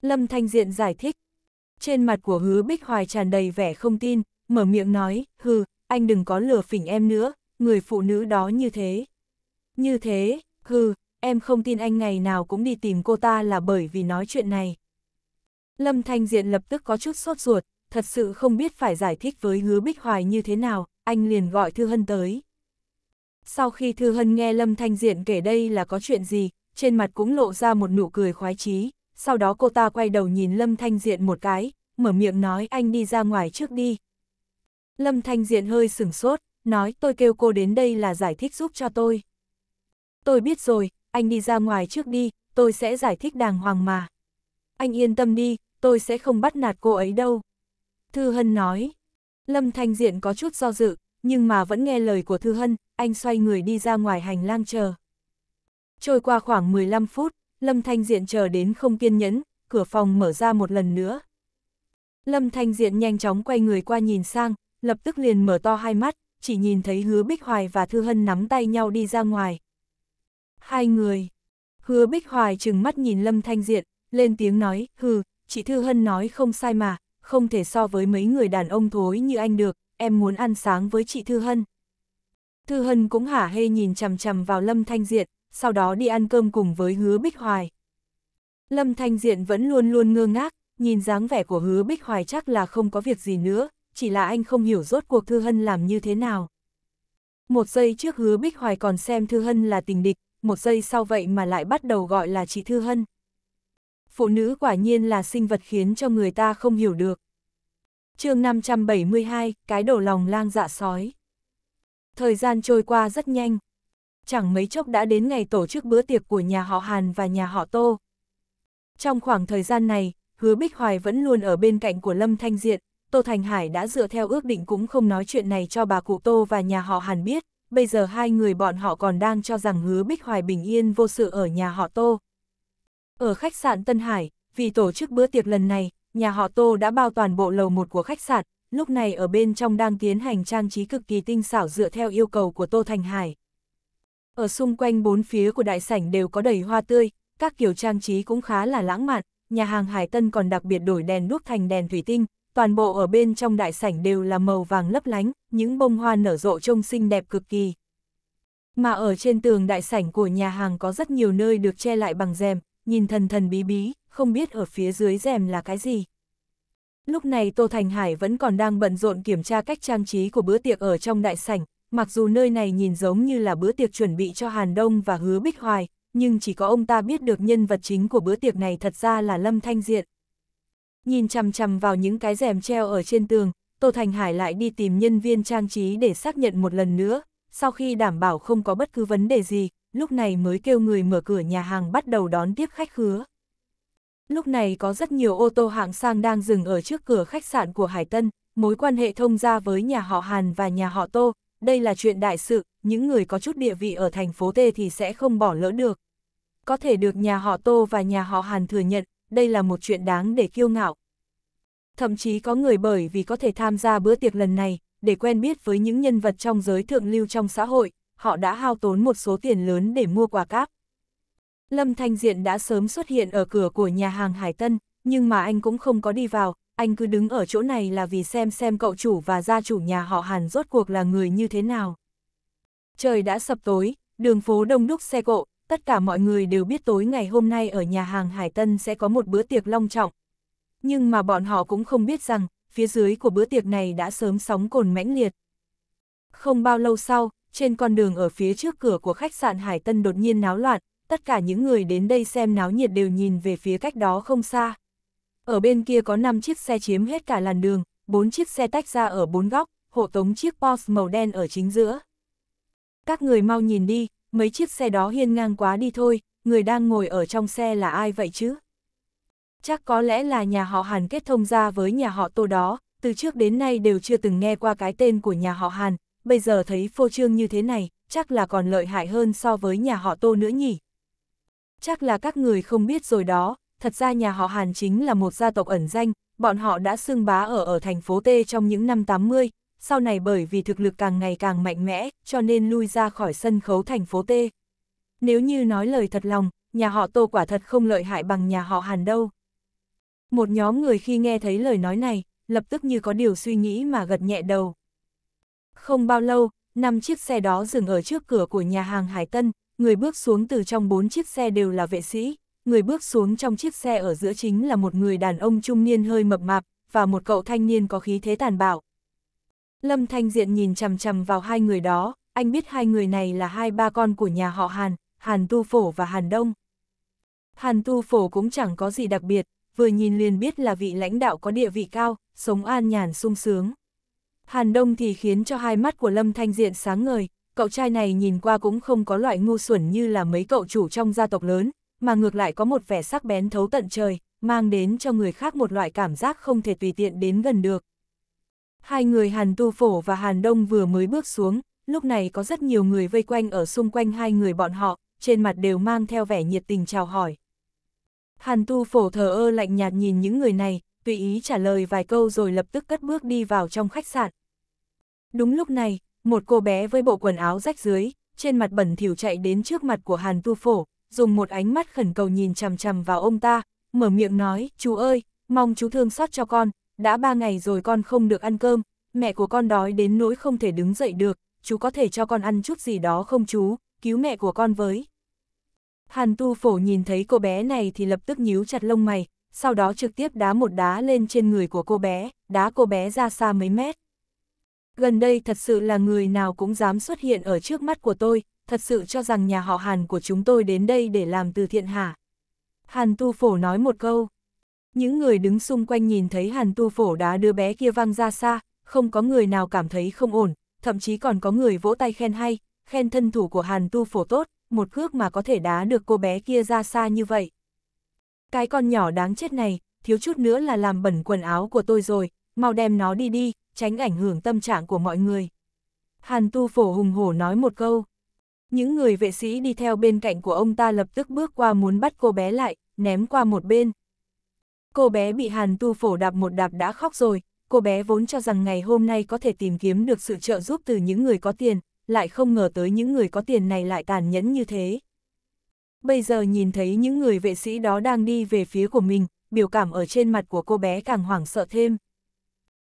Lâm Thanh Diện giải thích. Trên mặt của hứa Bích Hoài tràn đầy vẻ không tin, mở miệng nói, hừ, anh đừng có lừa phỉnh em nữa, người phụ nữ đó như thế. Như thế, hừ, em không tin anh ngày nào cũng đi tìm cô ta là bởi vì nói chuyện này. Lâm Thanh Diện lập tức có chút sốt ruột, thật sự không biết phải giải thích với hứa Bích Hoài như thế nào, anh liền gọi Thư Hân tới. Sau khi Thư Hân nghe Lâm Thanh Diện kể đây là có chuyện gì, trên mặt cũng lộ ra một nụ cười khoái chí sau đó cô ta quay đầu nhìn Lâm Thanh Diện một cái, mở miệng nói anh đi ra ngoài trước đi. Lâm Thanh Diện hơi sửng sốt, nói tôi kêu cô đến đây là giải thích giúp cho tôi. Tôi biết rồi, anh đi ra ngoài trước đi, tôi sẽ giải thích đàng hoàng mà. Anh yên tâm đi, tôi sẽ không bắt nạt cô ấy đâu. Thư Hân nói. Lâm Thanh Diện có chút do dự, nhưng mà vẫn nghe lời của Thư Hân, anh xoay người đi ra ngoài hành lang chờ. Trôi qua khoảng 15 phút, Lâm Thanh Diện chờ đến không kiên nhẫn, cửa phòng mở ra một lần nữa. Lâm Thanh Diện nhanh chóng quay người qua nhìn sang, lập tức liền mở to hai mắt, chỉ nhìn thấy Hứa Bích Hoài và Thư Hân nắm tay nhau đi ra ngoài. Hai người. Hứa Bích Hoài chừng mắt nhìn Lâm Thanh Diện, lên tiếng nói, hừ, chị Thư Hân nói không sai mà, không thể so với mấy người đàn ông thối như anh được, em muốn ăn sáng với chị Thư Hân. Thư Hân cũng hả hê nhìn chằm chằm vào Lâm Thanh Diện, sau đó đi ăn cơm cùng với Hứa Bích Hoài. Lâm Thanh Diện vẫn luôn luôn ngơ ngác, nhìn dáng vẻ của Hứa Bích Hoài chắc là không có việc gì nữa, chỉ là anh không hiểu rốt cuộc Thư Hân làm như thế nào. Một giây trước Hứa Bích Hoài còn xem Thư Hân là tình địch, một giây sau vậy mà lại bắt đầu gọi là chị Thư Hân phụ nữ quả nhiên là sinh vật khiến cho người ta không hiểu được. chương 572, cái đổ lòng lang dạ sói. Thời gian trôi qua rất nhanh. Chẳng mấy chốc đã đến ngày tổ chức bữa tiệc của nhà họ Hàn và nhà họ Tô. Trong khoảng thời gian này, hứa Bích Hoài vẫn luôn ở bên cạnh của Lâm Thanh Diện, Tô Thành Hải đã dựa theo ước định cũng không nói chuyện này cho bà cụ Tô và nhà họ Hàn biết, bây giờ hai người bọn họ còn đang cho rằng hứa Bích Hoài bình yên vô sự ở nhà họ Tô, ở khách sạn Tân Hải, vì tổ chức bữa tiệc lần này, nhà họ Tô đã bao toàn bộ lầu một của khách sạn, lúc này ở bên trong đang tiến hành trang trí cực kỳ tinh xảo dựa theo yêu cầu của Tô Thành Hải. Ở xung quanh bốn phía của đại sảnh đều có đầy hoa tươi, các kiểu trang trí cũng khá là lãng mạn, nhà hàng Hải Tân còn đặc biệt đổi đèn đuốc thành đèn thủy tinh, toàn bộ ở bên trong đại sảnh đều là màu vàng lấp lánh, những bông hoa nở rộ trông xinh đẹp cực kỳ. Mà ở trên tường đại sảnh của nhà hàng có rất nhiều nơi được che lại bằng rèm, nhìn thần thần bí bí, không biết ở phía dưới rèm là cái gì. Lúc này Tô Thành Hải vẫn còn đang bận rộn kiểm tra cách trang trí của bữa tiệc ở trong đại sảnh, mặc dù nơi này nhìn giống như là bữa tiệc chuẩn bị cho Hàn Đông và Hứa Bích Hoài, nhưng chỉ có ông ta biết được nhân vật chính của bữa tiệc này thật ra là Lâm Thanh Diện. Nhìn chằm chằm vào những cái rèm treo ở trên tường, Tô Thành Hải lại đi tìm nhân viên trang trí để xác nhận một lần nữa, sau khi đảm bảo không có bất cứ vấn đề gì, lúc này mới kêu người mở cửa nhà hàng bắt đầu đón tiếp khách khứa. Lúc này có rất nhiều ô tô hạng sang đang dừng ở trước cửa khách sạn của Hải Tân, mối quan hệ thông gia với nhà họ Hàn và nhà họ Tô, đây là chuyện đại sự, những người có chút địa vị ở thành phố T thì sẽ không bỏ lỡ được. Có thể được nhà họ Tô và nhà họ Hàn thừa nhận, đây là một chuyện đáng để kiêu ngạo. Thậm chí có người bởi vì có thể tham gia bữa tiệc lần này, để quen biết với những nhân vật trong giới thượng lưu trong xã hội, họ đã hao tốn một số tiền lớn để mua quà cáp. Lâm Thanh Diện đã sớm xuất hiện ở cửa của nhà hàng Hải Tân, nhưng mà anh cũng không có đi vào, anh cứ đứng ở chỗ này là vì xem xem cậu chủ và gia chủ nhà họ Hàn rốt cuộc là người như thế nào. Trời đã sập tối, đường phố đông đúc xe cộ, tất cả mọi người đều biết tối ngày hôm nay ở nhà hàng Hải Tân sẽ có một bữa tiệc long trọng. Nhưng mà bọn họ cũng không biết rằng, phía dưới của bữa tiệc này đã sớm sóng cồn mãnh liệt. Không bao lâu sau, trên con đường ở phía trước cửa của khách sạn Hải Tân đột nhiên náo loạn, tất cả những người đến đây xem náo nhiệt đều nhìn về phía cách đó không xa. Ở bên kia có 5 chiếc xe chiếm hết cả làn đường, 4 chiếc xe tách ra ở bốn góc, hộ tống chiếc Porsche màu đen ở chính giữa. Các người mau nhìn đi, mấy chiếc xe đó hiên ngang quá đi thôi, người đang ngồi ở trong xe là ai vậy chứ? Chắc có lẽ là nhà họ Hàn kết thông ra với nhà họ Tô đó, từ trước đến nay đều chưa từng nghe qua cái tên của nhà họ Hàn, bây giờ thấy phô trương như thế này, chắc là còn lợi hại hơn so với nhà họ Tô nữa nhỉ. Chắc là các người không biết rồi đó, thật ra nhà họ Hàn chính là một gia tộc ẩn danh, bọn họ đã xưng bá ở ở thành phố Tê trong những năm 80, sau này bởi vì thực lực càng ngày càng mạnh mẽ, cho nên lui ra khỏi sân khấu thành phố Tê. Nếu như nói lời thật lòng, nhà họ Tô quả thật không lợi hại bằng nhà họ Hàn đâu. Một nhóm người khi nghe thấy lời nói này, lập tức như có điều suy nghĩ mà gật nhẹ đầu. Không bao lâu, năm chiếc xe đó dừng ở trước cửa của nhà hàng Hải Tân, người bước xuống từ trong bốn chiếc xe đều là vệ sĩ, người bước xuống trong chiếc xe ở giữa chính là một người đàn ông trung niên hơi mập mạp, và một cậu thanh niên có khí thế tàn bạo. Lâm Thanh Diện nhìn chằm chằm vào hai người đó, anh biết hai người này là hai ba con của nhà họ Hàn, Hàn Tu Phổ và Hàn Đông. Hàn Tu Phổ cũng chẳng có gì đặc biệt, vừa nhìn liền biết là vị lãnh đạo có địa vị cao, sống an nhàn sung sướng. Hàn Đông thì khiến cho hai mắt của Lâm Thanh Diện sáng ngời, cậu trai này nhìn qua cũng không có loại ngu xuẩn như là mấy cậu chủ trong gia tộc lớn, mà ngược lại có một vẻ sắc bén thấu tận trời, mang đến cho người khác một loại cảm giác không thể tùy tiện đến gần được. Hai người Hàn Tu Phổ và Hàn Đông vừa mới bước xuống, lúc này có rất nhiều người vây quanh ở xung quanh hai người bọn họ, trên mặt đều mang theo vẻ nhiệt tình chào hỏi. Hàn Tu Phổ thờ ơ lạnh nhạt nhìn những người này, tùy ý trả lời vài câu rồi lập tức cất bước đi vào trong khách sạn, Đúng lúc này, một cô bé với bộ quần áo rách dưới, trên mặt bẩn thỉu chạy đến trước mặt của Hàn Tu Phổ, dùng một ánh mắt khẩn cầu nhìn chằm chằm vào ông ta, mở miệng nói, chú ơi, mong chú thương xót cho con, đã ba ngày rồi con không được ăn cơm, mẹ của con đói đến nỗi không thể đứng dậy được, chú có thể cho con ăn chút gì đó không chú, cứu mẹ của con với. Hàn Tu Phổ nhìn thấy cô bé này thì lập tức nhíu chặt lông mày, sau đó trực tiếp đá một đá lên trên người của cô bé, đá cô bé ra xa mấy mét gần đây thật sự là người nào cũng dám xuất hiện ở trước mắt của tôi, thật sự cho rằng nhà họ Hàn của chúng tôi đến đây để làm từ thiện hả? Hàn Tu Phổ nói một câu. Những người đứng xung quanh nhìn thấy Hàn Tu Phổ đá đưa bé kia văng ra xa, không có người nào cảm thấy không ổn, thậm chí còn có người vỗ tay khen hay, khen thân thủ của Hàn Tu Phổ tốt, một cước mà có thể đá được cô bé kia ra xa như vậy. Cái con nhỏ đáng chết này, thiếu chút nữa là làm bẩn quần áo của tôi rồi, mau đem nó đi đi, tránh ảnh hưởng tâm trạng của mọi người. Hàn tu phổ hùng hổ nói một câu. Những người vệ sĩ đi theo bên cạnh của ông ta lập tức bước qua muốn bắt cô bé lại, ném qua một bên. Cô bé bị hàn tu phổ đạp một đạp đã khóc rồi, cô bé vốn cho rằng ngày hôm nay có thể tìm kiếm được sự trợ giúp từ những người có tiền, lại không ngờ tới những người có tiền này lại tàn nhẫn như thế. Bây giờ nhìn thấy những người vệ sĩ đó đang đi về phía của mình, biểu cảm ở trên mặt của cô bé càng hoảng sợ thêm.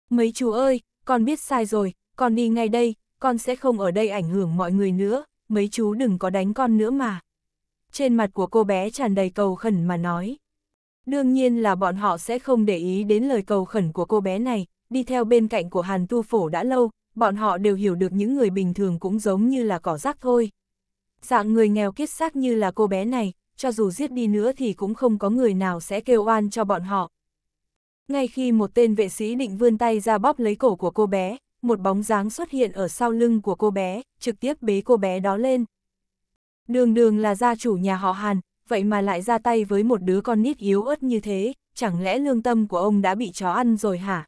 Mấy chú ơi, con biết sai rồi, con đi ngay đây, con sẽ không ở đây ảnh hưởng mọi người nữa, mấy chú đừng có đánh con nữa mà. Trên mặt của cô bé tràn đầy cầu khẩn mà nói. Đương nhiên là bọn họ sẽ không để ý đến lời cầu khẩn của cô bé này, đi theo bên cạnh của Hàn Tu Phổ đã lâu, bọn họ đều hiểu được những người bình thường cũng giống như là cỏ rác thôi. Dạng người nghèo kiết xác như là cô bé này, cho dù giết đi nữa thì cũng không có người nào sẽ kêu oan cho bọn họ, ngay khi một tên vệ sĩ định vươn tay ra bóp lấy cổ của cô bé, một bóng dáng xuất hiện ở sau lưng của cô bé, trực tiếp bế cô bé đó lên. Đường đường là gia chủ nhà họ Hàn, vậy mà lại ra tay với một đứa con nít yếu ớt như thế, chẳng lẽ lương tâm của ông đã bị chó ăn rồi hả?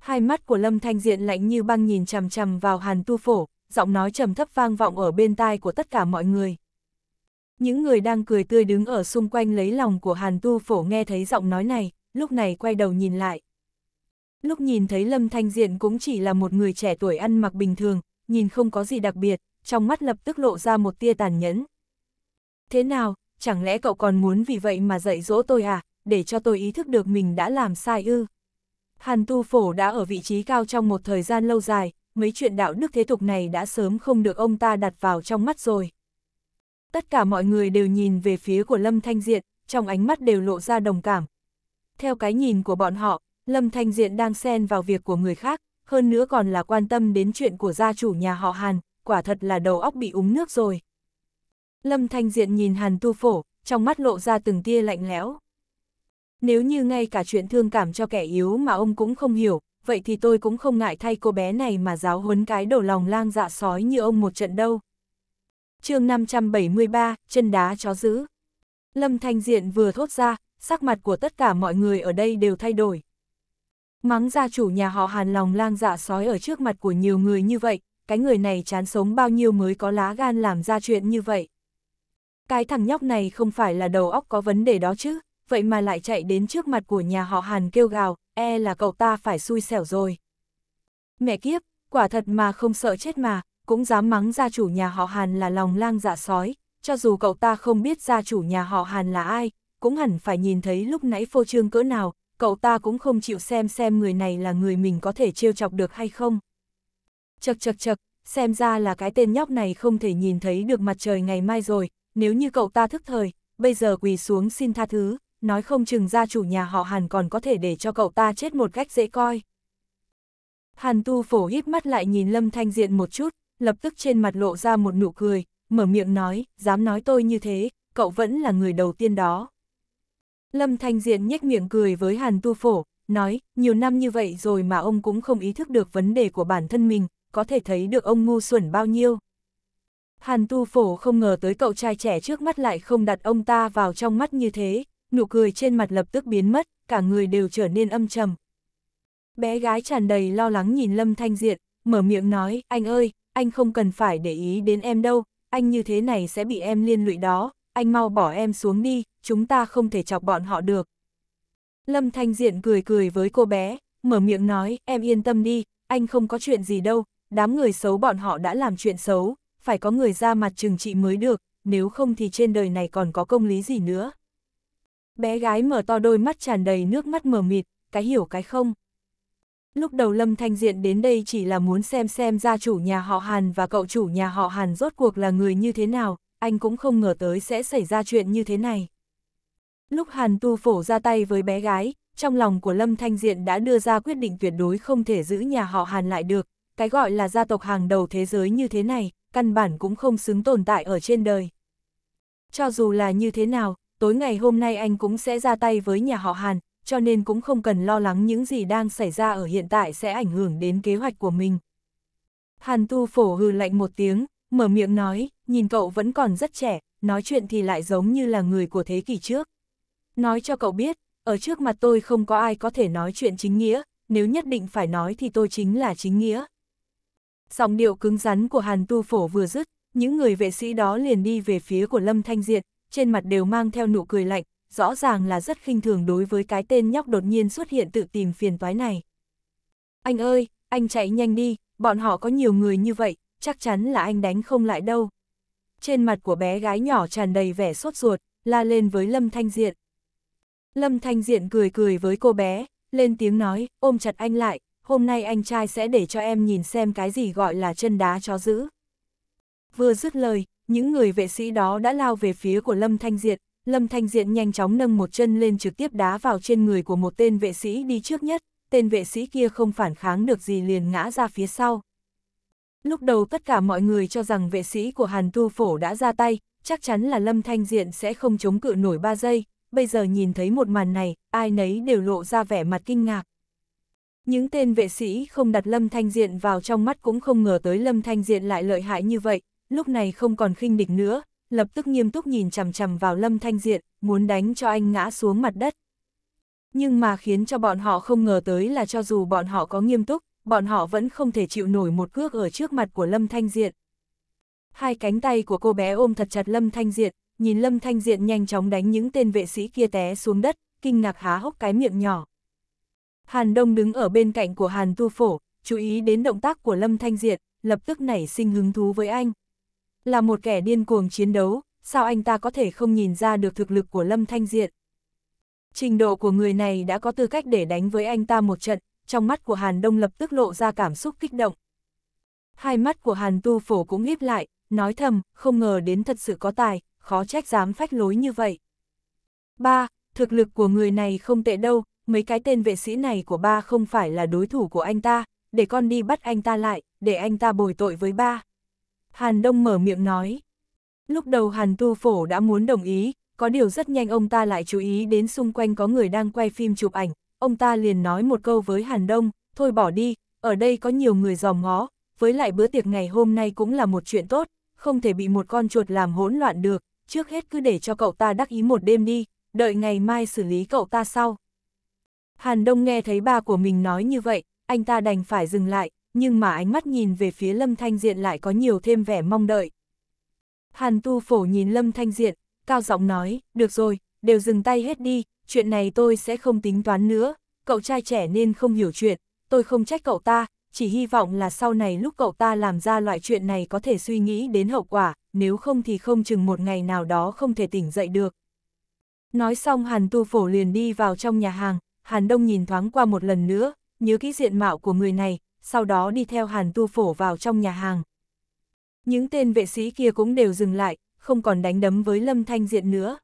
Hai mắt của Lâm Thanh Diện lạnh như băng nhìn chằm chằm vào Hàn Tu Phổ, giọng nói trầm thấp vang vọng ở bên tai của tất cả mọi người. Những người đang cười tươi đứng ở xung quanh lấy lòng của Hàn Tu Phổ nghe thấy giọng nói này, lúc này quay đầu nhìn lại. Lúc nhìn thấy Lâm Thanh Diện cũng chỉ là một người trẻ tuổi ăn mặc bình thường, nhìn không có gì đặc biệt, trong mắt lập tức lộ ra một tia tàn nhẫn. Thế nào, chẳng lẽ cậu còn muốn vì vậy mà dạy dỗ tôi à, để cho tôi ý thức được mình đã làm sai ư? Hàn Tu Phổ đã ở vị trí cao trong một thời gian lâu dài, mấy chuyện đạo đức thế tục này đã sớm không được ông ta đặt vào trong mắt rồi. Tất cả mọi người đều nhìn về phía của Lâm Thanh Diện, trong ánh mắt đều lộ ra đồng cảm, theo cái nhìn của bọn họ, Lâm Thanh Diện đang xen vào việc của người khác, hơn nữa còn là quan tâm đến chuyện của gia chủ nhà họ Hàn, quả thật là đầu óc bị úng nước rồi. Lâm Thanh Diện nhìn Hàn Tu Phổ, trong mắt lộ ra từng tia lạnh lẽo. Nếu như ngay cả chuyện thương cảm cho kẻ yếu mà ông cũng không hiểu, vậy thì tôi cũng không ngại thay cô bé này mà giáo huấn cái đầu lòng lang dạ sói như ông một trận đâu. chương 573, chân đá chó giữ. Lâm Thanh Diện vừa thốt ra, sắc mặt của tất cả mọi người ở đây đều thay đổi. Mắng gia chủ nhà họ hàn lòng lang dạ sói ở trước mặt của nhiều người như vậy, cái người này chán sống bao nhiêu mới có lá gan làm ra chuyện như vậy. Cái thằng nhóc này không phải là đầu óc có vấn đề đó chứ, vậy mà lại chạy đến trước mặt của nhà họ hàn kêu gào, e là cậu ta phải xui xẻo rồi. Mẹ kiếp, quả thật mà không sợ chết mà, cũng dám mắng gia chủ nhà họ hàn là lòng lang dạ sói, cho dù cậu ta không biết gia chủ nhà họ hàn là ai, cũng hẳn phải nhìn thấy lúc nãy phô trương cỡ nào, cậu ta cũng không chịu xem xem người này là người mình có thể trêu chọc được hay không. Chật chật chật, xem ra là cái tên nhóc này không thể nhìn thấy được mặt trời ngày mai rồi, nếu như cậu ta thức thời, bây giờ quỳ xuống xin tha thứ, nói không chừng gia chủ nhà họ Hàn còn có thể để cho cậu ta chết một cách dễ coi. Hàn tu phổ hít mắt lại nhìn Lâm Thanh Diện một chút, lập tức trên mặt lộ ra một nụ cười, mở miệng nói, dám nói tôi như thế, cậu vẫn là người đầu tiên đó. Lâm Thanh Diện nhếch miệng cười với Hàn Tu Phổ, nói, nhiều năm như vậy rồi mà ông cũng không ý thức được vấn đề của bản thân mình, có thể thấy được ông ngu xuẩn bao nhiêu. Hàn Tu Phổ không ngờ tới cậu trai trẻ trước mắt lại không đặt ông ta vào trong mắt như thế, nụ cười trên mặt lập tức biến mất, cả người đều trở nên âm trầm. Bé gái tràn đầy lo lắng nhìn Lâm Thanh Diện, mở miệng nói, anh ơi, anh không cần phải để ý đến em đâu, anh như thế này sẽ bị em liên lụy đó, anh mau bỏ em xuống đi, chúng ta không thể chọc bọn họ được. Lâm Thanh Diện cười cười với cô bé, mở miệng nói, em yên tâm đi, anh không có chuyện gì đâu, đám người xấu bọn họ đã làm chuyện xấu, phải có người ra mặt trừng trị mới được, nếu không thì trên đời này còn có công lý gì nữa. Bé gái mở to đôi mắt tràn đầy nước mắt mờ mịt, cái hiểu cái không. Lúc đầu Lâm Thanh Diện đến đây chỉ là muốn xem xem gia chủ nhà họ Hàn và cậu chủ nhà họ Hàn rốt cuộc là người như thế nào, anh cũng không ngờ tới sẽ xảy ra chuyện như thế này. Lúc Hàn Tu Phổ ra tay với bé gái, trong lòng của Lâm Thanh Diện đã đưa ra quyết định tuyệt đối không thể giữ nhà họ Hàn lại được, cái gọi là gia tộc hàng đầu thế giới như thế này, căn bản cũng không xứng tồn tại ở trên đời. Cho dù là như thế nào, tối ngày hôm nay anh cũng sẽ ra tay với nhà họ Hàn, cho nên cũng không cần lo lắng những gì đang xảy ra ở hiện tại sẽ ảnh hưởng đến kế hoạch của mình. Hàn Tu Phổ hừ lạnh một tiếng, mở miệng nói, nhìn cậu vẫn còn rất trẻ, nói chuyện thì lại giống như là người của thế kỷ trước. Nói cho cậu biết, ở trước mặt tôi không có ai có thể nói chuyện chính nghĩa, nếu nhất định phải nói thì tôi chính là chính nghĩa. Giọng điệu cứng rắn của Hàn Tu Phổ vừa dứt, những người vệ sĩ đó liền đi về phía của Lâm Thanh Diệt, trên mặt đều mang theo nụ cười lạnh, rõ ràng là rất khinh thường đối với cái tên nhóc đột nhiên xuất hiện tự tìm phiền toái này. Anh ơi, anh chạy nhanh đi, bọn họ có nhiều người như vậy, chắc chắn là anh đánh không lại đâu. Trên mặt của bé gái nhỏ tràn đầy vẻ sốt ruột, la lên với Lâm Thanh Diện. Lâm Thanh Diện cười cười với cô bé, lên tiếng nói, ôm chặt anh lại, hôm nay anh trai sẽ để cho em nhìn xem cái gì gọi là chân đá chó giữ. Vừa dứt lời, những người vệ sĩ đó đã lao về phía của Lâm Thanh Diện, Lâm Thanh Diện nhanh chóng nâng một chân lên trực tiếp đá vào trên người của một tên vệ sĩ đi trước nhất, tên vệ sĩ kia không phản kháng được gì liền ngã ra phía sau. Lúc đầu tất cả mọi người cho rằng vệ sĩ của Hàn Tu Phổ đã ra tay, chắc chắn là Lâm Thanh Diện sẽ không chống cự nổi 3 giây, bây giờ nhìn thấy một màn này, ai nấy đều lộ ra vẻ mặt kinh ngạc. Những tên vệ sĩ không đặt Lâm Thanh Diện vào trong mắt cũng không ngờ tới Lâm Thanh Diện lại lợi hại như vậy, lúc này không còn khinh địch nữa, lập tức nghiêm túc nhìn chằm chằm vào Lâm Thanh Diện, muốn đánh cho anh ngã xuống mặt đất. Nhưng mà khiến cho bọn họ không ngờ tới là cho dù bọn họ có nghiêm túc, bọn họ vẫn không thể chịu nổi một cước ở trước mặt của Lâm Thanh Diện. Hai cánh tay của cô bé ôm thật chặt Lâm Thanh Diện, nhìn Lâm Thanh Diện nhanh chóng đánh những tên vệ sĩ kia té xuống đất, kinh ngạc há hốc cái miệng nhỏ. Hàn Đông đứng ở bên cạnh của Hàn Tu Phổ, chú ý đến động tác của Lâm Thanh Diện, lập tức nảy sinh hứng thú với anh. Là một kẻ điên cuồng chiến đấu, sao anh ta có thể không nhìn ra được thực lực của Lâm Thanh Diện? Trình độ của người này đã có tư cách để đánh với anh ta một trận, trong mắt của Hàn Đông lập tức lộ ra cảm xúc kích động. Hai mắt của Hàn Tu Phổ cũng híp lại, nói thầm, không ngờ đến thật sự có tài, khó trách dám phách lối như vậy. Ba, thực lực của người này không tệ đâu, mấy cái tên vệ sĩ này của ba không phải là đối thủ của anh ta, để con đi bắt anh ta lại, để anh ta bồi tội với ba. Hàn Đông mở miệng nói. Lúc đầu Hàn Tu Phổ đã muốn đồng ý, có điều rất nhanh ông ta lại chú ý đến xung quanh có người đang quay phim chụp ảnh, ông ta liền nói một câu với Hàn Đông, thôi bỏ đi, ở đây có nhiều người dòm ngó, với lại bữa tiệc ngày hôm nay cũng là một chuyện tốt, không thể bị một con chuột làm hỗn loạn được, trước hết cứ để cho cậu ta đắc ý một đêm đi, đợi ngày mai xử lý cậu ta sau. Hàn Đông nghe thấy ba của mình nói như vậy, anh ta đành phải dừng lại, nhưng mà ánh mắt nhìn về phía Lâm Thanh Diện lại có nhiều thêm vẻ mong đợi. Hàn Tu Phổ nhìn Lâm Thanh Diện, cao giọng nói, được rồi, đều dừng tay hết đi, chuyện này tôi sẽ không tính toán nữa, cậu trai trẻ nên không hiểu chuyện, tôi không trách cậu ta, chỉ hy vọng là sau này lúc cậu ta làm ra loại chuyện này có thể suy nghĩ đến hậu quả, nếu không thì không chừng một ngày nào đó không thể tỉnh dậy được. Nói xong Hàn Tu Phổ liền đi vào trong nhà hàng, Hàn Đông nhìn thoáng qua một lần nữa, nhớ kỹ diện mạo của người này, sau đó đi theo Hàn Tu Phổ vào trong nhà hàng. Những tên vệ sĩ kia cũng đều dừng lại, không còn đánh đấm với Lâm Thanh Diện nữa.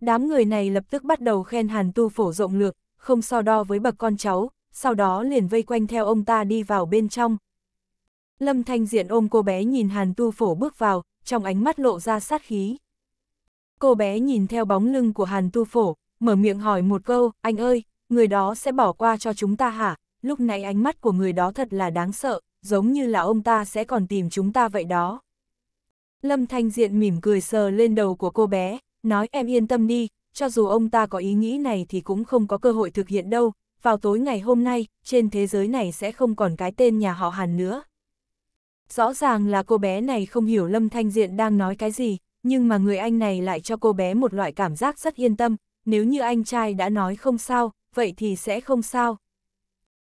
Đám người này lập tức bắt đầu khen Hàn Tu Phổ rộng lược, không so đo với bậc con cháu, sau đó liền vây quanh theo ông ta đi vào bên trong. Lâm Thanh Diện ôm cô bé nhìn Hàn Tu Phổ bước vào, trong ánh mắt lộ ra sát khí. Cô bé nhìn theo bóng lưng của Hàn Tu Phổ, mở miệng hỏi một câu, anh ơi, người đó sẽ bỏ qua cho chúng ta hả? Lúc này ánh mắt của người đó thật là đáng sợ, giống như là ông ta sẽ còn tìm chúng ta vậy đó. Lâm Thanh Diện mỉm cười sờ lên đầu của cô bé, nói em yên tâm đi, cho dù ông ta có ý nghĩ này thì cũng không có cơ hội thực hiện đâu, vào tối ngày hôm nay, trên thế giới này sẽ không còn cái tên nhà họ Hàn nữa. Rõ ràng là cô bé này không hiểu Lâm Thanh Diện đang nói cái gì, nhưng mà người anh này lại cho cô bé một loại cảm giác rất yên tâm, nếu như anh trai đã nói không sao, vậy thì sẽ không sao.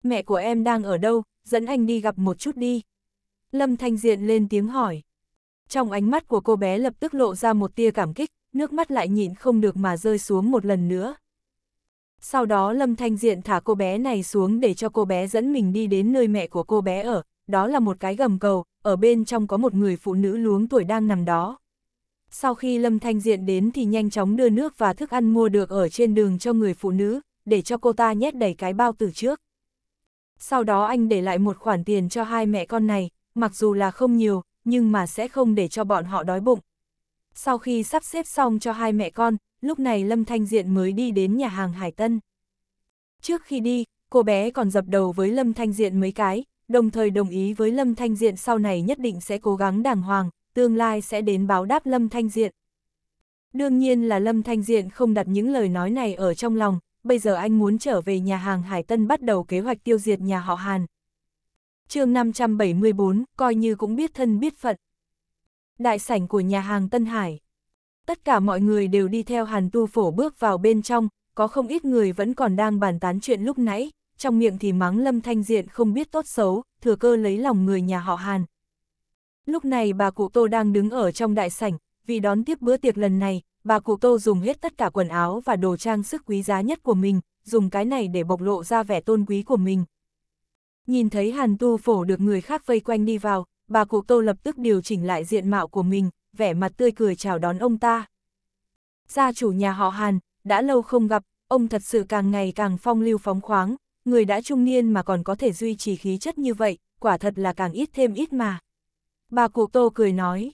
Mẹ của em đang ở đâu, dẫn anh đi gặp một chút đi. Lâm Thanh Diện lên tiếng hỏi. Trong ánh mắt của cô bé lập tức lộ ra một tia cảm kích, nước mắt lại nhịn không được mà rơi xuống một lần nữa. Sau đó Lâm Thanh Diện thả cô bé này xuống để cho cô bé dẫn mình đi đến nơi mẹ của cô bé ở, đó là một cái gầm cầu, ở bên trong có một người phụ nữ luống tuổi đang nằm đó. Sau khi Lâm Thanh Diện đến thì nhanh chóng đưa nước và thức ăn mua được ở trên đường cho người phụ nữ, để cho cô ta nhét đầy cái bao từ trước. Sau đó anh để lại một khoản tiền cho hai mẹ con này, mặc dù là không nhiều, nhưng mà sẽ không để cho bọn họ đói bụng. Sau khi sắp xếp xong cho hai mẹ con, lúc này Lâm Thanh Diện mới đi đến nhà hàng Hải Tân. Trước khi đi, cô bé còn dập đầu với Lâm Thanh Diện mấy cái, đồng thời đồng ý với Lâm Thanh Diện sau này nhất định sẽ cố gắng đàng hoàng, tương lai sẽ đến báo đáp Lâm Thanh Diện. Đương nhiên là Lâm Thanh Diện không đặt những lời nói này ở trong lòng, bây giờ anh muốn trở về nhà hàng Hải Tân bắt đầu kế hoạch tiêu diệt nhà họ Hàn. chương 574, coi như cũng biết thân biết phận. Đại sảnh của nhà hàng Tân Hải. Tất cả mọi người đều đi theo Hàn Tu Phổ bước vào bên trong, có không ít người vẫn còn đang bàn tán chuyện lúc nãy, trong miệng thì mắng Lâm Thanh Diện không biết tốt xấu, thừa cơ lấy lòng người nhà họ Hàn. Lúc này bà cụ Tô đang đứng ở trong đại sảnh, vì đón tiếp bữa tiệc lần này, bà cụ Tô dùng hết tất cả quần áo và đồ trang sức quý giá nhất của mình, dùng cái này để bộc lộ ra vẻ tôn quý của mình. Nhìn thấy Hàn Tu Phổ được người khác vây quanh đi vào, bà cụ tô lập tức điều chỉnh lại diện mạo của mình, vẻ mặt tươi cười chào đón ông ta. Gia chủ nhà họ Hàn, đã lâu không gặp, ông thật sự càng ngày càng phong lưu phóng khoáng, người đã trung niên mà còn có thể duy trì khí chất như vậy, quả thật là càng ít thêm ít mà. Bà cụ Tô cười nói.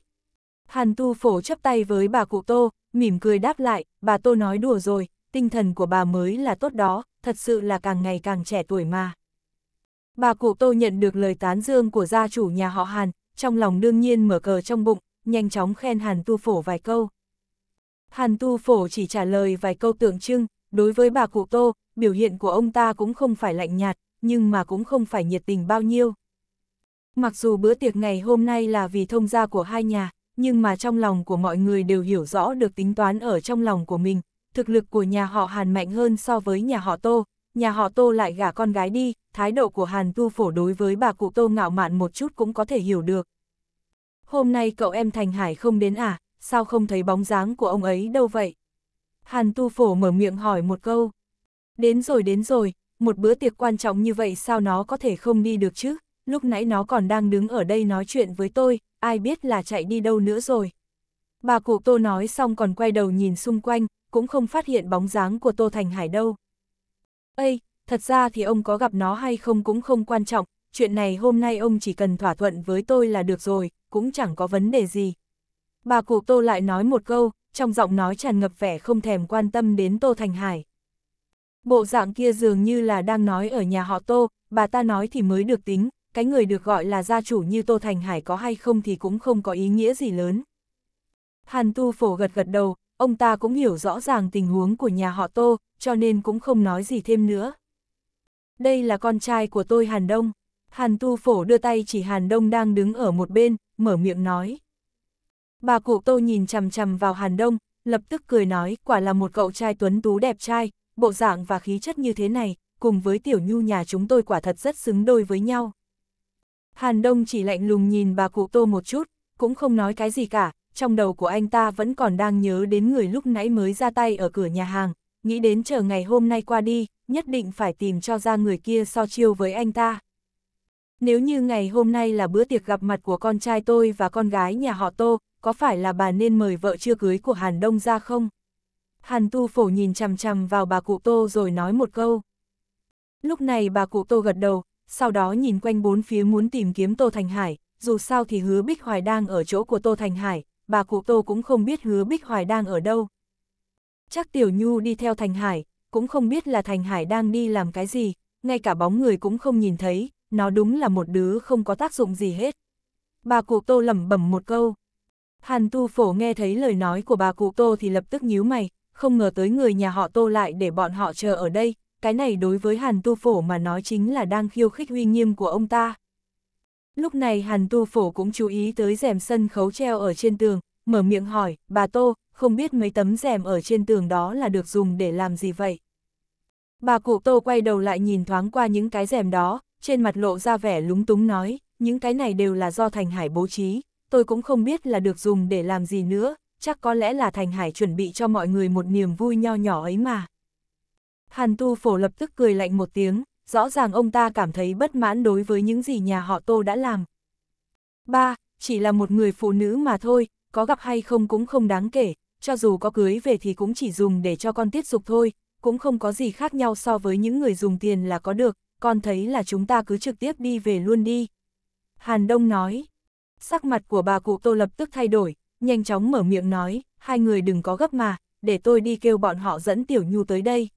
Hàn Tu Phổ chấp tay với bà cụ Tô, mỉm cười đáp lại, bà Tô nói đùa rồi, tinh thần của bà mới là tốt đó, thật sự là càng ngày càng trẻ tuổi mà. Bà cụ Tô nhận được lời tán dương của gia chủ nhà họ Hàn, trong lòng đương nhiên mở cờ trong bụng, nhanh chóng khen Hàn Tu Phổ vài câu. Hàn Tu Phổ chỉ trả lời vài câu tượng trưng, đối với bà cụ Tô, biểu hiện của ông ta cũng không phải lạnh nhạt, nhưng mà cũng không phải nhiệt tình bao nhiêu. Mặc dù bữa tiệc ngày hôm nay là vì thông gia của hai nhà, nhưng mà trong lòng của mọi người đều hiểu rõ được tính toán ở trong lòng của mình, thực lực của nhà họ Hàn mạnh hơn so với nhà họ Tô, nhà họ Tô lại gả con gái đi, thái độ của Hàn Tu Phổ đối với bà cụ Tô ngạo mạn một chút cũng có thể hiểu được. Hôm nay cậu em Thành Hải không đến à, sao không thấy bóng dáng của ông ấy đâu vậy? Hàn Tu Phổ mở miệng hỏi một câu. Đến rồi đến rồi, một bữa tiệc quan trọng như vậy sao nó có thể không đi được chứ? Lúc nãy nó còn đang đứng ở đây nói chuyện với tôi, ai biết là chạy đi đâu nữa rồi. Bà cụ Tô nói xong còn quay đầu nhìn xung quanh, cũng không phát hiện bóng dáng của Tô Thành Hải đâu. Ây, thật ra thì ông có gặp nó hay không cũng không quan trọng, chuyện này hôm nay ông chỉ cần thỏa thuận với tôi là được rồi, cũng chẳng có vấn đề gì. Bà cụ Tô lại nói một câu, trong giọng nói tràn ngập vẻ không thèm quan tâm đến Tô Thành Hải. Bộ dạng kia dường như là đang nói ở nhà họ Tô, bà ta nói thì mới được tính, cái người được gọi là gia chủ như Tô Thành Hải có hay không thì cũng không có ý nghĩa gì lớn. Hàn Tu Phổ gật gật đầu, ông ta cũng hiểu rõ ràng tình huống của nhà họ Tô, cho nên cũng không nói gì thêm nữa. Đây là con trai của tôi Hàn Đông. Hàn Tu Phổ đưa tay chỉ Hàn Đông đang đứng ở một bên, mở miệng nói. Bà cụ tô nhìn chằm chằm vào Hàn Đông, lập tức cười nói quả là một cậu trai tuấn tú đẹp trai, bộ dạng và khí chất như thế này, cùng với tiểu nhu nhà chúng tôi quả thật rất xứng đôi với nhau. Hàn Đông chỉ lạnh lùng nhìn bà cụ tô một chút, cũng không nói cái gì cả, trong đầu của anh ta vẫn còn đang nhớ đến người lúc nãy mới ra tay ở cửa nhà hàng, nghĩ đến chờ ngày hôm nay qua đi, nhất định phải tìm cho ra người kia so chiêu với anh ta. Nếu như ngày hôm nay là bữa tiệc gặp mặt của con trai tôi và con gái nhà họ Tô, có phải là bà nên mời vợ chưa cưới của Hàn Đông ra không? Hàn Tu Phổ nhìn chằm chằm vào bà cụ Tô rồi nói một câu. Lúc này bà cụ Tô gật đầu, sau đó nhìn quanh bốn phía muốn tìm kiếm Tô Thành Hải, dù sao thì hứa Bích Hoài đang ở chỗ của Tô Thành Hải, bà cụ Tô cũng không biết hứa Bích Hoài đang ở đâu, chắc Tiểu Nhu đi theo Thành Hải, cũng không biết là Thành Hải đang đi làm cái gì, ngay cả bóng người cũng không nhìn thấy, nó đúng là một đứa không có tác dụng gì hết. Bà Cụ Tô lẩm bẩm một câu. Hàn Tu Phổ nghe thấy lời nói của bà Cụ Tô thì lập tức nhíu mày, không ngờ tới người nhà họ Tô lại để bọn họ chờ ở đây, cái này đối với Hàn Tu Phổ mà nói chính là đang khiêu khích uy nghiêm của ông ta. Lúc này Hàn Tu Phổ cũng chú ý tới rèm sân khấu treo ở trên tường, mở miệng hỏi, bà Tô, không biết mấy tấm rèm ở trên tường đó là được dùng để làm gì vậy. Bà cụ Tô quay đầu lại nhìn thoáng qua những cái rèm đó, trên mặt lộ ra vẻ lúng túng nói, những cái này đều là do Thành Hải bố trí, tôi cũng không biết là được dùng để làm gì nữa, chắc có lẽ là Thành Hải chuẩn bị cho mọi người một niềm vui nho nhỏ ấy mà. Hàn Tu Phổ lập tức cười lạnh một tiếng, rõ ràng ông ta cảm thấy bất mãn đối với những gì nhà họ Tô đã làm. Ba, chỉ là một người phụ nữ mà thôi, có gặp hay không cũng không đáng kể, cho dù có cưới về thì cũng chỉ dùng để cho con tiết dục thôi, cũng không có gì khác nhau so với những người dùng tiền là có được, con thấy là chúng ta cứ trực tiếp đi về luôn đi. Hàn Đông nói, sắc mặt của bà cụ Tô lập tức thay đổi, nhanh chóng mở miệng nói, hai người đừng có gấp mà, để tôi đi kêu bọn họ dẫn Tiểu Nhu tới đây.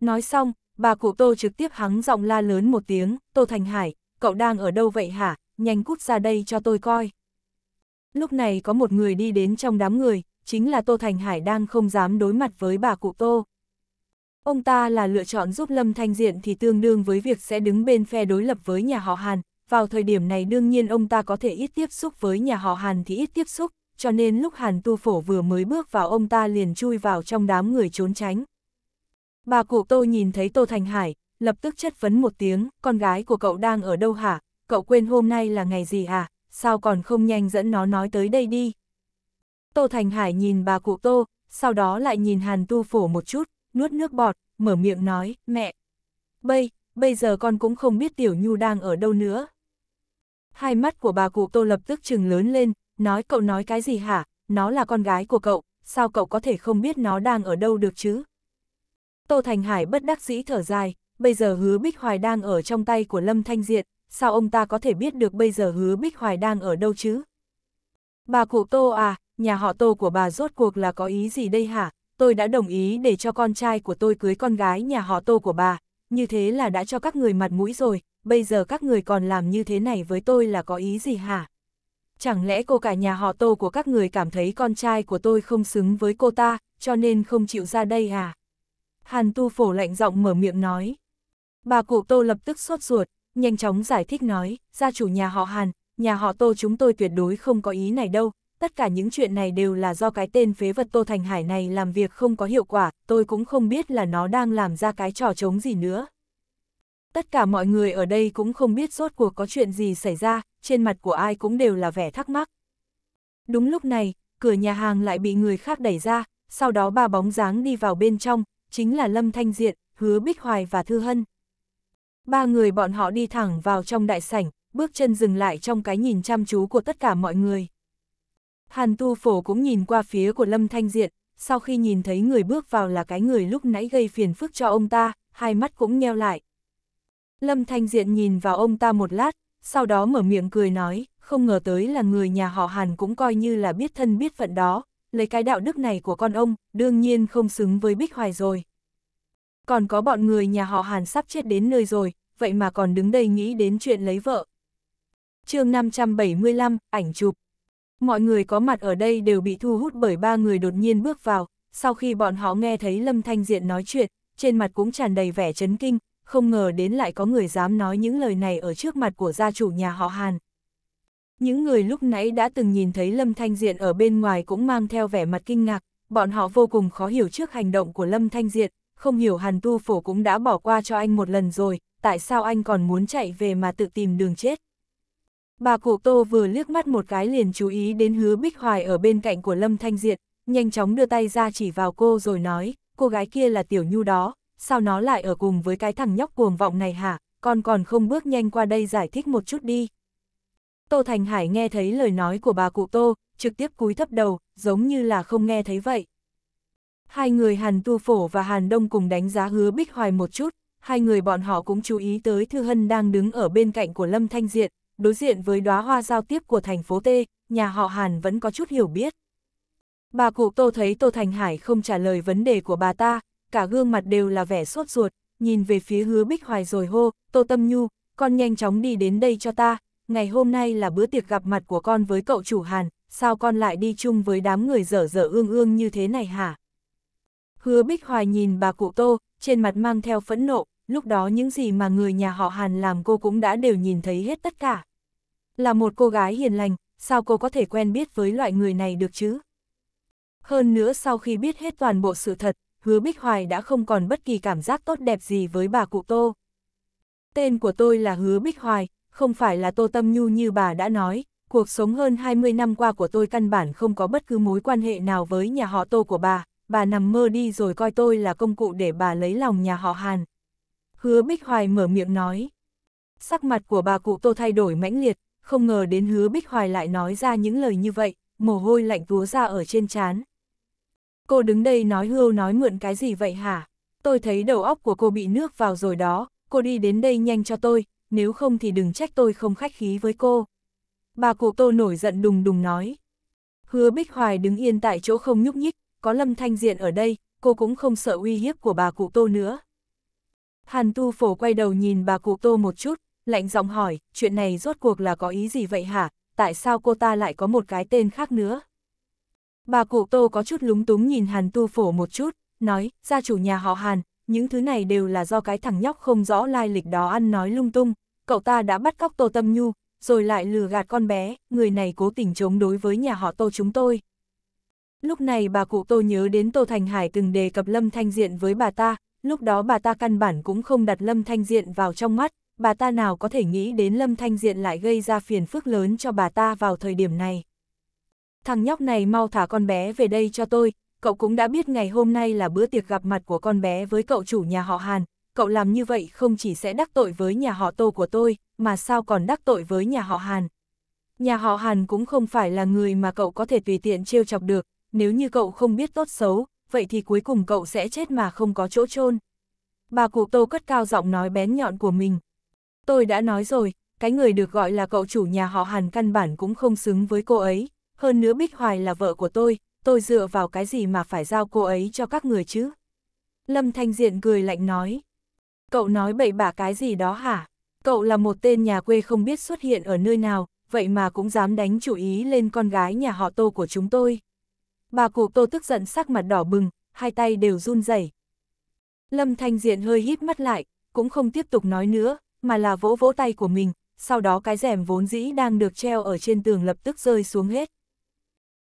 Nói xong, bà cụ Tô trực tiếp hắng giọng la lớn một tiếng, Tô Thành Hải, cậu đang ở đâu vậy hả, nhanh cút ra đây cho tôi coi. Lúc này có một người đi đến trong đám người, chính là Tô Thành Hải đang không dám đối mặt với bà cụ Tô. Ông ta là lựa chọn giúp Lâm Thanh Diện thì tương đương với việc sẽ đứng bên phe đối lập với nhà họ Hàn, vào thời điểm này đương nhiên ông ta có thể ít tiếp xúc với nhà họ Hàn thì ít tiếp xúc, cho nên lúc Hàn Tu Phổ vừa mới bước vào ông ta liền chui vào trong đám người trốn tránh. Bà cụ Tô nhìn thấy Tô Thành Hải, lập tức chất vấn một tiếng, con gái của cậu đang ở đâu hả, cậu quên hôm nay là ngày gì hả, sao còn không nhanh dẫn nó nói tới đây đi. Tô Thành Hải nhìn bà cụ Tô, sau đó lại nhìn Hàn Tu Phổ một chút, nuốt nước bọt, mở miệng nói, mẹ. Bây, bây giờ con cũng không biết Tiểu Nhu đang ở đâu nữa. Hai mắt của bà cụ Tô lập tức trừng lớn lên, nói cậu nói cái gì hả, nó là con gái của cậu, sao cậu có thể không biết nó đang ở đâu được chứ? Tô Thành Hải bất đắc dĩ thở dài, bây giờ hứa Bích Hoài đang ở trong tay của Lâm Thanh Diệt, sao ông ta có thể biết được bây giờ hứa Bích Hoài đang ở đâu chứ? Bà cụ Tô à, nhà họ tô của bà rốt cuộc là có ý gì đây hả? Tôi đã đồng ý để cho con trai của tôi cưới con gái nhà họ tô của bà, như thế là đã cho các người mặt mũi rồi, bây giờ các người còn làm như thế này với tôi là có ý gì hả? Chẳng lẽ cô cả nhà họ tô của các người cảm thấy con trai của tôi không xứng với cô ta, cho nên không chịu ra đây hả? Hàn tu phổ lạnh giọng mở miệng nói. Bà cụ tô lập tức sốt ruột, nhanh chóng giải thích nói, gia chủ nhà họ Hàn, nhà họ tô chúng tôi tuyệt đối không có ý này đâu, tất cả những chuyện này đều là do cái tên phế vật Tô Thành Hải này làm việc không có hiệu quả, tôi cũng không biết là nó đang làm ra cái trò trống gì nữa. Tất cả mọi người ở đây cũng không biết rốt cuộc có chuyện gì xảy ra, trên mặt của ai cũng đều là vẻ thắc mắc. Đúng lúc này, cửa nhà hàng lại bị người khác đẩy ra, sau đó ba bóng dáng đi vào bên trong, chính là Lâm Thanh Diện, Hứa Bích Hoài và Thư Hân. Ba người bọn họ đi thẳng vào trong đại sảnh, bước chân dừng lại trong cái nhìn chăm chú của tất cả mọi người. Hàn tu phổ cũng nhìn qua phía của Lâm Thanh Diện, sau khi nhìn thấy người bước vào là cái người lúc nãy gây phiền phức cho ông ta, hai mắt cũng nheo lại. Lâm Thanh Diện nhìn vào ông ta một lát, sau đó mở miệng cười nói, không ngờ tới là người nhà họ Hàn cũng coi như là biết thân biết phận đó, lấy cái đạo đức này của con ông, đương nhiên không xứng với Bích Hoài rồi. Còn có bọn người nhà họ Hàn sắp chết đến nơi rồi, vậy mà còn đứng đây nghĩ đến chuyện lấy vợ. chương 575, ảnh chụp Mọi người có mặt ở đây đều bị thu hút bởi ba người đột nhiên bước vào, sau khi bọn họ nghe thấy Lâm Thanh Diện nói chuyện, trên mặt cũng tràn đầy vẻ chấn kinh, không ngờ đến lại có người dám nói những lời này ở trước mặt của gia chủ nhà họ Hàn. Những người lúc nãy đã từng nhìn thấy Lâm Thanh Diện ở bên ngoài cũng mang theo vẻ mặt kinh ngạc, bọn họ vô cùng khó hiểu trước hành động của Lâm Thanh Diện, không hiểu Hàn Tu Phổ cũng đã bỏ qua cho anh một lần rồi, tại sao anh còn muốn chạy về mà tự tìm đường chết. Bà cụ Tô vừa liếc mắt một cái liền chú ý đến hứa Bích Hoài ở bên cạnh của Lâm Thanh Diệt, nhanh chóng đưa tay ra chỉ vào cô rồi nói, cô gái kia là Tiểu Nhu đó, sao nó lại ở cùng với cái thằng nhóc cuồng vọng này hả, con còn không bước nhanh qua đây giải thích một chút đi. Tô Thành Hải nghe thấy lời nói của bà cụ Tô, trực tiếp cúi thấp đầu, giống như là không nghe thấy vậy. Hai người Hàn Tu Phổ và Hàn Đông cùng đánh giá hứa Bích Hoài một chút, hai người bọn họ cũng chú ý tới Thư Hân đang đứng ở bên cạnh của Lâm Thanh Diệt, đối diện với đóa hoa giao tiếp của thành phố T, nhà họ Hàn vẫn có chút hiểu biết. Bà cụ Tô thấy Tô Thành Hải không trả lời vấn đề của bà ta, cả gương mặt đều là vẻ sốt ruột, nhìn về phía hứa Bích Hoài rồi hô, Tô Tâm Nhu, con nhanh chóng đi đến đây cho ta, ngày hôm nay là bữa tiệc gặp mặt của con với cậu chủ Hàn, sao con lại đi chung với đám người dở dở ương ương như thế này hả? Hứa Bích Hoài nhìn bà cụ Tô, trên mặt mang theo phẫn nộ, lúc đó những gì mà người nhà họ Hàn làm cô cũng đã đều nhìn thấy hết tất cả. Là một cô gái hiền lành, sao cô có thể quen biết với loại người này được chứ? Hơn nữa sau khi biết hết toàn bộ sự thật, hứa Bích Hoài đã không còn bất kỳ cảm giác tốt đẹp gì với bà cụ Tô. Tên của tôi là Hứa Bích Hoài, không phải là Tô Tâm Nhu như bà đã nói, cuộc sống hơn 20 năm qua của tôi căn bản không có bất cứ mối quan hệ nào với nhà họ Tô của bà, bà nằm mơ đi rồi coi tôi là công cụ để bà lấy lòng nhà họ Hàn. Hứa Bích Hoài mở miệng nói. Sắc mặt của bà cụ Tô thay đổi mãnh liệt, không ngờ đến hứa Bích Hoài lại nói ra những lời như vậy, mồ hôi lạnh vúa ra ở trên trán. Cô đứng đây nói hưu nói mượn cái gì vậy hả? Tôi thấy đầu óc của cô bị nước vào rồi đó, cô đi đến đây nhanh cho tôi, nếu không thì đừng trách tôi không khách khí với cô. Bà cụ tô nổi giận đùng đùng nói. Hứa Bích Hoài đứng yên tại chỗ không nhúc nhích, có Lâm Thanh Diện ở đây, cô cũng không sợ uy hiếp của bà cụ tô nữa. Hàn Tu Phổ quay đầu nhìn bà cụ tô một chút, lạnh giọng hỏi, chuyện này rốt cuộc là có ý gì vậy hả, tại sao cô ta lại có một cái tên khác nữa? Bà cụ Tô có chút lúng túng nhìn Hàn Tu Phổ một chút, nói, gia chủ nhà họ Hàn, những thứ này đều là do cái thằng nhóc không rõ lai lịch đó ăn nói lung tung, cậu ta đã bắt cóc Tô Tâm Nhu, rồi lại lừa gạt con bé, người này cố tình chống đối với nhà họ Tô chúng tôi. Lúc này bà cụ Tô nhớ đến Tô Thành Hải từng đề cập Lâm Thanh Diện với bà ta, lúc đó bà ta căn bản cũng không đặt Lâm Thanh Diện vào trong mắt, bà ta nào có thể nghĩ đến Lâm Thanh Diện lại gây ra phiền phức lớn cho bà ta vào thời điểm này. Thằng nhóc này mau thả con bé về đây cho tôi, cậu cũng đã biết ngày hôm nay là bữa tiệc gặp mặt của con bé với cậu chủ nhà họ Hàn, cậu làm như vậy không chỉ sẽ đắc tội với nhà họ Tô của tôi, mà sao còn đắc tội với nhà họ Hàn. Nhà họ Hàn cũng không phải là người mà cậu có thể tùy tiện trêu chọc được, nếu như cậu không biết tốt xấu, vậy thì cuối cùng cậu sẽ chết mà không có chỗ chôn. Bà cụ Tô cất cao giọng nói bén nhọn của mình. Tôi đã nói rồi, cái người được gọi là cậu chủ nhà họ Hàn căn bản cũng không xứng với cô ấy. Hơn nữa Bích Hoài là vợ của tôi, tôi dựa vào cái gì mà phải giao cô ấy cho các người chứ? Lâm Thanh Diện cười lạnh nói. Cậu nói bậy bạ cái gì đó hả? Cậu là một tên nhà quê không biết xuất hiện ở nơi nào, vậy mà cũng dám đánh chủ ý lên con gái nhà họ tô của chúng tôi. Bà cụ tô tức giận sắc mặt đỏ bừng, hai tay đều run rẩy. Lâm Thanh Diện hơi hít mắt lại, cũng không tiếp tục nói nữa, mà là vỗ vỗ tay của mình, sau đó cái rèm vốn dĩ đang được treo ở trên tường lập tức rơi xuống hết.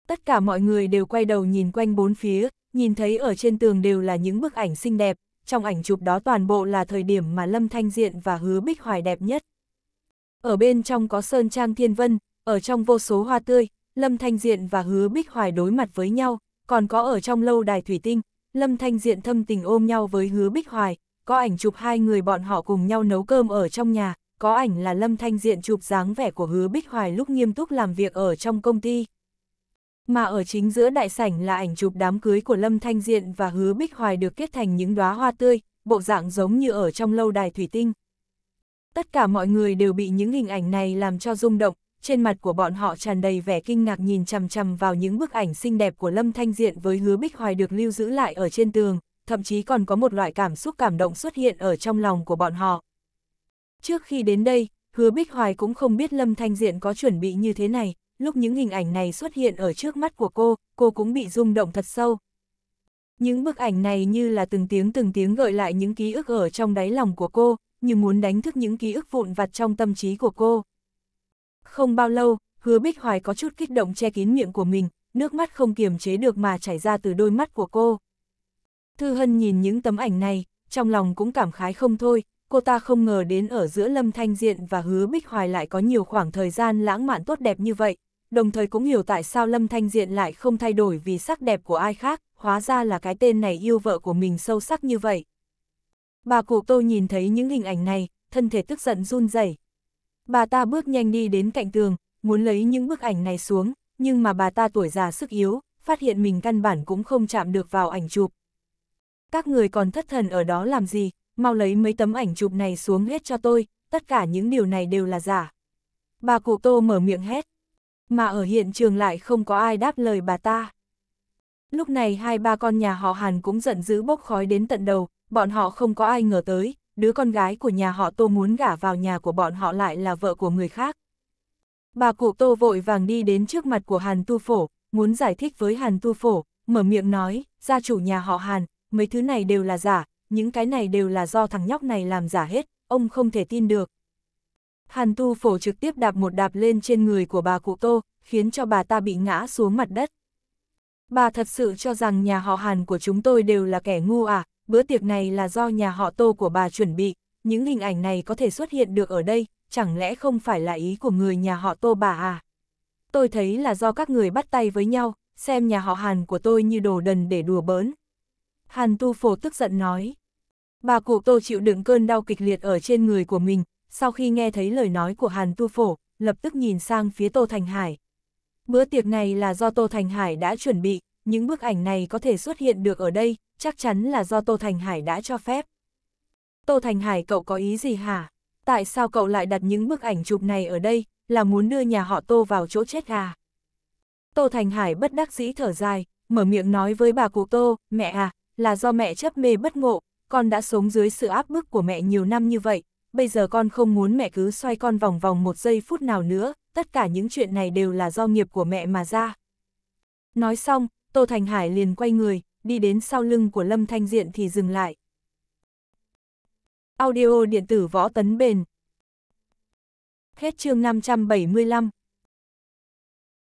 Tất cả mọi người đều quay đầu nhìn quanh bốn phía, nhìn thấy ở trên tường đều là những bức ảnh xinh đẹp, trong ảnh chụp đó toàn bộ là thời điểm mà Lâm Thanh Diện và Hứa Bích Hoài đẹp nhất. Ở bên trong có Sơn Trang Thiên Vân, ở trong vô số hoa tươi, Lâm Thanh Diện và Hứa Bích Hoài đối mặt với nhau, còn có ở trong lâu đài thủy tinh, Lâm Thanh Diện thâm tình ôm nhau với Hứa Bích Hoài, có ảnh chụp hai người bọn họ cùng nhau nấu cơm ở trong nhà, có ảnh là Lâm Thanh Diện chụp dáng vẻ của Hứa Bích Hoài lúc nghiêm túc làm việc ở trong công ty. Mà ở chính giữa đại sảnh là ảnh chụp đám cưới của Lâm Thanh Diện và Hứa Bích Hoài được kết thành những đóa hoa tươi, bộ dạng giống như ở trong lâu đài thủy tinh. Tất cả mọi người đều bị những hình ảnh này làm cho rung động, trên mặt của bọn họ tràn đầy vẻ kinh ngạc nhìn chằm chằm vào những bức ảnh xinh đẹp của Lâm Thanh Diện với Hứa Bích Hoài được lưu giữ lại ở trên tường, thậm chí còn có một loại cảm xúc cảm động xuất hiện ở trong lòng của bọn họ. Trước khi đến đây, hứa Bích Hoài cũng không biết Lâm Thanh Diện có chuẩn bị như thế này, lúc những hình ảnh này xuất hiện ở trước mắt của cô, cô cũng bị rung động thật sâu. Những bức ảnh này như là từng tiếng từng tiếng gợi lại những ký ức ở trong đáy lòng của cô, như muốn đánh thức những ký ức vụn vặt trong tâm trí của cô. Không bao lâu, hứa Bích Hoài có chút kích động che kín miệng của mình, nước mắt không kiềm chế được mà chảy ra từ đôi mắt của cô. Thư Hân nhìn những tấm ảnh này, trong lòng cũng cảm khái không thôi, cô ta không ngờ đến ở giữa Lâm Thanh Diện và Hứa Bích Hoài lại có nhiều khoảng thời gian lãng mạn tốt đẹp như vậy, đồng thời cũng hiểu tại sao Lâm Thanh Diện lại không thay đổi vì sắc đẹp của ai khác, hóa ra là cái tên này yêu vợ của mình sâu sắc như vậy. Bà cụ tô nhìn thấy những hình ảnh này, thân thể tức giận run rẩy. Bà ta bước nhanh đi đến cạnh tường, muốn lấy những bức ảnh này xuống, nhưng mà bà ta tuổi già sức yếu, phát hiện mình căn bản cũng không chạm được vào ảnh chụp, các người còn thất thần ở đó làm gì, mau lấy mấy tấm ảnh chụp này xuống hết cho tôi, tất cả những điều này đều là giả. Bà cụ Tô mở miệng hét, mà ở hiện trường lại không có ai đáp lời bà ta. Lúc này hai ba con nhà họ Hàn cũng giận dữ bốc khói đến tận đầu, bọn họ không có ai ngờ tới, đứa con gái của nhà họ Tô muốn gả vào nhà của bọn họ lại là vợ của người khác. Bà cụ Tô vội vàng đi đến trước mặt của Hàn Tu Phổ, muốn giải thích với Hàn Tu Phổ, mở miệng nói, gia chủ nhà họ Hàn, mấy thứ này đều là giả, những cái này đều là do thằng nhóc này làm giả hết, ông không thể tin được. Hàn tu phổ trực tiếp đạp một đạp lên trên người của bà cụ tô, khiến cho bà ta bị ngã xuống mặt đất. Bà thật sự cho rằng nhà họ Hàn của chúng tôi đều là kẻ ngu à, bữa tiệc này là do nhà họ tô của bà chuẩn bị, những hình ảnh này có thể xuất hiện được ở đây, chẳng lẽ không phải là ý của người nhà họ tô bà à? Tôi thấy là do các người bắt tay với nhau, xem nhà họ Hàn của tôi như đồ đần để đùa bỡn, Hàn Tu Phổ tức giận nói. Bà cụ Tô chịu đựng cơn đau kịch liệt ở trên người của mình, sau khi nghe thấy lời nói của Hàn Tu Phổ, lập tức nhìn sang phía Tô Thành Hải. Bữa tiệc này là do Tô Thành Hải đã chuẩn bị, những bức ảnh này có thể xuất hiện được ở đây, chắc chắn là do Tô Thành Hải đã cho phép. Tô Thành Hải cậu có ý gì hả? Tại sao cậu lại đặt những bức ảnh chụp này ở đây, là muốn đưa nhà họ Tô vào chỗ chết à? Tô Thành Hải bất đắc dĩ thở dài, mở miệng nói với bà cụ Tô, mẹ à, là do mẹ chấp mê bất ngộ, con đã sống dưới sự áp bức của mẹ nhiều năm như vậy, bây giờ con không muốn mẹ cứ xoay con vòng vòng một giây phút nào nữa, tất cả những chuyện này đều là do nghiệp của mẹ mà ra. Nói xong, Tô Thành Hải liền quay người, đi đến sau lưng của Lâm Thanh Diện thì dừng lại. Audio điện tử võ tấn bền. Hết chương 575